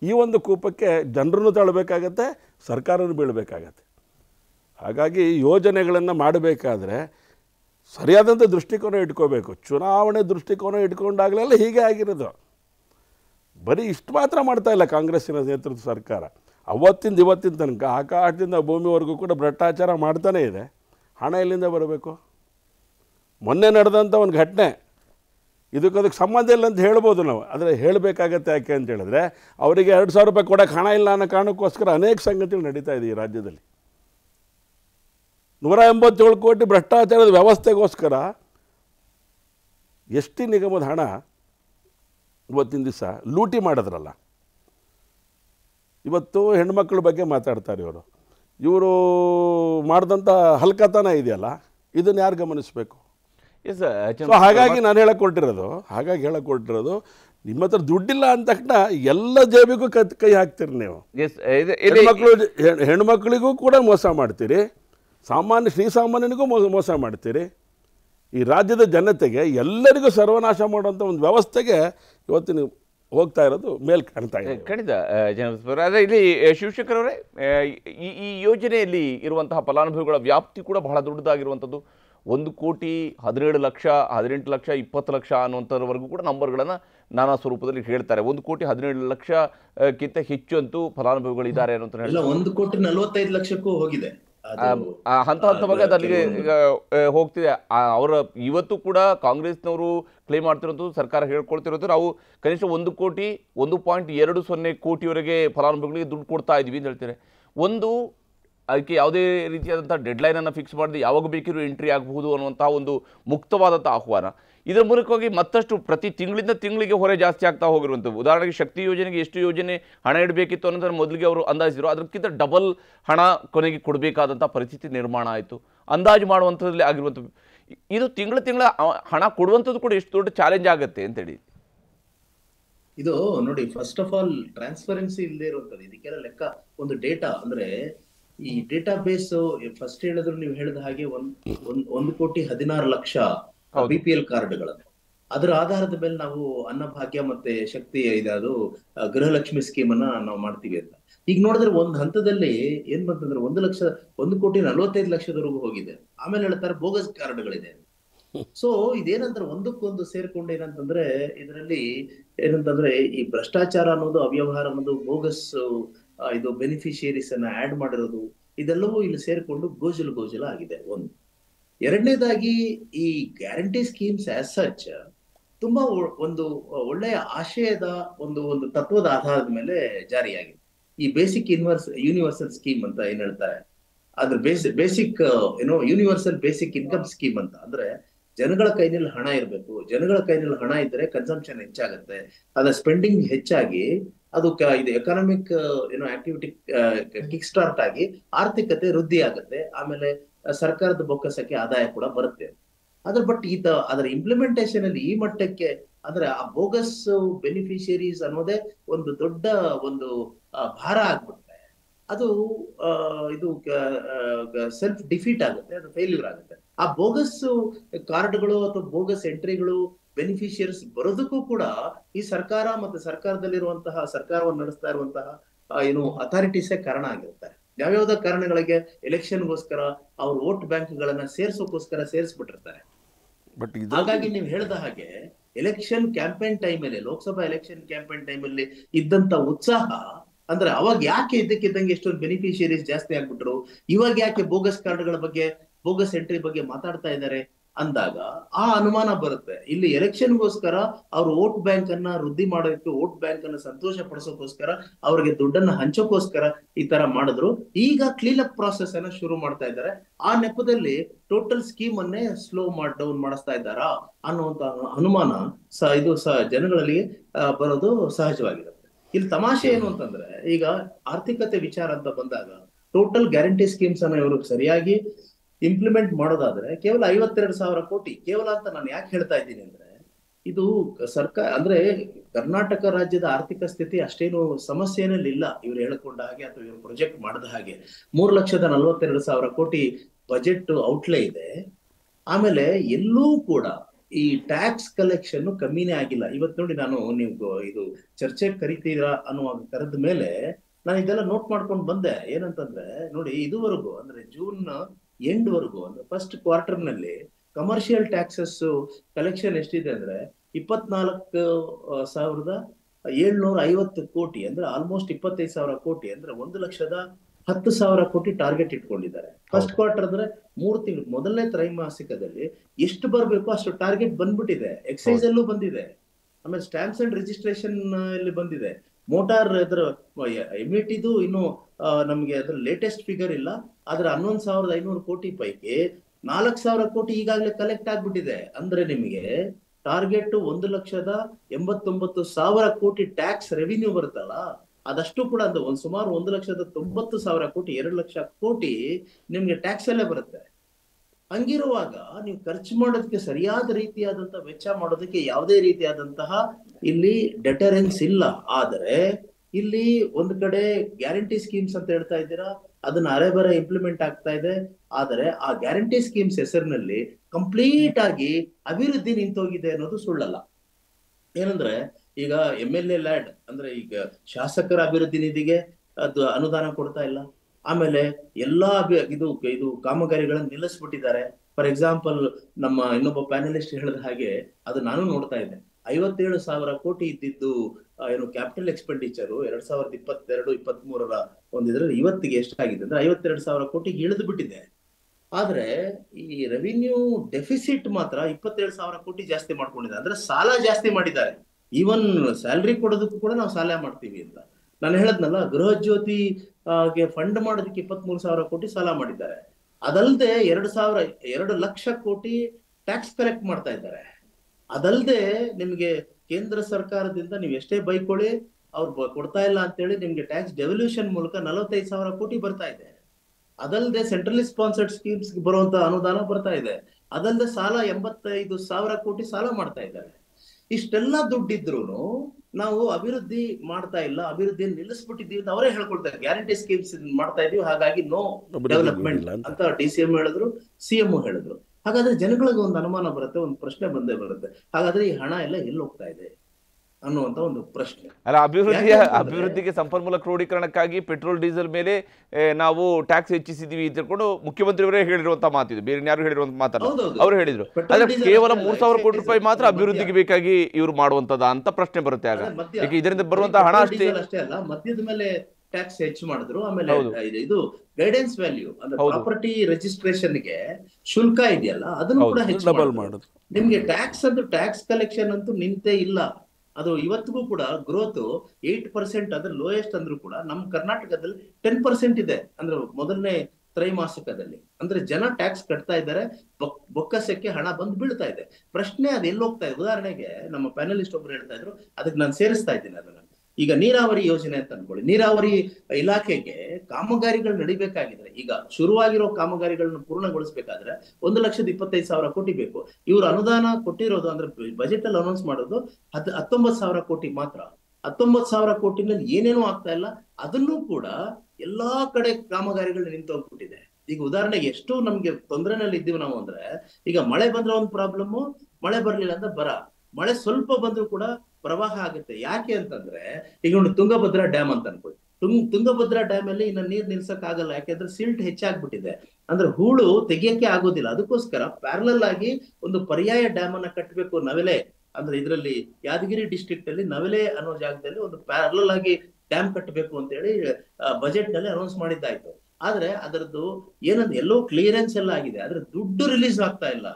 ಈ ಒಂದು ಕೂಪಕ್ಕೆ ಜನರನ್ನು ತಳ್ಳಬೇಕಾಗತ್ತೆ ಸರ್ಕಾರನೂ ಬೀಳಬೇಕಾಗತ್ತೆ ಹಾಗಾಗಿ ಯೋಜನೆಗಳನ್ನು ಮಾಡಬೇಕಾದ್ರೆ ಸರಿಯಾದಂಥ ದೃಷ್ಟಿಕೋನ ಇಟ್ಕೋಬೇಕು ಚುನಾವಣೆ ದೃಷ್ಟಿಕೋನ ಇಟ್ಕೊಂಡಾಗಲೆಲ್ಲ ಹೀಗೆ ಆಗಿರೋದು ಬರೀ ಇಷ್ಟು ಮಾತ್ರ ಮಾಡ್ತಾ ಇಲ್ಲ ಕಾಂಗ್ರೆಸ್ಸಿನ ನೇತೃತ್ವ ಸರ್ಕಾರ ಅವತ್ತಿಂದ ಇವತ್ತಿನ ತನಕ ಆಕಾಶದಿಂದ ಭೂಮಿವರೆಗೂ ಕೂಡ ಭ್ರಷ್ಟಾಚಾರ ಮಾಡ್ತಾನೇ ಇದೆ ಹಣ ಎಲ್ಲಿಂದ ಬರಬೇಕು ಮೊನ್ನೆ ನಡೆದಂಥ ಒಂದು ಘಟನೆ ಇದಕ್ಕದಕ್ಕೆ ಸಂಬಂಧ ಇಲ್ಲ ಅಂತ ಹೇಳ್ಬೋದು ನಾವು ಆದರೆ ಹೇಳಬೇಕಾಗತ್ತೆ ಯಾಕೆ ಅಂತ ಹೇಳಿದ್ರೆ ಅವರಿಗೆ ಎರಡು ಸಾವಿರ ರೂಪಾಯಿ ಕೊಡೋಕ್ಕೆ ಹಣ ಇಲ್ಲ ಅನ್ನೋ ಕಾರಣಕ್ಕೋಸ್ಕರ ಅನೇಕ ಸಂಗತಿಗಳು ನಡೀತಾ ಇದೆ ಈ ರಾಜ್ಯದಲ್ಲಿ ನೂರ ಎಂಬತ್ತೇಳು ಕೋಟಿ ಭ್ರಷ್ಟಾಚಾರದ ವ್ಯವಸ್ಥೆಗೋಸ್ಕರ ಎಸ್ ಟಿ ನಿಗಮದ ಹಣ ಇವತ್ತಿನ ದಿವಸ ಲೂಟಿ ಮಾಡಿದ್ರಲ್ಲ ಇವತ್ತು ಹೆಣ್ಮಕ್ಳ ಬಗ್ಗೆ ಮಾತಾಡ್ತಾರೆ ಇವರು ಇವರು ಮಾಡಿದಂಥ ಹಲ್ಕತನ ಇದೆಯಲ್ಲ ಇದನ್ನು ಯಾರು ಗಮನಿಸಬೇಕು ಸೊ ಹಾಗಾಗಿ ನಾನು ಹೇಳಕ್ಕೆ ಕೊಟ್ಟಿರೋದು ಹಾಗಾಗಿ ಹೇಳಕ್ಕೆ ಕೊಟ್ಟಿರೋದು ನಿಮ್ಮ ಹತ್ರ ದುಡ್ಡಿಲ್ಲ ಅಂದ ತಕ್ಷಣ ಎಲ್ಲ ಜೇಬಿಗೂ ಕತ್ ಕೈ ಹಾಕ್ತೀರಿ ನೀವು ಹೆಣ್ಮಕ್ಳು ಹೆಣ್ಮಕ್ಳಿಗೂ ಕೂಡ ಮೋಸ ಮಾಡ್ತೀರಿ ಸಾಮಾನ್ಯ ಶ್ರೀಸಾಮಾನ್ಯನಿಗೂ ಮೋಸ ಮೋಸ ಮಾಡ್ತೀರಿ ಈ ರಾಜ್ಯದ ಜನತೆಗೆ ಎಲ್ಲರಿಗೂ ಸರ್ವನಾಶ ಮಾಡುವಂಥ ಒಂದು ವ್ಯವಸ್ಥೆಗೆ ಇವತ್ತಿನ ಹೋಗ್ತಾ ಇರೋದು ಮೇಲ್ ಕಾಣ್ತಾ ಇದೆ ಖಂಡಿತ ಜನಪರ ಆದರೆ ಇಲ್ಲಿ ಶಿವಶಂಕರ್ ಅವರೇ ಈ ಈ ಯೋಜನೆಯಲ್ಲಿ ಇರುವಂತಹ ಫಲಾನುಭವಿಗಳ ವ್ಯಾಪ್ತಿ ಕೂಡ ಬಹಳ ದೊಡ್ಡದಾಗಿರುವಂಥದ್ದು ಒಂದು ಕೋಟಿ ಹದಿನೇಳು ಲಕ್ಷ ಹದಿನೆಂಟು ಲಕ್ಷ ಇಪ್ಪತ್ತು ಲಕ್ಷ ಅನ್ನುವಂಥದ್ರವರೆಗೂ ಕೂಡ ನಂಬರ್ಗಳನ್ನು ನಾನಾ ಸ್ವರೂಪದಲ್ಲಿ ಹೇಳ್ತಾರೆ ಒಂದು ಕೋಟಿ ಹದಿನೇಳು ಲಕ್ಷಕ್ಕಿಂತ ಹೆಚ್ಚು ಅಂತೂ ಫಲಾನುಭವಿಗಳಿದ್ದಾರೆ ಹೇಳಿದ್ರೆ ಒಂದು ಕೋಟಿ ನಲವತ್ತೈದು ಲಕ್ಷಕ್ಕೂ ಹೋಗಿದೆ ಹಂತ ಹಂತವಾಗಿ ಅದು ಅಲ್ಲಿಗೆ ಹೋಗ್ತಿದೆ ಅವರ ಇವತ್ತು ಕೂಡ ಕಾಂಗ್ರೆಸ್ನವರು ಕ್ಲೇಮ್ ಮಾಡ್ತಿರೋದು ಸರ್ಕಾರ ಹೇಳ್ಕೊಳ್ತಿರೋದು ನಾವು ಕನಿಷ್ಠ ಒಂದು ಕೋಟಿ ಒಂದು ಪಾಯಿಂಟ್ ಎರಡು ಸೊನ್ನೆ ಕೋಟಿವರೆಗೆ ಫಲಾನುಭವಿಗಳಿಗೆ ದುಡ್ಡು ಕೊಡ್ತಾ ಇದ್ವಿ ಅಂತ ಹೇಳ್ತಾರೆ ಒಂದು ಅದಕ್ಕೆ ಯಾವುದೇ ರೀತಿಯಾದಂಥ ಡೆಡ್ಲೈನನ್ನು ಫಿಕ್ಸ್ ಮಾಡ್ದೆ ಯಾವಾಗ ಬೇಕಿರೋ ಎಂಟ್ರಿ ಆಗಬಹುದು ಅನ್ನುವಂಥ ಒಂದು ಮುಕ್ತವಾದಂಥ ಆಹ್ವಾನ ಇದರ ಮೂಲಕವಾಗಿ ಮತ್ತಷ್ಟು ಪ್ರತಿ ತಿಂಗಳಿಂದ ತಿಂಗಳಿಗೆ ಹೊರೆ ಜಾಸ್ತಿ ಆಗ್ತಾ ಹೋಗಿರುವಂಥದ್ದು ಉದಾಹರಣೆಗೆ ಶಕ್ತಿ ಯೋಜನೆಗೆ ಎಷ್ಟು ಯೋಜನೆ ಹಣ ಇಡಬೇಕಿತ್ತು ಅನ್ನೋದನ್ನು ಮೊದಲಿಗೆ ಅವರು ಅಂದಾಜಿದ್ರು ಅದಕ್ಕಿಂತ ಡಬಲ್ ಹಣ ಕೊನೆಗೆ ಕೊಡಬೇಕಾದಂಥ ಪರಿಸ್ಥಿತಿ ನಿರ್ಮಾಣ ಆಯಿತು ಅಂದಾಜು ಮಾಡುವಂಥದ್ರಲ್ಲಿ ಆಗಿರುವಂಥದ್ದು ಇದು ತಿಂಗಳ ತಿಂಗಳ ಹಣ ಕೊಡುವಂಥದ್ದು ಕೂಡ ಎಷ್ಟು ದೊಡ್ಡ ಚಾಲೆಂಜ್ ಆಗುತ್ತೆ ಅಂತೇಳಿ ಇದು ನೋಡಿ ಫಸ್ಟ್ ಆಫ್ ಆಲ್ ಟ್ರಾನ್ಸ್ಪರೆನ್ಸಿ ಇಲ್ಲದೆ ಇರುವಂತದ್ದು ಇದಕ್ಕೆಲ್ಲ ಲೆಕ್ಕ ಒಂದು ಡೇಟಾ ಅಂದ್ರೆ ಈ ಡೇಟಾ ಬೇಸ್ ಫಸ್ಟ್ ಹೇಳಿದ್ರು ನೀವು ಹೇಳಿದ ಹಾಗೆ ಒಂದ್ ಒಂದು ಕೋಟಿ ಹದಿನಾರು ಲಕ್ಷ ಬಿ ಪಿ ಎಲ್ ಕಾರ್ಡ್ಗಳನ್ನು ಅದರ ಆಧಾರದ ಮೇಲೆ ನಾವು ಅನ್ನಭಾಗ್ಯ ಮತ್ತೆ ಶಕ್ತಿ ಇದಾದ್ರು ಗೃಹಲಕ್ಷ್ಮಿ ಸ್ಕೀಮ್ ಅನ್ನ ನಾವು ಮಾಡ್ತೀವಿ ಅಂತ ಈಗ ನೋಡಿದ್ರೆ ಒಂದ್ ಹಂತದಲ್ಲಿ ಏನ್ ಬಂತಂದ್ರೆ ಒಂದು ಲಕ್ಷ ಒಂದು ಕೋಟಿ ನಲವತ್ತೈದು ಲಕ್ಷದವರೆಗೂ ಹೋಗಿದೆ ಆಮೇಲೆ ಹೇಳ್ತಾರೆ ಬೋಗಸ್ ಕಾರ್ಡ್ಗಳಿದೆ ಸೊ ಇದೇನಂದ್ರೆ ಒಂದಕ್ಕೊಂದು ಸೇರ್ಕೊಂಡು ಏನಂತಂದ್ರೆ ಇದರಲ್ಲಿ ಏನಂತಂದ್ರೆ ಈ ಭ್ರಷ್ಟಾಚಾರ ಅನ್ನೋದು ಅವ್ಯವಹಾರ ಅನ್ನೋದು ಬೋಗಸ್ ಇದು ಬೆನಿಫಿಷಿಯರೀಸ್ ಅನ್ನ ಆಡ್ ಮಾಡಿರೋದು ಇದೆಲ್ಲವೂ ಇಲ್ಲಿ ಸೇರ್ಕೊಂಡು ಗೋಜಲು ಗೋಜಲ ಆಗಿದೆ ಒಂದು ಎರಡನೇದಾಗಿ ಈ ಗ್ಯಾರಂಟಿ ಸ್ಕೀಮ್ಸ್ ಆಸ್ ಸಚ್ ತುಂಬಾ ಒಂದು ಒಳ್ಳೆಯ ಆಶಯದ ಒಂದು ಒಂದು ತತ್ವದ ಆಧಾರದ ಮೇಲೆ ಜಾರಿಯಾಗಿದೆ ಈ ಬೇಸಿಕ್ ಇನ್ವರ್ಸ್ ಯೂನಿವರ್ಸಲ್ ಸ್ಕೀಮ್ ಅಂತ ಏನ್ ಹೇಳ್ತಾರೆ ಅದ್ರ ಬೇಸಿಕ್ ಬೇಸಿಕ್ ಏನೋ ಯೂನಿವರ್ಸಲ್ ಬೇಸಿಕ್ ಇನ್ಕಮ್ ಸ್ಕೀಮ್ ಅಂತ ಅಂದ್ರೆ ಜನಗಳ ಕೈನಲ್ಲಿ ಹಣ ಇರಬೇಕು ಜನಗಳ ಕೈನಲ್ಲಿ ಹಣ ಇದ್ರೆ ಕನ್ಸಂಪ್ಷನ್ ಹೆಚ್ಚಾಗುತ್ತೆ ಅದರ ಸ್ಪೆಂಡಿಂಗ್ ಹೆಚ್ಚಾಗಿ ಅದು ಇದು ಎಕನಾಮಿಕ್ ಏನೋ ಆಕ್ಟಿವಿಟಿ ಕಿಕ್ ಸ್ಟಾರ್ಟ್ ಆಗಿ ಆರ್ಥಿಕತೆ ವೃದ್ಧಿ ಆಗುತ್ತೆ ಆಮೇಲೆ ಸರ್ಕಾರದ ಬೊಕ್ಕಸಕ್ಕೆ ಆದಾಯ ಕೂಡ ಬರುತ್ತೆ ಅದ್ರ ಬಟ್ ಈತ ಅದರ ಇಂಪ್ಲಿಮೆಂಟೇಶನ್ ಅಲ್ಲಿ ಈ ಮಟ್ಟಕ್ಕೆ ಅಂದ್ರೆ ಆ ಬೋಗಸ್ ಬೆನಿಫಿಷಿಯರೀಸ್ ಅನ್ನೋದೇ ಒಂದು ದೊಡ್ಡ ಒಂದು ಭಾರ ಆಗ್ಬಿಟ್ರೆ ಅದು ಇದು ಸೆಲ್ಫ್ ಡಿಫೀಟ್ ಆಗುತ್ತೆ ಅದು ಫೇಲ್ಯೂರ್ ಆಗುತ್ತೆ ಆ ಬೋಗಸ್ ಕಾರ್ಡ್ಗಳು ಅಥವಾ ಬೋಗಸ್ ಎಂಟ್ರಿಗಳು ಬೆನಿಫಿಷಿಯರ್ಸ್ ಬರೋದಕ್ಕೂ ಕೂಡ ಈ ಸರ್ಕಾರ ಮತ್ತೆ ಸರ್ಕಾರದಲ್ಲಿರುವಂತಹ ಸರ್ಕಾರವನ್ನು ನಡೆಸ್ತಾ ಇರುವಂತಹ ಏನು ಅಥಾರಿಟೀಸೇ ಕಾರಣ ಆಗಿರುತ್ತೆ ಯಾವ್ಯಾವ್ದೋ ಕಾರಣಗಳಿಗೆ ಎಲೆಕ್ಷನ್ಗೋಸ್ಕರ ಅವ್ರ ವೋಟ್ ಬ್ಯಾಂಕ್ ಗಳನ್ನ ಸೇರ್ಸೋಕೋಸ್ಕರ ಸೇರಿಸ್ಬಿಟ್ಟಿರ್ತಾರೆ ಹಾಗಾಗಿ ನೀವು ಹೇಳ್ದ ಹಾಗೆ ಎಲೆಕ್ಷನ್ ಕ್ಯಾಂಪೇನ್ ಟೈಮ್ ಅಲ್ಲಿ ಲೋಕಸಭಾ ಎಲೆಕ್ಷನ್ ಕ್ಯಾಂಪೇನ್ ಟೈಮ್ ಅಲ್ಲಿ ಇದ್ದಂತ ಉತ್ಸಾಹ ಅಂದ್ರೆ ಅವಾಗ ಯಾಕೆ ಇದ್ದಕ್ಕಿದ್ದಂಗೆ ಎಷ್ಟೊಂದು ಬೆನಿಫಿಷಿಯರೀಸ್ ಜಾಸ್ತಿ ಆಗ್ಬಿಟ್ರು ಇವಾಗ ಯಾಕೆ ಬೋಗಸ್ ಕಾರ್ಡ್ಗಳ ಬಗ್ಗೆ ಬೋಗಸ್ ಎಂಟ್ರಿ ಬಗ್ಗೆ ಮಾತಾಡ್ತಾ ಇದ್ದಾರೆ ಅಂದಾಗ ಆ ಅನುಮಾನ ಬರುತ್ತೆ ಇಲ್ಲಿ ಎಲೆಕ್ಷನ್ಗೋಸ್ಕರ ಅವ್ರು ವೋಟ್ ಬ್ಯಾಂಕ್ ಅನ್ನ ವೃದ್ಧಿ ಮಾಡೋಕೆ ವೋಟ್ ಬ್ಯಾಂಕ್ ಅನ್ನ ಸಂತೋಷ ಪಡಿಸೋಕೋಸ್ಕರ ಅವ್ರಿಗೆ ದುಡ್ಡನ್ನ ಹಂಚೋಕೋಸ್ಕರ ಈ ತರ ಮಾಡಿದ್ರು ಈಗ ಕ್ಲೀನ್ ಅಪ್ ಪ್ರಾಸೆಸ್ ಅನ್ನ ಶುರು ಮಾಡ್ತಾ ಇದ್ದಾರೆ ಆ ನೆಪದಲ್ಲಿ ಟೋಟಲ್ ಸ್ಕೀಮ್ ಅನ್ನೇ ಸ್ಲೋ ಮಾಡ್ ಡೌನ್ ಮಾಡಿಸ್ತಾ ಇದ್ದಾರಾ ಅನ್ನುವಂತ ಅನುಮಾನ ಸ ಇದು ಸಹ ಜನಗಳಲ್ಲಿ ಬರೋದು ಸಹಜವಾಗಿದೆ ಇಲ್ಲಿ ತಮಾಷೆ ಏನು ಅಂತಂದ್ರೆ ಈಗ ಆರ್ಥಿಕತೆ ವಿಚಾರ ಅಂತ ಬಂದಾಗ ಟೋಟಲ್ ಗ್ಯಾರಂಟಿ ಸ್ಕೀಮ್ಸ್ ಅನ್ನ ಇವರು ಸರಿಯಾಗಿ ಇಂಪ್ಲಿಮೆಂಟ್ ಮಾಡೋದಾದ್ರೆ ಕೇವಲ ಐವತ್ತೆರಡು ಸಾವಿರ ಕೋಟಿ ಕೇವಲ ಅಂತ ನಾನು ಯಾಕೆ ಹೇಳ್ತಾ ಇದ್ದೀನಿ ಅಂದ್ರೆ ಇದು ಸರ್ಕಾರ ಅಂದ್ರೆ ಕರ್ನಾಟಕ ರಾಜ್ಯದ ಆರ್ಥಿಕ ಸ್ಥಿತಿ ಅಷ್ಟೇನು ಸಮಸ್ಯೆನಲ್ಲಿ ಇಲ್ಲ ಇವ್ರು ಹೇಳ್ಕೊಂಡ ಹಾಗೆ ಅಥವಾ ಇವ್ರು ಪ್ರೊಜೆಕ್ಟ್ ಮಾಡದ ಹಾಗೆ ಮೂರು ಲಕ್ಷದ ನಲ್ವತ್ತೆರಡು ಸಾವಿರ ಕೋಟಿ ಬಜೆಟ್ ಔಟ್ಲೇ ಇದೆ ಆಮೇಲೆ ಎಲ್ಲೂ ಕೂಡ ಈ ಟ್ಯಾಕ್ಸ್ ಕಲೆಕ್ಷನ್ ಕಮ್ಮಿನೇ ಆಗಿಲ್ಲ ಇವತ್ ನೋಡಿ ನಾನು ನೀವು ಇದು ಚರ್ಚೆ ಕರಿತೀರಾ ಅನ್ನೋ ಕರೆದ ಮೇಲೆ ನಾನು ಇದೆಲ್ಲ ನೋಟ್ ಮಾಡ್ಕೊಂಡು ಬಂದೆ ಏನಂತಂದ್ರೆ ನೋಡಿ ಇದುವರೆಗೂ ಅಂದ್ರೆ ಜೂನ್ ಎಂಡ್ವರೆಗೂ ಅಂದ್ರೆ ಫಸ್ಟ್ ನಲ್ಲಿ ಕಮರ್ಷಿಯಲ್ ಟ್ಯಾಕ್ಸಸ್ ಕಲೆಕ್ಷನ್ ಎಷ್ಟಿದೆ ಅಂದ್ರೆ ಇಪ್ಪತ್ನಾಲ್ಕು ಸಾವಿರದ ಏಳ್ನೂರ ಐವತ್ತು ಕೋಟಿ ಅಂದ್ರೆ ಆಲ್ಮೋಸ್ಟ್ ಇಪ್ಪತ್ತೈದು ಸಾವಿರ ಕೋಟಿ ಅಂದ್ರೆ ಒಂದು ಲಕ್ಷದ ಹತ್ತು ಸಾವಿರ ಕೋಟಿ ಟಾರ್ಗೆಟ್ ಇಟ್ಕೊಂಡಿದ್ದಾರೆ ಫಸ್ಟ್ ಕ್ವಾರ್ಟರ್ ಅಂದ್ರೆ ಮೂರು ತಿಂಗಳು ಮೊದಲನೇ ತ್ರೈಮಾಸಿಕದಲ್ಲಿ ಎಷ್ಟು ಬರಬೇಕು ಅಷ್ಟು ಟಾರ್ಗೆಟ್ ಬಂದ್ಬಿಟ್ಟಿದೆ ಎಕ್ಸೈಸ್ ಅಲ್ಲೂ ಬಂದಿದೆ ಆಮೇಲೆ ಸ್ಟ್ಯಾಂಪ್ಸ್ ಅಂಡ್ ರಿಜಿಸ್ಟ್ರೇಷನ್ ಅಲ್ಲಿ ಬಂದಿದೆ ಮೋಟಾರ್ ಇದರ ಎಮಿಟಿದು e ಇನ್ನು ನಮಗೆ ಅದ್ರ ಲೇಟೆಸ್ಟ್ ಫಿಗರ್ ಇಲ್ಲ ಆದ್ರೆ ಹನ್ನೊಂದು ಸಾವಿರದ ಐನೂರು ಕೋಟಿ ಪೈಕಿ ನಾಲ್ಕು ಸಾವಿರ ಕೋಟಿ ಈಗಾಗಲೇ ಕಲೆಕ್ಟ್ ಆಗ್ಬಿಟ್ಟಿದೆ ಅಂದ್ರೆ ನಿಮಗೆ ಟಾರ್ಗೆಟ್ ಒಂದು ಲಕ್ಷದ ಎಂಬತ್ತೊಂಬತ್ತು ಸಾವಿರ ಕೋಟಿ ಟ್ಯಾಕ್ಸ್ ರೆವಿನ್ಯೂ ಬರುತ್ತಲ್ಲ ಅದಷ್ಟು ಕೂಡ ಅದು ಒಂದು ಸುಮಾರು ಒಂದು ಲಕ್ಷದ ತೊಂಬತ್ತು ಸಾವಿರ ಕೋಟಿ ಎರಡು ಲಕ್ಷ ಕೋಟಿ ನಿಮ್ಗೆ ಟ್ಯಾಕ್ಸ್ ಅಲ್ಲೇ ಬರುತ್ತೆ ಹಂಗಿರುವಾಗ ನೀವು ಖರ್ಚು ಮಾಡೋದಕ್ಕೆ ಸರಿಯಾದ ರೀತಿಯಾದಂತಹ ವೆಚ್ಚ ಮಾಡೋದಕ್ಕೆ ಯಾವುದೇ ರೀತಿಯಾದಂತಹ ಇಲ್ಲಿ ಡೆಟರೆನ್ಸ್ ಇಲ್ಲ ಆದರೆ ಇಲ್ಲಿ ಒಂದು ಕಡೆ ಗ್ಯಾರಂಟಿ ಸ್ಕೀಮ್ಸ್ ಅಂತ ಹೇಳ್ತಾ ಇದ್ದೀರಾ ಅದನ್ನ ಬರ ಇಂಪ್ಲಿಮೆಂಟ್ ಆಗ್ತಾ ಇದೆ ಆದರೆ ಆ ಗ್ಯಾರಂಟಿ ಸ್ಕೀಮ್ಸ್ ಹೆಸರಿನಲ್ಲಿ ಕಂಪ್ಲೀಟ್ ಆಗಿ ಅಭಿವೃದ್ಧಿ ನಿಂತೋಗಿದೆ ಅನ್ನೋದು ಸುಳ್ಳಲ್ಲ ಏನಂದ್ರೆ ಈಗ ಎಮ್ ಎಲ್ ಎ ಲ್ಯಾಂಡ್ ಅಂದ್ರೆ ಈಗ ಶಾಸಕರ ಅಭಿವೃದ್ಧಿ ನಿಧಿಗೆ ಅದು ಅನುದಾನ ಕೊಡ್ತಾ ಇಲ್ಲ ಆಮೇಲೆ ಎಲ್ಲಾ ಇದು ಇದು ಕಾಮಗಾರಿಗಳನ್ನ ನಿಲ್ಲಿಸ್ಬಿಟ್ಟಿದ್ದಾರೆ ಫಾರ್ ಎಕ್ಸಾಂಪಲ್ ನಮ್ಮ ಇನ್ನೊಬ್ಬ ಪ್ಯಾನಲಿಸ್ಟ್ ಹೇಳಿದ ಹಾಗೆ ಅದು ನಾನು ನೋಡ್ತಾ ಇದ್ದೆ ಐವತ್ತೇಳು ಸಾವಿರ ಕೋಟಿ ಇದ್ದಿದ್ದು ಏನು ಕ್ಯಾಪಿಟಲ್ ಎಕ್ಸ್ಪೆಂಡಿಚರ್ ಎರಡ್ ಸಾವಿರದ ಇಪ್ಪತ್ತೆರಡು ಇಪ್ಪತ್ತ್ ಮೂರರ ಒಂದಿದ್ರೆ ಇವತ್ತಿಗೆ ಎಷ್ಟಾಗಿದೆ ಅಂದ್ರೆ ಐವತ್ತೆರಡು ಸಾವಿರ ಕೋಟಿ ಇಳಿದು ಬಿಟ್ಟಿದೆ ಆದ್ರೆ ಈ ರೆವಿನ್ಯೂ ಡೆಫಿಸಿಟ್ ಮಾತ್ರ ಇಪ್ಪತ್ತೆರಡು ಸಾವಿರ ಕೋಟಿ ಜಾಸ್ತಿ ಮಾಡ್ಕೊಂಡಿದೆ ಅಂದ್ರೆ ಸಾಲ ಜಾಸ್ತಿ ಮಾಡಿದ್ದಾರೆ ಈವನ್ ಸ್ಯಾಲ್ರಿ ಕೊಡೋದಕ್ಕೂ ಕೂಡ ನಾವು ಸಾಲ ಮಾಡ್ತೀವಿ ಅಂತ ನಾನು ಹೇಳದ್ನಲ್ಲ ಗೃಹ ಜ್ಯೋತಿ ಫಂಡ್ ಮಾಡೋದಕ್ಕೆ ಇಪ್ಪತ್ತ್ ಮೂರು ಸಾವಿರ ಕೋಟಿ ಸಾಲ ಮಾಡಿದ್ದಾರೆ ಅದಲ್ಲದೆ ಎರಡು ಸಾವಿರ ಎರಡು ಲಕ್ಷ ಕೋಟಿ ಟ್ಯಾಕ್ಸ್ ಕಲೆಕ್ಟ್ ಮಾಡ್ತಾ ಇದ್ದಾರೆ ಅದಲ್ಲದೆ ನಿಮ್ಗೆ ಕೇಂದ್ರ ಸರ್ಕಾರದಿಂದ ನೀವು ಎಷ್ಟೇ ಬೈಕೊಳ್ಳಿ ಅವ್ರು ಕೊಡ್ತಾ ಇಲ್ಲ ಅಂತೇಳಿ ನಿಮ್ಗೆ ಟ್ಯಾಕ್ಸ್ ಡೆವಲ್ಯೂಷನ್ ಮೂಲಕ ನಲವತ್ತೈದು ಸಾವಿರ ಕೋಟಿ ಬರ್ತಾ ಇದೆ ಅದಲ್ಲದೆ ಸೆಂಟ್ರಲಿ ಸ್ಪಾನ್ಸರ್ಡ್ ಸ್ಕೀಮ್ಸ್ ಬರುವಂತ ಅನುದಾನ ಬರ್ತಾ ಇದೆ ಅದಲ್ಲದೆ ಸಾಲ ಎಂಬತ್ತೈದು ಸಾವಿರ ಕೋಟಿ ಸಾಲ ಮಾಡ್ತಾ ಇದ್ದಾರೆ ಇಷ್ಟೆಲ್ಲ ದುಡ್ಡಿದ್ರು ನಾವು ಅಭಿವೃದ್ಧಿ ಮಾಡ್ತಾ ಇಲ್ಲ ಅಭಿವೃದ್ಧಿ ನಿಲ್ಲಿಸ್ಬಿಟ್ಟಿದ್ದೀವಿ ಅಂತ ಅವರೇ ಹೇಳ್ಕೊಳ್ತಾರೆ ಗ್ಯಾರಂಟಿ ಸ್ಕೀಮ್ಸ್ ಮಾಡ್ತಾ ಇದೀವಿ ಹಾಗಾಗಿ ನೋ ಡೆವಲಪ್ಮೆಂಟ್ ಅಂತ ಡಿ ಸಿ ಎಂ ಹೇಳಿದ್ರು ಸಿಎಂ ಹೇಳಿದ್ರು ಹಾಗಾದ್ರೆ ಜನಗಳಿಗೆ ಒಂದು ಅನುಮಾನ ಬರುತ್ತೆ ಒಂದು ಪ್ರಶ್ನೆ ಬಂದೇ ಬರುತ್ತೆ ಹಾಗಾದ್ರೆ ಈ ಹಣ ಎಲ್ಲ ಎಲ್ಲಿ ಹೋಗ್ತಾ ಇದೆ ಅನ್ನುವಂತ ಒಂದು ಪ್ರಶ್ನೆ ಅಲ್ಲ ಅಭಿವೃದ್ಧಿಯ ಅಭಿವೃದ್ಧಿಗೆ ಸಂಪನ್ಮೂಲ ಕ್ರೋಢೀಕರಣಕ್ಕಾಗಿ ಪೆಟ್ರೋಲ್ ಡೀಸೆಲ್ ಮೇಲೆ ನಾವು ಟ್ಯಾಕ್ಸ್ ಹೆಚ್ಚಿಸಿದೀವಿ ತಿಳ್ಕೊಂಡು ಅವರೇ ಹೇಳಿರುವಂತ ಮಾತಿದು ಬೇರೆ ಯಾರು ಹೇಳಿರುವಂತ ಮಾತಲ್ಲ ಅವರು ಹೇಳಿದ್ರು ಆದ್ರೆ ಕೇವಲ ಮೂರ್ ಸಾವಿರ ಕೋಟಿ ರೂಪಾಯಿ ಮಾತ್ರ ಅಭಿವೃದ್ಧಿಗೆ ಬೇಕಾಗಿ ಇವ್ರು ಮಾಡುವಂತದ ಅಂತ ಪ್ರಶ್ನೆ ಬರುತ್ತೆ ಆಗ ಇದರಿಂದ ಬರುವಂತಹ ಹಣ ಅಷ್ಟೇ ಅಷ್ಟೇ ಅಲ್ಲ ಮದ್ಯದ ಮೇಲೆ ಟ್ಯಾಕ್ಸ್ ಹೆಚ್ಚು ಮಾಡಿದ್ರು ಆಮೇಲೆ ಇದು ಗೈಡೆನ್ಸ್ ವ್ಯಾಲ್ಯೂ ಅಂದ್ರೆ ಪ್ರಾಪರ್ಟಿ ರಿಜಿಸ್ಟ್ರೇಷನ್ ಗೆ ಶುಲ್ಕ ಇದೆಯಲ್ಲ ಅದನ್ನು ಕೂಡ ಹೆಚ್ಚು ಮಾಡಿದ್ರು ನಿಮ್ಗೆ ಟ್ಯಾಕ್ಸ್ ಅಂತ ಟ್ಯಾಕ್ಸ್ ಕಲೆಕ್ಷನ್ ಅಂತೂ ನಿಂತೇ ಇಲ್ಲ ಅದು ಇವತ್ತಿಗೂ ಕೂಡ ಗ್ರೋತ್ ಏಟ್ ಪರ್ಸೆಂಟ್ ಅಂದ್ರೆ ಲೋಯೆಸ್ಟ್ ಅಂದ್ರೂ ಕೂಡ ನಮ್ಮ ಕರ್ನಾಟಕದಲ್ಲಿ ಟೆನ್ ಪರ್ಸೆಂಟ್ ಇದೆ ಅಂದ್ರೆ ಮೊದಲನೇ ತ್ರೈಮಾಸಿಕದಲ್ಲಿ ಅಂದ್ರೆ ಜನ ಟ್ಯಾಕ್ಸ್ ಕಟ್ತಾ ಇದ್ದಾರೆ ಬೊಕ್ಕಸಕ್ಕೆ ಹಣ ಬಂದು ಬೀಳ್ತಾ ಇದೆ ಪ್ರಶ್ನೆ ಅದು ಹೋಗ್ತಾ ಇದೆ ಉದಾಹರಣೆಗೆ ನಮ್ಮ ಪ್ಯಾನಲಿಸ್ಟ್ ಒಬ್ರು ಹೇಳ್ತಾ ಇದ್ರು ಅದಕ್ಕೆ ನಾನು ಸೇರಿಸ್ತಾ ಇದ್ದೀನಿ ಅದನ್ನ ಈಗ ನೀರಾವರಿ ಯೋಜನೆ ಅಂತ ಅನ್ಕೊಳ್ಳಿ ನೀರಾವರಿ ಇಲಾಖೆಗೆ ಕಾಮಗಾರಿಗಳು ನಡಿಬೇಕಾಗಿದ್ರೆ ಈಗ ಶುರುವಾಗಿರೋ ಕಾಮಗಾರಿಗಳನ್ನ ಪೂರ್ಣಗೊಳಿಸಬೇಕಾದ್ರೆ ಒಂದು ಲಕ್ಷದ ಇಪ್ಪತ್ತೈದು ಸಾವಿರ ಕೋಟಿ ಬೇಕು ಇವರು ಅನುದಾನ ಕೊಟ್ಟಿರೋದು ಅಂದ್ರೆ ಬಜೆಟ್ ಅಲ್ಲಿ ಅನೌನ್ಸ್ ಮಾಡೋದು ಹತ್ ಹತ್ತೊಂಬತ್ತು ಸಾವಿರ ಕೋಟಿ ಮಾತ್ರ ಹತ್ತೊಂಬತ್ತು ಸಾವಿರ ಕೋಟಿನಲ್ಲಿ ಏನೇನೂ ಆಗ್ತಾ ಇಲ್ಲ ಅದನ್ನು ಕೂಡ ಎಲ್ಲಾ ಕಡೆ ಕಾಮಗಾರಿಗಳು ನಿಂತೋಗ್ಬಿಟ್ಟಿದೆ ಈಗ ಉದಾಹರಣೆಗೆ ಎಷ್ಟು ನಮ್ಗೆ ತೊಂದರೆನಲ್ಲಿ ಇದ್ದೀವಿ ನಾವು ಅಂದ್ರೆ ಈಗ ಮಳೆ ಬಂದ್ರೆ ಒಂದು ಪ್ರಾಬ್ಲಮ್ ಮಳೆ ಬರ್ಲಿಲ್ಲ ಅಂದ್ರೆ ಬರ ಮಳೆ ಸ್ವಲ್ಪ ಬಂದ್ರು ಕೂಡ ಪ್ರವಾಹ ಆಗುತ್ತೆ ಯಾಕೆ ಅಂತಂದ್ರೆ ಈಗ ಒಂದು ತುಂಗಭದ್ರಾ ಡ್ಯಾಮ್ ಅಂತ ಅನ್ಕೊಳ್ಳಿ ತುಂಗ್ ತುಂಗಭದ್ರಾ ಡ್ಯಾಮ್ ಅಲ್ಲಿ ಇನ್ನ ನೀರ್ ನಿಲ್ಸಕ್ ಆಗಲ್ಲ ಯಾಕೆಂದ್ರೆ ಸಿಲ್ಟ್ ಹೆಚ್ಚಾಗ್ಬಿಟ್ಟಿದೆ ಅಂದ್ರೆ ಹೂಳು ತೆಗಿಯಕ್ಕೆ ಆಗೋದಿಲ್ಲ ಅದಕ್ಕೋಸ್ಕರ ಪ್ಯಾರಲಲ್ ಆಗಿ ಒಂದು ಪರ್ಯಾಯ ಡ್ಯಾಮ್ ಅನ್ನ ಕಟ್ಟಬೇಕು ನವೆಲೆ ಅಂದ್ರೆ ಇದರಲ್ಲಿ ಯಾದಗಿರಿ ಡಿಸ್ಟ್ರಿಕ್ಟ್ ಅಲ್ಲಿ ನವೆಲೆ ಅನ್ನೋ ಜಾಗದಲ್ಲಿ ಒಂದು ಪ್ಯಾರಲಲ್ ಆಗಿ ಡ್ಯಾಮ್ ಕಟ್ಟಬೇಕು ಅಂತ ಹೇಳಿ ಬಜೆಟ್ ನಲ್ಲಿ ಅನೌನ್ಸ್ ಮಾಡಿದ್ದಾಯ್ತು ಆದ್ರೆ ಅದರದ್ದು ಏನಂದ್ರೆ ಎಲ್ಲೋ ಕ್ಲಿಯರೆನ್ಸ್ ಎಲ್ಲ ಆಗಿದೆ ಆದ್ರೆ ದುಡ್ಡು ರಿಲೀಸ್ ಆಗ್ತಾ ಇಲ್ಲ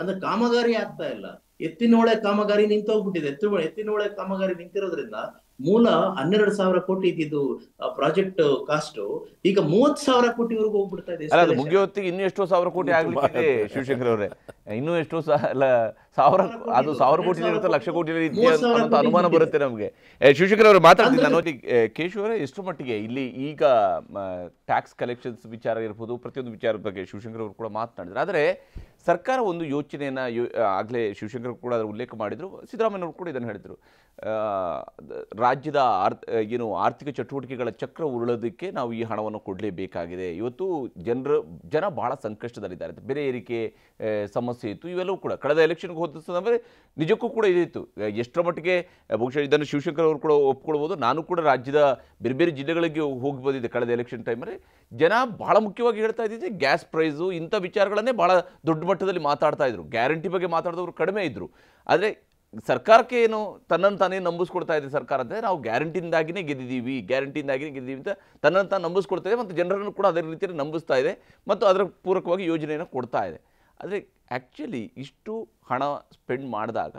ಅಂದ್ರೆ ಕಾಮಗಾರಿ ಆಗ್ತಾ ಇಲ್ಲ ಎತ್ತಿನೋಳೆ ಕಾಮಗಾರಿ ನಿಂತೋಗ್ಬಿಟ್ಟಿದೆ ಎತ್ತಿನ ಎತ್ತಿನೋಳೆ ಕಾಮಗಾರಿ ನಿಂತಿರೋದ್ರಿಂದ ಮೂಲ ಹನ್ನೆರಡು ಸಾವಿರ ಕೋಟಿ ಇದ್ದಿದ್ದು ಪ್ರಾಜೆಕ್ಟ್ ಕಾಸ್ಟ್ ಈಗ ಮೂವತ್ ಸಾವಿರ ಕೋಟಿವರೆಗೂ ಹೋಗ್ಬಿಡ್ತಾ ಇದೆ ಮುಗಿಯೋ ಹೊತ್ತಿಗೆ ಇನ್ನೂ ಎಷ್ಟೋ ಸಾವಿರ ಕೋಟಿ ಆಗ್ಬಿಟ್ಟಿದೆ ಶಿವಶಂಕರ್ ಅವರೇ ಇನ್ನೂ ಎಷ್ಟೋ ಸಾವಿರ ಅದು ಸಾವಿರ ಕೋಟಿ ಲಕ್ಷ ಕೋಟಿ ಅಂತ ಅನುಮಾನ ಬರುತ್ತೆ ನಮಗೆ ಶಿವಶಂಕರ್ ಅವರು ಮಾತಾಡ್ತೀನಿ ನಾನು ಕೇಶವರೇ ಎಷ್ಟು ಮಟ್ಟಿಗೆ ಇಲ್ಲಿ ಈಗ ಟ್ಯಾಕ್ಸ್ ಕಲೆಕ್ಷನ್ಸ್ ವಿಚಾರ ಇರ್ಬೋದು ಪ್ರತಿಯೊಂದು ವಿಚಾರದ ಬಗ್ಗೆ ಶಿವಶಂಕರ್ ಅವರು ಕೂಡ ಮಾತನಾಡಿದ್ರು ಆದರೆ ಸರ್ಕಾರ ಒಂದು ಯೋಚನೆಯನ್ನು ಯೋ ಆಗಲೇ ಶಿವಶಂಕರ್ ಕೂಡ ಅದರ ಉಲ್ಲೇಖ ಮಾಡಿದರು ಅವರು ಕೂಡ ಇದನ್ನು ಹೇಳಿದರು ರಾಜ್ಯದ ಆರ್ ಏನು ಆರ್ಥಿಕ ಚಟುವಟಿಕೆಗಳ ಚಕ್ರ ಉರುಳೋದಕ್ಕೆ ನಾವು ಈ ಹಣವನ್ನು ಕೊಡಲೇಬೇಕಾಗಿದೆ ಇವತ್ತು ಜನರು ಜನ ಭಾಳ ಸಂಕಷ್ಟದಲ್ಲಿದ್ದಾರೆ ಬೆಲೆ ಏರಿಕೆ ಸಮಸ್ಯೆ ಇತ್ತು ಇವೆಲ್ಲವೂ ಕೂಡ ಕಳೆದ ಎಲೆಕ್ಷನ್ಗೆ ಸಂದರ್ಭದಲ್ಲಿ ನಿಜಕ್ಕೂ ಕೂಡ ಇದಿತ್ತು ಎಷ್ಟರ ಮಟ್ಟಿಗೆ ಬಹುಶಃ ಇದನ್ನು ಶಿವಶಂಕರ್ ಅವರು ಕೂಡ ಒಪ್ಕೊಳ್ಬೋದು ನಾನು ಕೂಡ ರಾಜ್ಯದ ಬೇರೆ ಬೇರೆ ಜಿಲ್ಲೆಗಳಿಗೆ ಹೋಗಿ ಬಂದಿದ್ದೆ ಕಳೆದ ಎಲೆಕ್ಷನ್ ಟೈಮಲ್ಲಿ ಜನ ಭಾಳ ಮುಖ್ಯವಾಗಿ ಹೇಳ್ತಾ ಇದ್ದಿದ್ದೆ ಗ್ಯಾಸ್ ಪ್ರೈಸು ಇಂಥ ವಿಚಾರಗಳನ್ನೇ ಭಾಳ ದೊಡ್ಡ ಮಟ್ಟದಲ್ಲಿ ಮಾತಾಡ್ತಾ ಇದ್ರು ಗ್ಯಾರಂಟಿ ಬಗ್ಗೆ ಮಾತಾಡಿದವರು ಕಡಿಮೆ ಇದ್ದರು ಆದರೆ ಸರ್ಕಾರಕ್ಕೆ ಏನು ತನ್ನನ್ನು ತಾನೇ ನಂಬಿಸ್ಕೊಡ್ತಾ ಇದೆ ಸರ್ಕಾರ ಅಂದರೆ ನಾವು ಗ್ಯಾರಂಟಿಯಿಂದಾಗಿಯೇ ಗೆದ್ದಿದ್ದೀವಿ ಗ್ಯಾರಂಟಿಯಿಂದಾಗಿಯೇ ಗೆದ್ದಿದ್ದೀವಿ ಅಂತ ತನ್ನನ್ನು ತಾನು ನಂಬಿಸ್ಕೊಡ್ತಾ ಇದೆ ಮತ್ತು ಜನರನ್ನು ಕೂಡ ಅದೇ ರೀತಿಯಲ್ಲಿ ನಂಬಿಸ್ತಾ ಇದೆ ಮತ್ತು ಅದರ ಪೂರಕವಾಗಿ ಯೋಜನೆಯನ್ನು ಕೊಡ್ತಾ ಇದೆ ಆದರೆ ಆ್ಯಕ್ಚುಲಿ ಇಷ್ಟು ಹಣ ಸ್ಪೆಂಡ್ ಮಾಡಿದಾಗ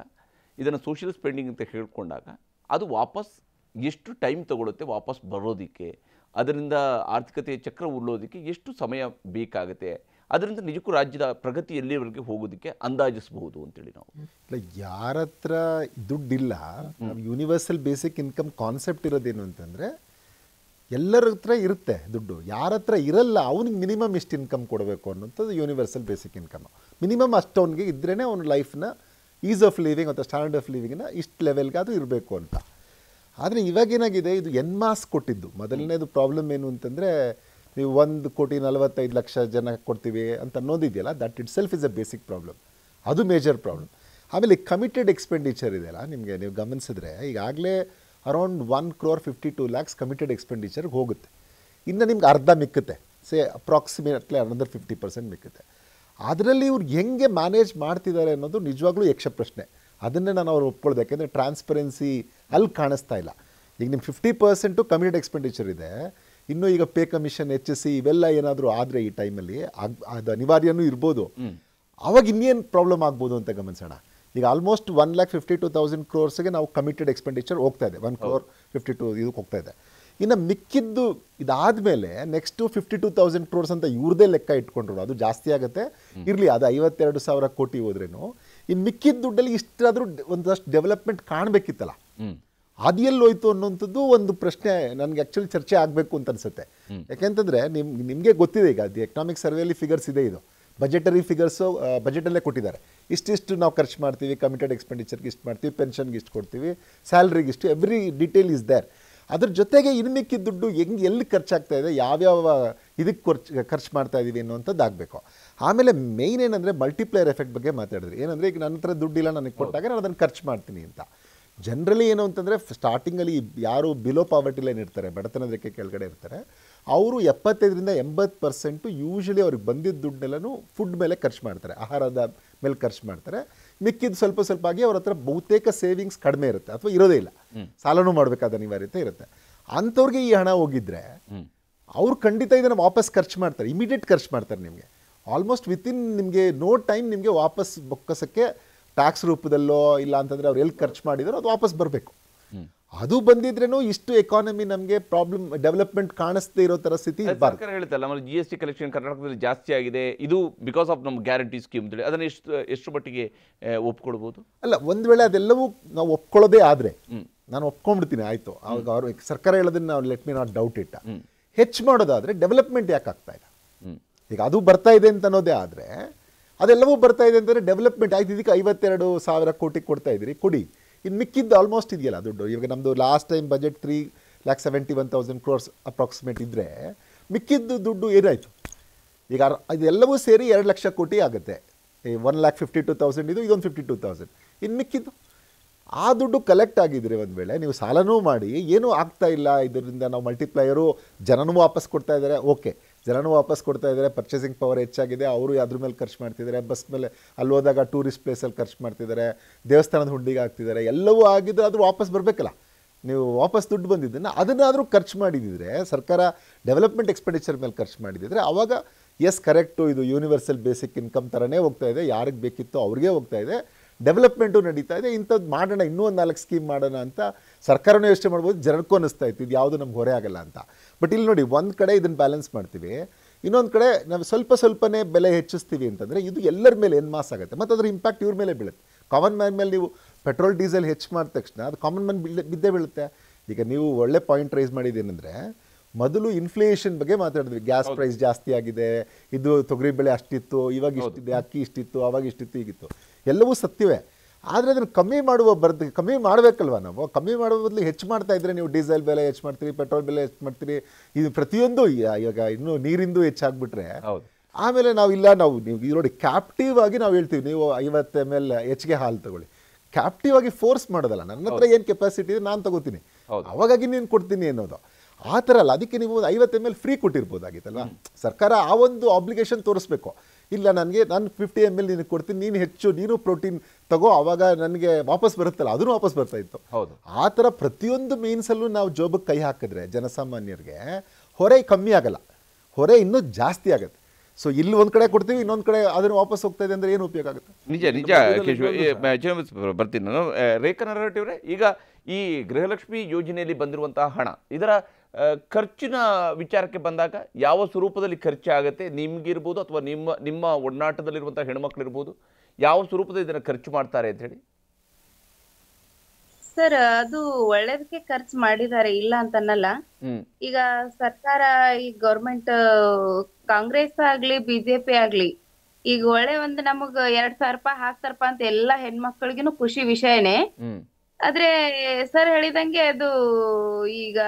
ಇದನ್ನು ಸೋಷಿಯಲ್ ಸ್ಪೆಂಡಿಂಗ್ ಅಂತ ಹೇಳ್ಕೊಂಡಾಗ ಅದು ವಾಪಸ್ ಎಷ್ಟು ಟೈಮ್ ತಗೊಳುತ್ತೆ ವಾಪಸ್ ಬರೋದಕ್ಕೆ ಅದರಿಂದ ಆರ್ಥಿಕತೆಯ ಚಕ್ರ ಉಳ್ಳೋದಕ್ಕೆ ಎಷ್ಟು ಸಮಯ ಬೇಕಾಗುತ್ತೆ ಅದರಿಂದ ನಿಜಕ್ಕೂ ರಾಜ್ಯದ ಪ್ರಗತಿ ಎಲ್ಲಿವರೆಗೆ ಹೋಗೋದಕ್ಕೆ ಅಂದಾಜಿಸಬಹುದು ಅಂತೇಳಿ ನಾವು ಇಲ್ಲ ಯಾರ ಹತ್ರ ದುಡ್ಡಿಲ್ಲ ಯೂನಿವರ್ಸಲ್ ಬೇಸಿಕ್ ಇನ್ಕಮ್ ಕಾನ್ಸೆಪ್ಟ್ ಇರೋದೇನು ಅಂತಂದರೆ ಎಲ್ಲರ ಹತ್ರ ಇರುತ್ತೆ ದುಡ್ಡು ಯಾರ ಹತ್ರ ಇರಲ್ಲ ಅವ್ನಿಗೆ ಮಿನಿಮಮ್ ಎಷ್ಟು ಇನ್ಕಮ್ ಕೊಡಬೇಕು ಅನ್ನೋಂಥದ್ದು ಯೂನಿವರ್ಸಲ್ ಬೇಸಿಕ್ ಇನ್ಕಮ್ ಮಿನಿಮಮ್ ಅಷ್ಟು ಇದ್ರೇನೆ ಇದ್ರೇ ಅವ್ನ ಲೈಫ್ನ ಈಸ್ ಆಫ್ ಲಿವಿಂಗ್ ಅಥವಾ ಸ್ಟ್ಯಾಂಡರ್ಡ್ ಆಫ್ ಲಿವಿಂಗ್ನ ಇಷ್ಟು ಲೆವೆಲ್ಗಾದರೂ ಇರಬೇಕು ಅಂತ ಆದರೆ ಇವಾಗೇನಾಗಿದೆ ಇದು ಎನ್ ಮಾಸ್ ಕೊಟ್ಟಿದ್ದು ಮೊದಲನೇದು ಪ್ರಾಬ್ಲಮ್ ಏನು ಅಂತಂದರೆ ನೀವು ಒಂದು ಕೋಟಿ ನಲವತ್ತೈದು ಲಕ್ಷ ಜನ ಕೊಡ್ತೀವಿ ಅಂತ ಅನ್ನೋದಿದೆಯಲ್ಲ that itself is a basic problem ಅದು ಮೇಜರ್ ಪ್ರಾಬ್ಲಮ್ ಆಮೇಲೆ ಕಮಿಟೆಡ್ ಎಕ್ಸ್ಪೆಂಡಿಚರ್ ಇದೆಯಲ್ಲ ನಿಮಗೆ ನೀವು ಗಮನಿಸಿದ್ರೆ ಈಗಾಗಲೇ around one crore fifty two lakhs committed ಎಕ್ಸ್ಪೆಂಡಿಚರ್ಗೆ ಹೋಗುತ್ತೆ ಇನ್ನು ನಿಮ್ಗೆ ಅರ್ಧ ಮಿಕ್ಕುತ್ತೆ say approximately another fifty percent ಮಿಕ್ಕುತ್ತೆ ಅದರಲ್ಲಿ ಇವ್ರು ಹೆಂಗೆ ಮ್ಯಾನೇಜ್ ಮಾಡ್ತಿದ್ದಾರೆ ಅನ್ನೋದು ನಿಜವಾಗ್ಲೂ ಯಕ್ಷ ಪ್ರಶ್ನೆ ಅದನ್ನೇ ನಾನು ಅವ್ರು ಯಾಕೆಂದರೆ ಟ್ರಾನ್ಸ್ಪರೆನ್ಸಿ ಅಲ್ಲಿ ಕಾಣಿಸ್ತಾ ಇಲ್ಲ ಈಗ ನಿಮ್ಮ ಫಿಫ್ಟಿ ಪರ್ಸೆಂಟು ಕಮಿಟೆಡ್ ಎಕ್ಸ್ಪೆಂಡಿಚರ್ ಇದೆ ಇನ್ನು ಈಗ ಪೇ ಕಮಿಷನ್ ಎಸ್ ಸಿ ಇವೆಲ್ಲ ಏನಾದರೂ ಆದರೆ ಈ ಟೈಮಲ್ಲಿ ಅದು ಅನಿವಾರ್ಯನೂ ಇರ್ಬೋದು ಅವಾಗ ಇನ್ನೇನು ಪ್ರಾಬ್ಲಮ್ ಆಗ್ಬೋದು ಅಂತ ಗಮನಿಸೋಣ ಈಗ almost one lakh fifty two thousand ಕ್ರೋರ್ಸ್ಗೆ ನಾವು ಕಮಿಟೆಡ್ ಎಕ್ಸ್ಪೆಂಡಿಚರ್ ಹೋಗ್ತಾ ಇದೆ ಒನ್ ಕ್ರೋರ್ ಫಿಫ್ಟಿ ಟು ಇದಕ್ಕೆ ಹೋಗ್ತಾ ಇದೆ ಇನ್ನು ಮಿಕ್ಕಿದ್ದು ಇದಾದಮೇಲೆ next fifty two thousand crores ಅಂತ ಇವ್ರದೇ ಲೆಕ್ಕ ಇಟ್ಕೊಂಡ್ರು ಅದು ಜಾಸ್ತಿ ಆಗುತ್ತೆ ಇರಲಿ ಅದು ಐವತ್ತೆರಡು ಸಾವಿರ ಕೋಟಿ ಹೋದ್ರೇನು ಇನ್ನು ಮಿಕ್ಕಿದ ದುಡ್ಡಲ್ಲಿ ಇಷ್ಟಾದರೂ ಒಂದಷ್ಟು ಡೆವಲಪ್ಮೆಂಟ್ ಕಾಣಬೇಕಿತ್ತಲ್ಲ ಹೋಯ್ತು ಅನ್ನೋಂಥದ್ದು ಒಂದು ಪ್ರಶ್ನೆ ನನಗೆ ಆ್ಯಕ್ಚುಲಿ ಚರ್ಚೆ ಆಗಬೇಕು ಅಂತ ಅನ್ಸುತ್ತೆ ಯಾಕೆಂತಂದರೆ ನಿಮ್ಗೆ ನಿಮಗೆ ಗೊತ್ತಿದೆ ಈಗ ದಿ ಎಕನಾಮಿಕ್ ಸರ್ವೆಯಲ್ಲಿ ಫಿಗರ್ಸ್ ಇದೆ ಇದು ಬಜೆಟರಿ ಫಿಗರ್ಸು ಬಜೆಟಲ್ಲೇ ಕೊಟ್ಟಿದ್ದಾರೆ ಇಷ್ಟಿಷ್ಟು ನಾವು ಖರ್ಚು ಮಾಡ್ತೀವಿ ಕಮಿಟೆಡ್ ಎಕ್ಸ್ಪೆಂಡಿಚರ್ಗೆ ಇಷ್ಟು ಮಾಡ್ತೀವಿ ಪೆನ್ಷನ್ಗೆ ಇಷ್ಟು ಕೊಡ್ತೀವಿ ಸ್ಯಾಲ್ರಿಗೆ ಇಷ್ಟು ಎವ್ರಿ ಡೀಟೇಲ್ ಇಸ್ ದೇರ್ ಅದ್ರ ಜೊತೆಗೆ ಇನ್ಮಿಕ್ಕಿದ ದುಡ್ಡು ಹೆಂಗೆ ಎಲ್ಲಿ ಖರ್ಚಾಗ್ತಾ ಇದೆ ಯಾವ್ಯಾವ ಇದಕ್ಕೆ ಖರ್ಚು ಖರ್ಚು ಮಾಡ್ತಾ ಇದ್ದೀವಿ ಅನ್ನೋಂಥದ್ದು ಆಗಬೇಕು ಆಮೇಲೆ ಮೇಯ್ನ್ ಏನಂದರೆ ಮಲ್ಟಿಪ್ಲೈರ್ ಎಫೆಕ್ಟ್ ಬಗ್ಗೆ ಮಾತಾಡಿದ್ರಿ ಏನಂದರೆ ಈಗ ನನ್ನ ಹತ್ರ ದುಡ್ಡಿಲ್ಲ ನನಗೆ ಕೊಟ್ಟಾಗ ನಾನು ಅದನ್ನು ಖರ್ಚು ಮಾಡ್ತೀನಿ ಅಂತ ಜನರಲಿ ಏನು ಅಂತಂದರೆ ಸ್ಟಾರ್ಟಿಂಗಲ್ಲಿ ಯಾರು ಬಿಲೋ ಪಾವರ್ಟಿ ಲೈನ್ ಇರ್ತಾರೆ ಬಡತನ ರೇಖೆ ಕೆಳಗಡೆ ಇರ್ತಾರೆ ಅವರು ಎಪ್ಪತ್ತೈದರಿಂದ ಎಂಬತ್ತು ಪರ್ಸೆಂಟು ಯೂಶ್ವಲಿ ಅವ್ರಿಗೆ ಬಂದಿದ್ದ ದುಡ್ಡೆಲ್ಲನೂ ಫುಡ್ ಮೇಲೆ ಖರ್ಚು ಮಾಡ್ತಾರೆ ಆಹಾರದ ಮೇಲೆ ಖರ್ಚು ಮಾಡ್ತಾರೆ ಮಿಕ್ಕಿದ್ದು ಸ್ವಲ್ಪ ಸ್ವಲ್ಪ ಆಗಿ ಅವ್ರ ಹತ್ರ ಬಹುತೇಕ ಸೇವಿಂಗ್ಸ್ ಕಡಿಮೆ ಇರುತ್ತೆ ಅಥವಾ ಇರೋದೇ ಇಲ್ಲ ಸಾಲನೂ ಮಾಡಬೇಕಾದ ಅನಿವಾರ್ಯತೆ ಇರುತ್ತೆ ಅಂಥವ್ರಿಗೆ ಈ ಹಣ ಹೋಗಿದ್ರೆ ಅವ್ರು ಖಂಡಿತ ಇದನ್ನು ವಾಪಸ್ ಖರ್ಚು ಮಾಡ್ತಾರೆ ಇಮಿಡಿಯೇಟ್ ಖರ್ಚು ಮಾಡ್ತಾರೆ ನಿಮಗೆ ಆಲ್ಮೋಸ್ಟ್ ವಿತಿನ್ ನಿಮಗೆ ನೋ ಟೈಮ್ ನಿಮಗೆ ವಾಪಸ್ ಬೊಕ್ಕಸಕ್ಕೆ ಟ್ಯಾಕ್ಸ್ ರೂಪದಲ್ಲೋ ಇಲ್ಲ ಅಂತಂದರೆ ಅವ್ರು ಎಲ್ಲಿ ಖರ್ಚು ಮಾಡಿದ್ರು ಅದು ವಾಪಸ್ ಬರಬೇಕು ಅದು ಬಂದಿದ್ರೇನು ಇಷ್ಟು ಎಕಾನಮಿ ನಮಗೆ ಪ್ರಾಬ್ಲಮ್ ಡೆವಲಪ್ಮೆಂಟ್ ಕಾಣಿಸ್ತಾ ಇರೋ ಥರ ಸ್ಥಿತಿ ಸರ್ಕಾರ ಹೇಳ್ತಲ್ಲ ಜಿ ಎಸ್ ಟಿ ಕಲೆಕ್ಷನ್ ಕರ್ನಾಟಕದಲ್ಲಿ ಜಾಸ್ತಿ ಆಗಿದೆ ಇದು ಬಿಕಾಸ್ ಆಫ್ ನಮ್ಮ ಗ್ಯಾರಂಟಿ ಸ್ಕೀಮ್ ಅಂತೇಳಿ ಅದನ್ನು ಎಷ್ಟು ಎಷ್ಟು ಮಟ್ಟಿಗೆ ಒಪ್ಕೊಳ್ಬೋದು ಅಲ್ಲ ಒಂದು ವೇಳೆ ಅದೆಲ್ಲವೂ ನಾವು ಒಪ್ಕೊಳ್ಳೋದೇ ಆದರೆ ನಾನು ಒಪ್ಕೊಂಡ್ಬಿಡ್ತೀನಿ ಆಯಿತು ಆವಾಗ ಅವರು ಸರ್ಕಾರ ಹೇಳೋದನ್ನ ನಾವು ಲೆಟ್ ಮಿ ನಾಟ್ ಡೌಟ್ ಇಟ್ಟ ಹೆಚ್ಚು ಮಾಡೋದಾದರೆ ಡೆವಲಪ್ಮೆಂಟ್ ಯಾಕೆ ಆಗ್ತಾ ಇಲ್ಲ ಈಗ ಅದು ಬರ್ತಾ ಇದೆ ಅಂತ ಅನ್ನೋದೇ ಆದರೆ ಅದೆಲ್ಲವೂ ಬರ್ತಾ ಇದೆ ಅಂತಂದರೆ ಡೆವಲಪ್ಮೆಂಟ್ ಆಯ್ತು ಇದಕ್ಕೆ ಐವತ್ತೆರಡು ಸಾವಿರ ಕೋಟಿ ಕೊಡ್ತಾ ಇದ್ದೀರಿ ಕೊಡಿ ಇನ್ನು ಮಿಕ್ಕಿದ್ದು ಆಲ್ಮೋಸ್ಟ್ ಇದೆಯಲ್ಲ ದುಡ್ಡು ಇವಾಗ ನಮ್ಮದು last time budget three lakh seventy one thousand crores approximate ಇದ್ದರೆ ಮಿಕ್ಕಿದ್ದು ದುಡ್ಡು ಏನಾಯಿತು ಈಗ ಇದೆಲ್ಲವೂ ಸೇರಿ ಎರಡು ಲಕ್ಷ ಕೋಟಿ ಆಗುತ್ತೆ ಈ one lakh fifty two thousand ಇದು ಇದೊಂದು ಫಿಫ್ಟಿ ಟು ತೌಸಂಡ್ ಇನ್ನು ಮಿಕ್ಕಿದ್ದು ಆ ದುಡ್ಡು ಕಲೆಕ್ಟ್ ಆಗಿದ್ದರೆ ಒಂದು ವೇಳೆ ನೀವು ಸಾಲನೂ ಮಾಡಿ ಏನೂ ಆಗ್ತಾ ಇಲ್ಲ ಇದರಿಂದ ನಾವು ಮಲ್ಟಿಪ್ಲೈಯರು ಜನನೂ ವಾಪಸ್ ಕೊಡ್ತಾ ಇದ್ದಾರೆ ಓಕೆ ಜನನೂ ವಾಪಸ್ ಕೊಡ್ತಾ ಇದ್ದಾರೆ ಪರ್ಚೇಸಿಂಗ್ ಪವರ್ ಹೆಚ್ಚಾಗಿದೆ ಅವರು ಅದ್ರ ಮೇಲೆ ಖರ್ಚು ಮಾಡ್ತಿದ್ದಾರೆ ಬಸ್ ಮೇಲೆ ಅಲ್ಲಿ ಹೋದಾಗ ಟೂರಿಸ್ಟ್ ಪ್ಲೇಸಲ್ಲಿ ಖರ್ಚು ಮಾಡ್ತಿದ್ದಾರೆ ದೇವಸ್ಥಾನದ ಹುಂಡಿಗೆ ಹಾಕ್ತಿದ್ದಾರೆ ಎಲ್ಲವೂ ಆಗಿದ್ರೆ ಅದು ವಾಪಸ್ ಬರಬೇಕಲ್ಲ ನೀವು ವಾಪಸ್ ದುಡ್ಡು ಬಂದಿದ್ದನ್ನು ಅದನ್ನಾದರೂ ಖರ್ಚು ಮಾಡಿದಿದ್ರೆ ಸರ್ಕಾರ ಡೆವಲಪ್ಮೆಂಟ್ ಎಕ್ಸ್ಪೆಂಡಿಚರ್ ಮೇಲೆ ಖರ್ಚು ಮಾಡಿದಿದ್ರೆ ಆವಾಗ ಎಸ್ ಕರೆಕ್ಟು ಇದು ಯೂನಿವರ್ಸಲ್ ಬೇಸಿಕ್ ಇನ್ಕಮ್ ಥರನೇ ಹೋಗ್ತಾ ಇದೆ ಯಾರಿಗೆ ಬೇಕಿತ್ತು ಅವ್ರಿಗೆ ಹೋಗ್ತಾ ಇದೆ ಡೆವಲಪ್ಮೆಂಟು ನಡೀತಾ ಇದೆ ಇಂಥದ್ದು ಮಾಡೋಣ ಇನ್ನೂ ಒಂದು ನಾಲ್ಕು ಸ್ಕೀಮ್ ಮಾಡೋಣ ಅಂತ ಸರ್ಕಾರನೂ ಯೋಚನೆ ಮಾಡ್ಬೋದು ಜನಕ್ಕೂ ಅನ್ನಿಸ್ತಾ ಇತ್ತು ಇದು ಯಾವುದು ನಮ್ಗೆ ಹೊರೆ ಆಗಲ್ಲ ಅಂತ ಬಟ್ ಇಲ್ಲಿ ನೋಡಿ ಒಂದು ಕಡೆ ಇದನ್ನು ಬ್ಯಾಲೆನ್ಸ್ ಮಾಡ್ತೀವಿ ಇನ್ನೊಂದು ಕಡೆ ನಾವು ಸ್ವಲ್ಪ ಸ್ವಲ್ಪನೇ ಬೆಲೆ ಹೆಚ್ಚಿಸ್ತೀವಿ ಅಂತಂದರೆ ಇದು ಎಲ್ಲರ ಮೇಲೆ ಏನು ಮಾಸ್ ಆಗುತ್ತೆ ಮತ್ತು ಅದರ ಇಂಪ್ಯಾಕ್ಟ್ ಇವ್ರ ಮೇಲೆ ಬೀಳುತ್ತೆ ಕಾಮನ್ ಮ್ಯಾನ್ ಮೇಲೆ ನೀವು ಪೆಟ್ರೋಲ್ ಡೀಸೆಲ್ ಹೆಚ್ಚು ಮಾಡಿದ ತಕ್ಷಣ ಅದು ಕಾಮನ್ ಮ್ಯಾನ್ ಬಿಲ್ ಬಿದ್ದೇ ಬೀಳುತ್ತೆ ಈಗ ನೀವು ಒಳ್ಳೆ ಪಾಯಿಂಟ್ ರೈಸ್ ಮಾಡಿದ್ದೇನೆಂದರೆ ಮೊದಲು ಇನ್ಫ್ಲೇಷನ್ ಬಗ್ಗೆ ಮಾತಾಡಿದ್ವಿ ಗ್ಯಾಸ್ ಪ್ರೈಸ್ ಜಾಸ್ತಿ ಆಗಿದೆ ಇದು ತೊಗರಿ ಬೆಳೆ ಅಷ್ಟಿತ್ತು ಇವಾಗ ಇಷ್ಟಿದೆ ಅಕ್ಕಿ ಇಷ್ಟಿತ್ತು ಅವಾಗ ಇಷ್ಟಿತ್ತು ಈಗಿತ್ತು ಎಲ್ಲವೂ ಸತ್ಯವೇ ಆದರೆ ಅದನ್ನು ಕಮ್ಮಿ ಮಾಡುವ ಬರ್ದು ಕಮ್ಮಿ ಮಾಡಬೇಕಲ್ವ ನಾವು ಕಮ್ಮಿ ಮಾಡುವ ಬದಲು ಹೆಚ್ಚು ಮಾಡ್ತಾ ಇದ್ರೆ ನೀವು ಡೀಸೆಲ್ ಬೆಲೆ ಹೆಚ್ಚು ಮಾಡ್ತೀರಿ ಪೆಟ್ರೋಲ್ ಬೆಲೆ ಹೆಚ್ಚು ಮಾಡ್ತೀರಿ ಇದು ಪ್ರತಿಯೊಂದು ಇವಾಗ ಇನ್ನೂ ನೀರಿಂದು ಹೆಚ್ಚಾಗ್ಬಿಟ್ರೆ ಆಮೇಲೆ ನಾವು ಇಲ್ಲ ನಾವು ನೀವು ನೋಡಿ ಕ್ಯಾಪ್ಟಿವ್ ಆಗಿ ನಾವು ಹೇಳ್ತೀವಿ ನೀವು ಐವತ್ತು ಎಮ್ ಎಲ್ ಹೆಚ್ಚಿಗೆ ಹಾಲು ತಗೊಳ್ಳಿ ಕ್ಯಾಪ್ಟಿವ್ ಆಗಿ ಫೋರ್ಸ್ ಮಾಡೋದಲ್ಲ ನನ್ನ ಹತ್ರ ಏನು ಕೆಪಾಸಿಟಿ ಇದೆ ನಾನು ತಗೋತೀನಿ ಅವಾಗಾಗಿ ನೀನು ಕೊಡ್ತೀನಿ ಅನ್ನೋದು ಆ ಥರ ಅಲ್ಲ ಅದಕ್ಕೆ ನೀವು ಐವತ್ತು ಎಮ್ ಎಲ್ ಫ್ರೀ ಕೊಟ್ಟಿರ್ಬೋದಾಗಿತ್ತಲ್ಲ ಸರ್ಕಾರ ಆ ಒಂದು ಆಬ್ಲಿಗೇಷನ್ ತೋರಿಸ್ಬೇಕು ಇಲ್ಲ ನನಗೆ ನಾನು ಫಿಫ್ಟಿ ಎಮ್ ಎಲ್ ನಿನಗೆ ಕೊಡ್ತೀನಿ ನೀನು ಹೆಚ್ಚು ನೀನು ಪ್ರೋಟೀನ್ ತಗೋ ಅವಾಗ ನನಗೆ ವಾಪಸ್ ಬರುತ್ತಲ್ಲ ಅದನ್ನು ವಾಪಸ್ ಬರ್ತಾ ಇತ್ತು ಹೌದು ಆ ಥರ ಪ್ರತಿಯೊಂದು ಮೀನ್ಸಲ್ಲೂ ನಾವು ಜೋಬಕ್ಕೆ ಕೈ ಹಾಕಿದ್ರೆ ಜನಸಾಮಾನ್ಯರಿಗೆ ಹೊರೆ ಕಮ್ಮಿ ಆಗಲ್ಲ ಹೊರೆ ಇನ್ನೂ ಜಾಸ್ತಿ ಆಗುತ್ತೆ ಸೊ ಇಲ್ಲಿ ಒಂದು ಕಡೆ ಕೊಡ್ತೀವಿ ಇನ್ನೊಂದು ಕಡೆ ಅದನ್ನು ವಾಪಸ್ ಹೋಗ್ತಾ ಇದೆ ಅಂದರೆ ಏನು ಉಪಯೋಗ ಆಗುತ್ತೆ ನಿಜ ನಿಜ ಬರ್ತೀನಿ ನಾನು ರೇಖಾ ನರಟಿವ್ರೆ ಈಗ ಈ ಗೃಹಲಕ್ಷ್ಮಿ ಯೋಜನೆಯಲ್ಲಿ ಬಂದಿರುವಂತಹ ಹಣ ಇದರ ಖರ್ಚಿನ ವಿಚಾರಕ್ಕೆ ಬಂದಾಗ ಯಾವ ಸ್ವರೂಪದಲ್ಲಿ ಖರ್ಚಾಗುತ್ತೆ ನಿಮ್ಗಿರ್ಬೋದು ಅಥವಾ ನಿಮ್ಮ ನಿಮ್ಮ ಒಡನಾಟದಲ್ಲಿರುವಂಥ ಹೆಣ್ಮಕ್ಳಿರ್ಬೋದು ಯಾವ ಸ್ವರೂಪದ ಇದನ್ನ ಖರ್ಚು ಮಾಡ್ತಾರೆ ಅಂತ ಹೇಳಿ ಸರ್ ಅದು ಒಳ್ಳೇದಕ್ಕೆ ಖರ್ಚು ಮಾಡಿದ್ದಾರೆ ಇಲ್ಲ ಅಂತನಲ್ಲ ಈಗ ಸರ್ಕಾರ ಈ ಗೌರ್ಮೆಂಟ್ ಕಾಂಗ್ರೆಸ್ ಆಗ್ಲಿ ಬಿಜೆಪಿ ಆಗ್ಲಿ ಈಗ ಒಳ್ಳೆ ಒಂದು ನಮಗ್ ಎರಡ್ ಸಾವಿರ ರೂಪಾಯಿ ಹಾಕ್ತಾರಪ್ಪ ಅಂತ ಎಲ್ಲಾ ಹೆಣ್ಮಕ್ಳಿಗೂ ಖುಷಿ ವಿಷಯನೇ ಆದ್ರೆ ಸರ್ ಹೇಳಿದಂಗೆ ಅದು ಈಗ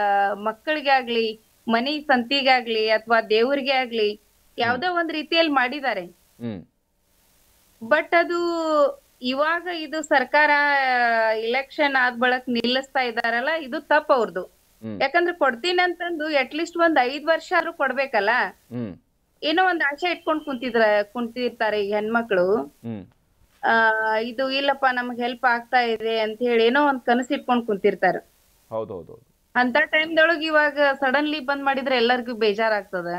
ಮಕ್ಕಳಿಗೆ ಆಗ್ಲಿ ಮನಿ ಸಂತಿಗಾಗ್ಲಿ ಅಥವಾ ದೇವ್ರಿಗೆ ಆಗ್ಲಿ ಯಾವ್ದೋ ಒಂದ್ ರೀತಿಯಲ್ಲಿ ಮಾಡಿದ್ದಾರೆ ಬಟ್ ಅದು ಇವಾಗ ಇದು ಸರ್ಕಾರ ಇಲೆಕ್ಷನ್ ಆದ ಬಳಕ್ ನಿಲ್ಲಿಸ್ತಾ ಇದಾರಲ್ಲ ಇದು ತಪ್ಪ ಅವ್ರದ್ದು ಯಾಕಂದ್ರೆ ಕೊಡ್ತೀನಿ ಅಂತಂದು ಅಟ್ ಲೀಸ್ಟ್ ಒಂದ್ ಐದ್ ವರ್ಷ ಆದ್ರೂ ಕೊಡ್ಬೇಕಲ್ಲ ಏನೋ ಒಂದ್ ಆಶೆ ಇಟ್ಕೊಂಡು ಕುಂತಿದ್ರ ಕುಂತಿರ್ತಾರೆ ಈ ಹೆಣ್ಮಕ್ಳು ಆ ಇದು ಇಲ್ಲಪ್ಪ ನಮ್ಗೆ ಹೆಲ್ಪ್ ಆಗ್ತಾ ಇದೆ ಅಂತ ಹೇಳಿ ಏನೋ ಒಂದ್ ಕನಸು ಇಟ್ಕೊಂಡು ಕುಂತಿರ್ತಾರ ಅಂತ ಟೈಮ್ದೊಳಗ್ ಇವಾಗ ಸಡನ್ಲಿ ಬಂದ್ ಮಾಡಿದ್ರೆ ಎಲ್ಲರಿಗೂ ಬೇಜಾರಾಗ್ತದ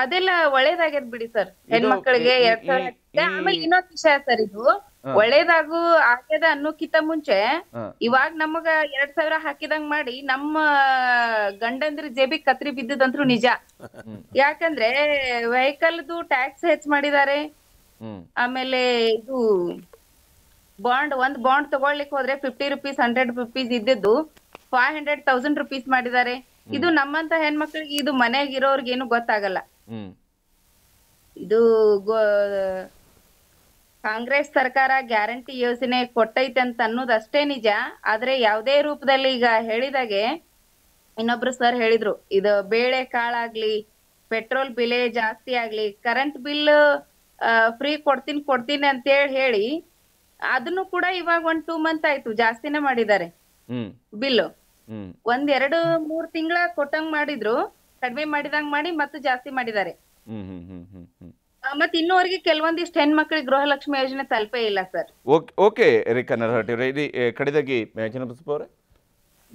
ಅದೆಲ್ಲ ಒಳ್ಳೇದಾಗ್ಯದ ಬಿಡಿ ಸರ್ ಹೆಣ್ಮಕ್ಳಿಗೆ ಎರಡ್ ಸಾವಿರ ಆಮೇಲೆ ಇನ್ನೊಂದ್ ವಿಷಯ ಸರ್ ಇದು ಒಳ್ಳೇದಾಗು ಆಗ್ಯದ ಅನ್ನೋಕ್ಕಿಂತ ಮುಂಚೆ ಇವಾಗ ನಮಗ ಎರಡ್ ಸಾವಿರ ಹಾಕಿದಂಗ್ ಮಾಡಿ ನಮ್ಮ ಗಂಡಂದ್ರ ಜೇಬಿಗ್ ಕತ್ರಿ ಬಿದ್ದದಂತ್ರು ನಿಜ ಯಾಕಂದ್ರೆ ವೆಹಿಕಲ್ದು ಟ್ಯಾಕ್ಸ್ ಹೆಚ್ಚು ಮಾಡಿದಾರೆ ಆಮೇಲೆ ಇದು ಬಾಂಡ್ ಒಂದ್ ಬಾಂಡ್ ತಗೊಳ್ಲಿಕ್ಕೆ ಹೋದ್ರೆ ಫಿಫ್ಟಿ ರುಪೀಸ್ ಹಂಡ್ರೆಡ್ ರುಪೀಸ್ ಇದ್ದಿದ್ದು ಫೈವ್ ಹಂಡ್ರೆಡ್ ತೌಸಂಡ್ ರುಪೀಸ್ ಮಾಡಿದ್ದಾರೆ ಇದು ನಮ್ಮಂತ ಹೆಣ್ಮಕ್ಳಿಗೆ ಇದು ಮನೆಯಾಗಿರೋರ್ಗೇನು ಗೊತ್ತಾಗಲ್ಲ ಇದು ಕಾಂಗ್ರೆಸ್ ಸರ್ಕಾರ ಗ್ಯಾರಂಟಿ ಯೋಜನೆ ಕೊಟ್ಟೈತೆ ಅಂತ ಅನ್ನೋದು ಅಷ್ಟೇ ನಿಜ ಆದ್ರೆ ಯಾವುದೇ ರೂಪದಲ್ಲಿ ಈಗ ಹೇಳಿದಾಗೆ ಇನ್ನೊಬ್ರು ಸರ್ ಹೇಳಿದ್ರು ಇದು ಬೇಳೆ ಕಾಳಾಗ್ಲಿ ಪೆಟ್ರೋಲ್ ಬೆಲೆ ಜಾಸ್ತಿ ಆಗ್ಲಿ ಕರೆಂಟ್ ಬಿಲ್ ಫ್ರೀ ಕೊಡ್ತೀನಿ ಕೊಡ್ತೀನಿ ಅಂತ ಹೇಳಿ ಹೇಳಿ ಅದನ್ನು ಕೂಡ ಇವಾಗ ಒಂದ್ ಟೂ ಮಂತ್ ಆಯ್ತು ಜಾಸ್ತಿನೇ ಮಾಡಿದ್ದಾರೆ ಬಿಲ್ ಒಂದ್ ಎರಡು ಮೂರ್ ತಿಂಗಳ ಕೊಟ್ಟಂಗ್ ಮಾಡಿದ್ರು ಕಡಿಮೆ ಮಾಡಿದಂಗ್ ಮಾಡಿ ಮತ್ತೆ ಜಾಸ್ತಿ ಮಾಡಿದ್ದಾರೆ ಮತ್ ಅವರಿಗೆ ಕೆಲವೊಂದಿಷ್ಟು ಹೆಣ್ಮಕ್ಳಿಗೆ ಗೃಹಲಕ್ಷ್ಮಿ ಯೋಜನೆ ತಲುಪೇ ಇಲ್ಲ ಸರ್ ಓಕೆ ರೇಖಾ ಕಡೆದಾಗಿ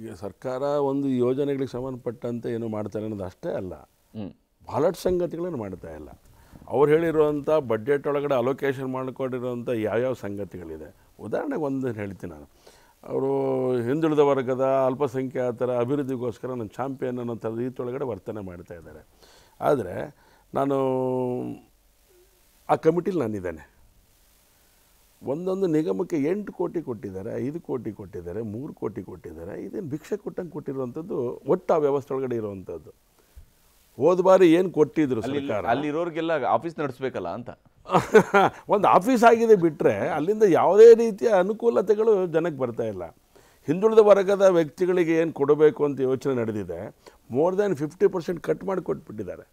ಈಗ ಸರ್ಕಾರ ಒಂದು ಯೋಜನೆಗಳಿಗೆ ಸಂಬಂಧಪಟ್ಟಂತೆ ಏನು ಮಾಡ್ತಾರೆ ಅನ್ನೋದು ಅಷ್ಟೇ ಅಲ್ಲ ಬಹಳಷ್ಟು ಸಂಗತಿಗಳನ್ನು ಮಾಡ್ತಾ ಇಲ್ಲ ಅವ್ರು ಹೇಳಿರುವಂಥ ಬಡ್ಜೆಟ್ ಒಳಗಡೆ ಅಲೋಕೇಶನ್ ಮಾಡಿಕೊಂಡಿರುವಂಥ ಯಾವ್ಯಾವ ಸಂಗತಿಗಳಿದೆ ಉದಾಹರಣೆಗೆ ಒಂದು ಹೇಳ್ತೀನಿ ನಾನು ಅವರು ಹಿಂದುಳಿದ ವರ್ಗದ ಅಲ್ಪಸಂಖ್ಯಾತರ ಅಭಿವೃದ್ಧಿಗೋಸ್ಕರ ನನ್ನ ಚಾಂಪಿಯನ್ ಅನ್ನೋ ರೀತಿಯೊಳಗಡೆ ವರ್ತನೆ ಮಾಡ್ತಾ ಇದ್ದಾರೆ ಆದರೆ ನಾನು ಆ ಕಮಿಟಿಲಿ ನಾನಿದ್ದೇನೆ ಒಂದೊಂದು ನಿಗಮಕ್ಕೆ ಎಂಟು ಕೋಟಿ ಕೊಟ್ಟಿದ್ದಾರೆ ಐದು ಕೋಟಿ ಕೊಟ್ಟಿದ್ದಾರೆ ಮೂರು ಕೋಟಿ ಕೊಟ್ಟಿದ್ದಾರೆ ಇದೇನು ಭಿಕ್ಷೆ ಕೊಟ್ಟಂಗೆ ಕೊಟ್ಟಿರುವಂಥದ್ದು ಒಟ್ಟು ಆ ವ್ಯವಸ್ಥೆ ಒಳಗಡೆ ಇರುವಂಥದ್ದು ಹೋದ ಬಾರಿ ಏನು ಕೊಟ್ಟಿದ್ರು ಅಲ್ಲಿರೋರಿಗೆಲ್ಲ ಆಫೀಸ್ ನಡೆಸ್ಬೇಕಲ್ಲ ಅಂತ ಒಂದು ಆಫೀಸ್ ಆಗಿದೆ ಬಿಟ್ಟರೆ ಅಲ್ಲಿಂದ ಯಾವುದೇ ರೀತಿಯ ಅನುಕೂಲತೆಗಳು ಜನಕ್ಕೆ ಬರ್ತಾ ಇಲ್ಲ ಹಿಂದುಳಿದ ವರ್ಗದ ವ್ಯಕ್ತಿಗಳಿಗೆ ಏನು ಕೊಡಬೇಕು ಅಂತ ಯೋಚನೆ ನಡೆದಿದೆ more than fifty percent cut ಮಾಡಿ ಕೊಟ್ಬಿಟ್ಟಿದ್ದಾರೆ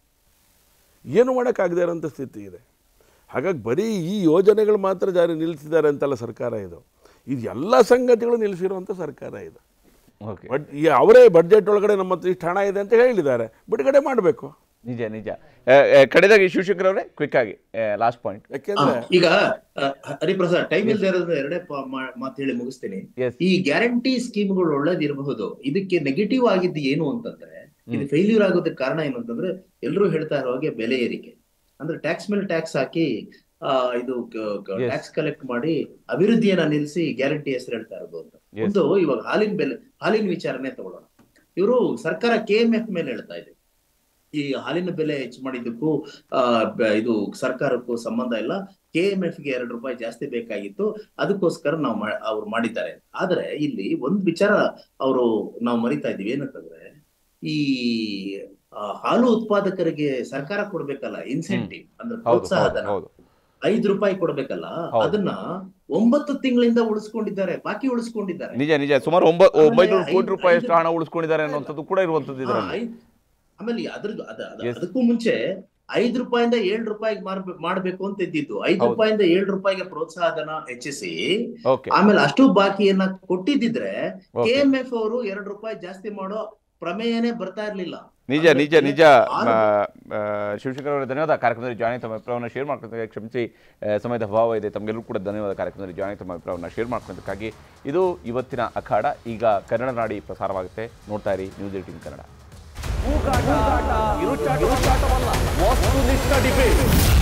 ಏನು ಮಾಡೋಕ್ಕಾಗದೆ ಇರೋಂಥ ಸ್ಥಿತಿ ಇದೆ ಹಾಗಾಗಿ ಬರೀ ಈ ಯೋಜನೆಗಳು ಮಾತ್ರ ಜಾರಿ ನಿಲ್ಲಿಸಿದ್ದಾರೆ ಅಂತಲ್ಲ ಸರ್ಕಾರ ಇದು ಇದು ಎಲ್ಲ ಸಂಗತಿಗಳು ನಿಲ್ಲಿಸಿರುವಂಥ ಸರ್ಕಾರ ಇದು ಓಕೆ ಬಟ್ ಅವರೇ ಬಡ್ಜೆಟ್ ಒಳಗಡೆ ನಮ್ಮ ಹತ್ರ ಇಷ್ಟು ಹಣ ಇದೆ ಅಂತ ಹೇಳಿದ್ದಾರೆ ಬಿಡುಗಡೆ ಮಾಡಬೇಕು ನಿಜ ನಿಜ ಕಡೆದಾಗಿ ಶಿವಶಂಕರ್ ಅವರೇ ಕ್ವಿಕ್ ಆಗಿ ಲಾಸ್ಟ್ ಪಾಯಿಂಟ್ ಈಗ ಹರಿಪ್ರಸಾದ್ ಟೈಮ್ ಇಲ್ದೇ ಇರೋದ್ರೆ ಎರಡೇ ಮಾತು ಹೇಳಿ ಮುಗಿಸ್ತೀನಿ ಈ ಗ್ಯಾರಂಟಿ ಸ್ಕೀಮ್ಗಳು ಒಳ್ಳೇದಿರಬಹುದು ಇದಕ್ಕೆ ನೆಗೆಟಿವ್ ಆಗಿದ್ದು ಏನು ಅಂತಂದ್ರೆ ಇದು ಫೇಲ್ಯೂರ್ ಆಗೋದಕ್ಕೆ ಕಾರಣ ಏನು ಅಂತಂದ್ರೆ ಎಲ್ಲರೂ ಹೇಳ್ತಾ ಇರೋ ಹಾಗೆ ಬೆಲೆ ಏರಿಕೆ ಅಂದ್ರೆ ಟ್ಯಾಕ್ಸ್ ಮೇಲೆ ಟ್ಯಾಕ್ಸ್ ಹಾಕಿ ಇದು ಟ್ಯಾಕ್ಸ್ ಕಲೆಕ್ಟ್ ಮಾಡಿ ಅಭಿವೃದ್ಧಿಯನ್ನ ನಿಲ್ಲಿಸಿ ಗ್ಯಾರಂಟಿ ಹೆಸರು ಹೇಳ್ತಾ ಇರಬಹುದು ಅಂತ ಒಂದು ಇವಾಗ ಹಾಲಿನ ಬೆಲೆ ಹಾಲಿನ ವಿಚಾರನೆ ತಗೊಳ್ಳೋಣ ಇವರು ಸರ್ಕಾರ ಕೆ ಎಂ ಎಫ್ ಮೇಲೆ ಹೇಳ್ತಾ ಇದೆ ಈ ಹಾಲಿನ ಬೆಲೆ ಹೆಚ್ಚು ಮಾಡಿದ್ದಕ್ಕೂ ಇದು ಸರ್ಕಾರಕ್ಕೂ ಸಂಬಂಧ ಇಲ್ಲ ಕೆ ಎಂ ಎಫ್ ಗೆ ಎರಡು ರೂಪಾಯಿ ಜಾಸ್ತಿ ಬೇಕಾಗಿತ್ತು ಅದಕ್ಕೋಸ್ಕರ ನಾವು ಅವ್ರು ಮಾಡಿದ್ದಾರೆ ಆದ್ರೆ ಇಲ್ಲಿ ಒಂದ್ ವಿಚಾರ ಅವರು ನಾವು ಮರಿತಾ ಇದೀವಿ ಏನಂತಂದ್ರೆ ಈ ಹಾಲು ಉತ್ಪಾದಕರಿಗೆ ಸರ್ಕಾರ ಕೊಡ್ಬೇಕಲ್ಲ ಇನ್ಸೆಂಟಿವ್ ಅಂದ್ರೆ ಪ್ರೋತ್ಸಾಹಧನ ಐದು ರೂಪಾಯಿ ಕೊಡ್ಬೇಕಲ್ಲ ಅದನ್ನ ಒಂಬತ್ತು ತಿಂಗಳಿಂದ ಉಳಿಸ್ಕೊಂಡಿದ್ದಾರೆ ಬಾಕಿ ಉಳಿಸ್ಕೊಂಡಿದ್ದಾರೆ ನಿಜ ನಿಜ ಸುಮಾರು ಕೋಟಿ ರೂಪಾಯಿ ಹಣ ಉಳಿಸ್ಕೊಂಡಿದ್ದಾರೆ ಕೂಡ ಇರುವಂತದ್ದು ಆಮೇಲೆ ಅದ್ರದ್ದು ಅದಕ್ಕೂ ಮುಂಚೆ ಐದ್ ರೂಪಾಯಿಂದ ಏಳ್ ರೂಪಾಯಿಗೆ ಮಾಡ್ಬೇಕು ಅಂತ ಇದ್ದಿತ್ತು ಐದ್ ರೂಪಾಯಿಂದ ಏಳ್ ರೂಪಾಯಿಗೆ ಪ್ರೋತ್ಸಾಹಧನ ಹೆಚ್ಚಿಸಿ ಆಮೇಲೆ ಅಷ್ಟು ಬಾಕಿಯನ್ನ ಕೊಟ್ಟಿದ್ದಿದ್ರೆ ಕೆ ಎಂ ಎಫ್ ಅವರು ಎರಡ್ ರೂಪಾಯಿ ಜಾಸ್ತಿ ಮಾಡೋ ಪ್ರಮೇಯನೇ ಬರ್ತಾ ಇರ್ಲಿಲ್ಲ ನಿಜ ನಿಜ ನಿಜ ಶಿವಶಂಕರ್ ಅವರ ಧನ್ಯವಾದ ಕಾರ್ಯಕ್ರಮದಲ್ಲಿ ಜಾಯಿನ್ ತಮ್ಮ ಅಭಿಪ್ರಾಯವನ್ನು ಶೇರ್ ಮಾಡ್ಕೊಂತ ಕ್ಷಮಿಸಿ ಸಮಯದ ಅಭಾವ ಇದೆ ತಮಗೆಲ್ಲರೂ ಕೂಡ ಧನ್ಯವಾದ ಕಾರ್ಯಕ್ರಮದಲ್ಲಿ ಜಾಯಿನ್ ತಮ್ಮ ಅಭಿಪ್ರಾಯವನ್ನು ಶೇರ್ ಮಾಡ್ಕೊಂತಕ್ಕಾಗಿ ಇದು ಇವತ್ತಿನ ಅಖಾಡ ಈಗ ಕನ್ನಡ ನಾಡಿ ಪ್ರಸಾರವಾಗುತ್ತೆ ನೋಡ್ತಾ ಇರಿ ನ್ಯೂಸ್ ಏಟೀನ್ ಕನ್ನಡ ಕೂಗಾಟ ಇರುಚಾಟವಲ್ಲ ವಸ್ತುನಿಷ್ಠ ಡಿಫೆನ್ಸ್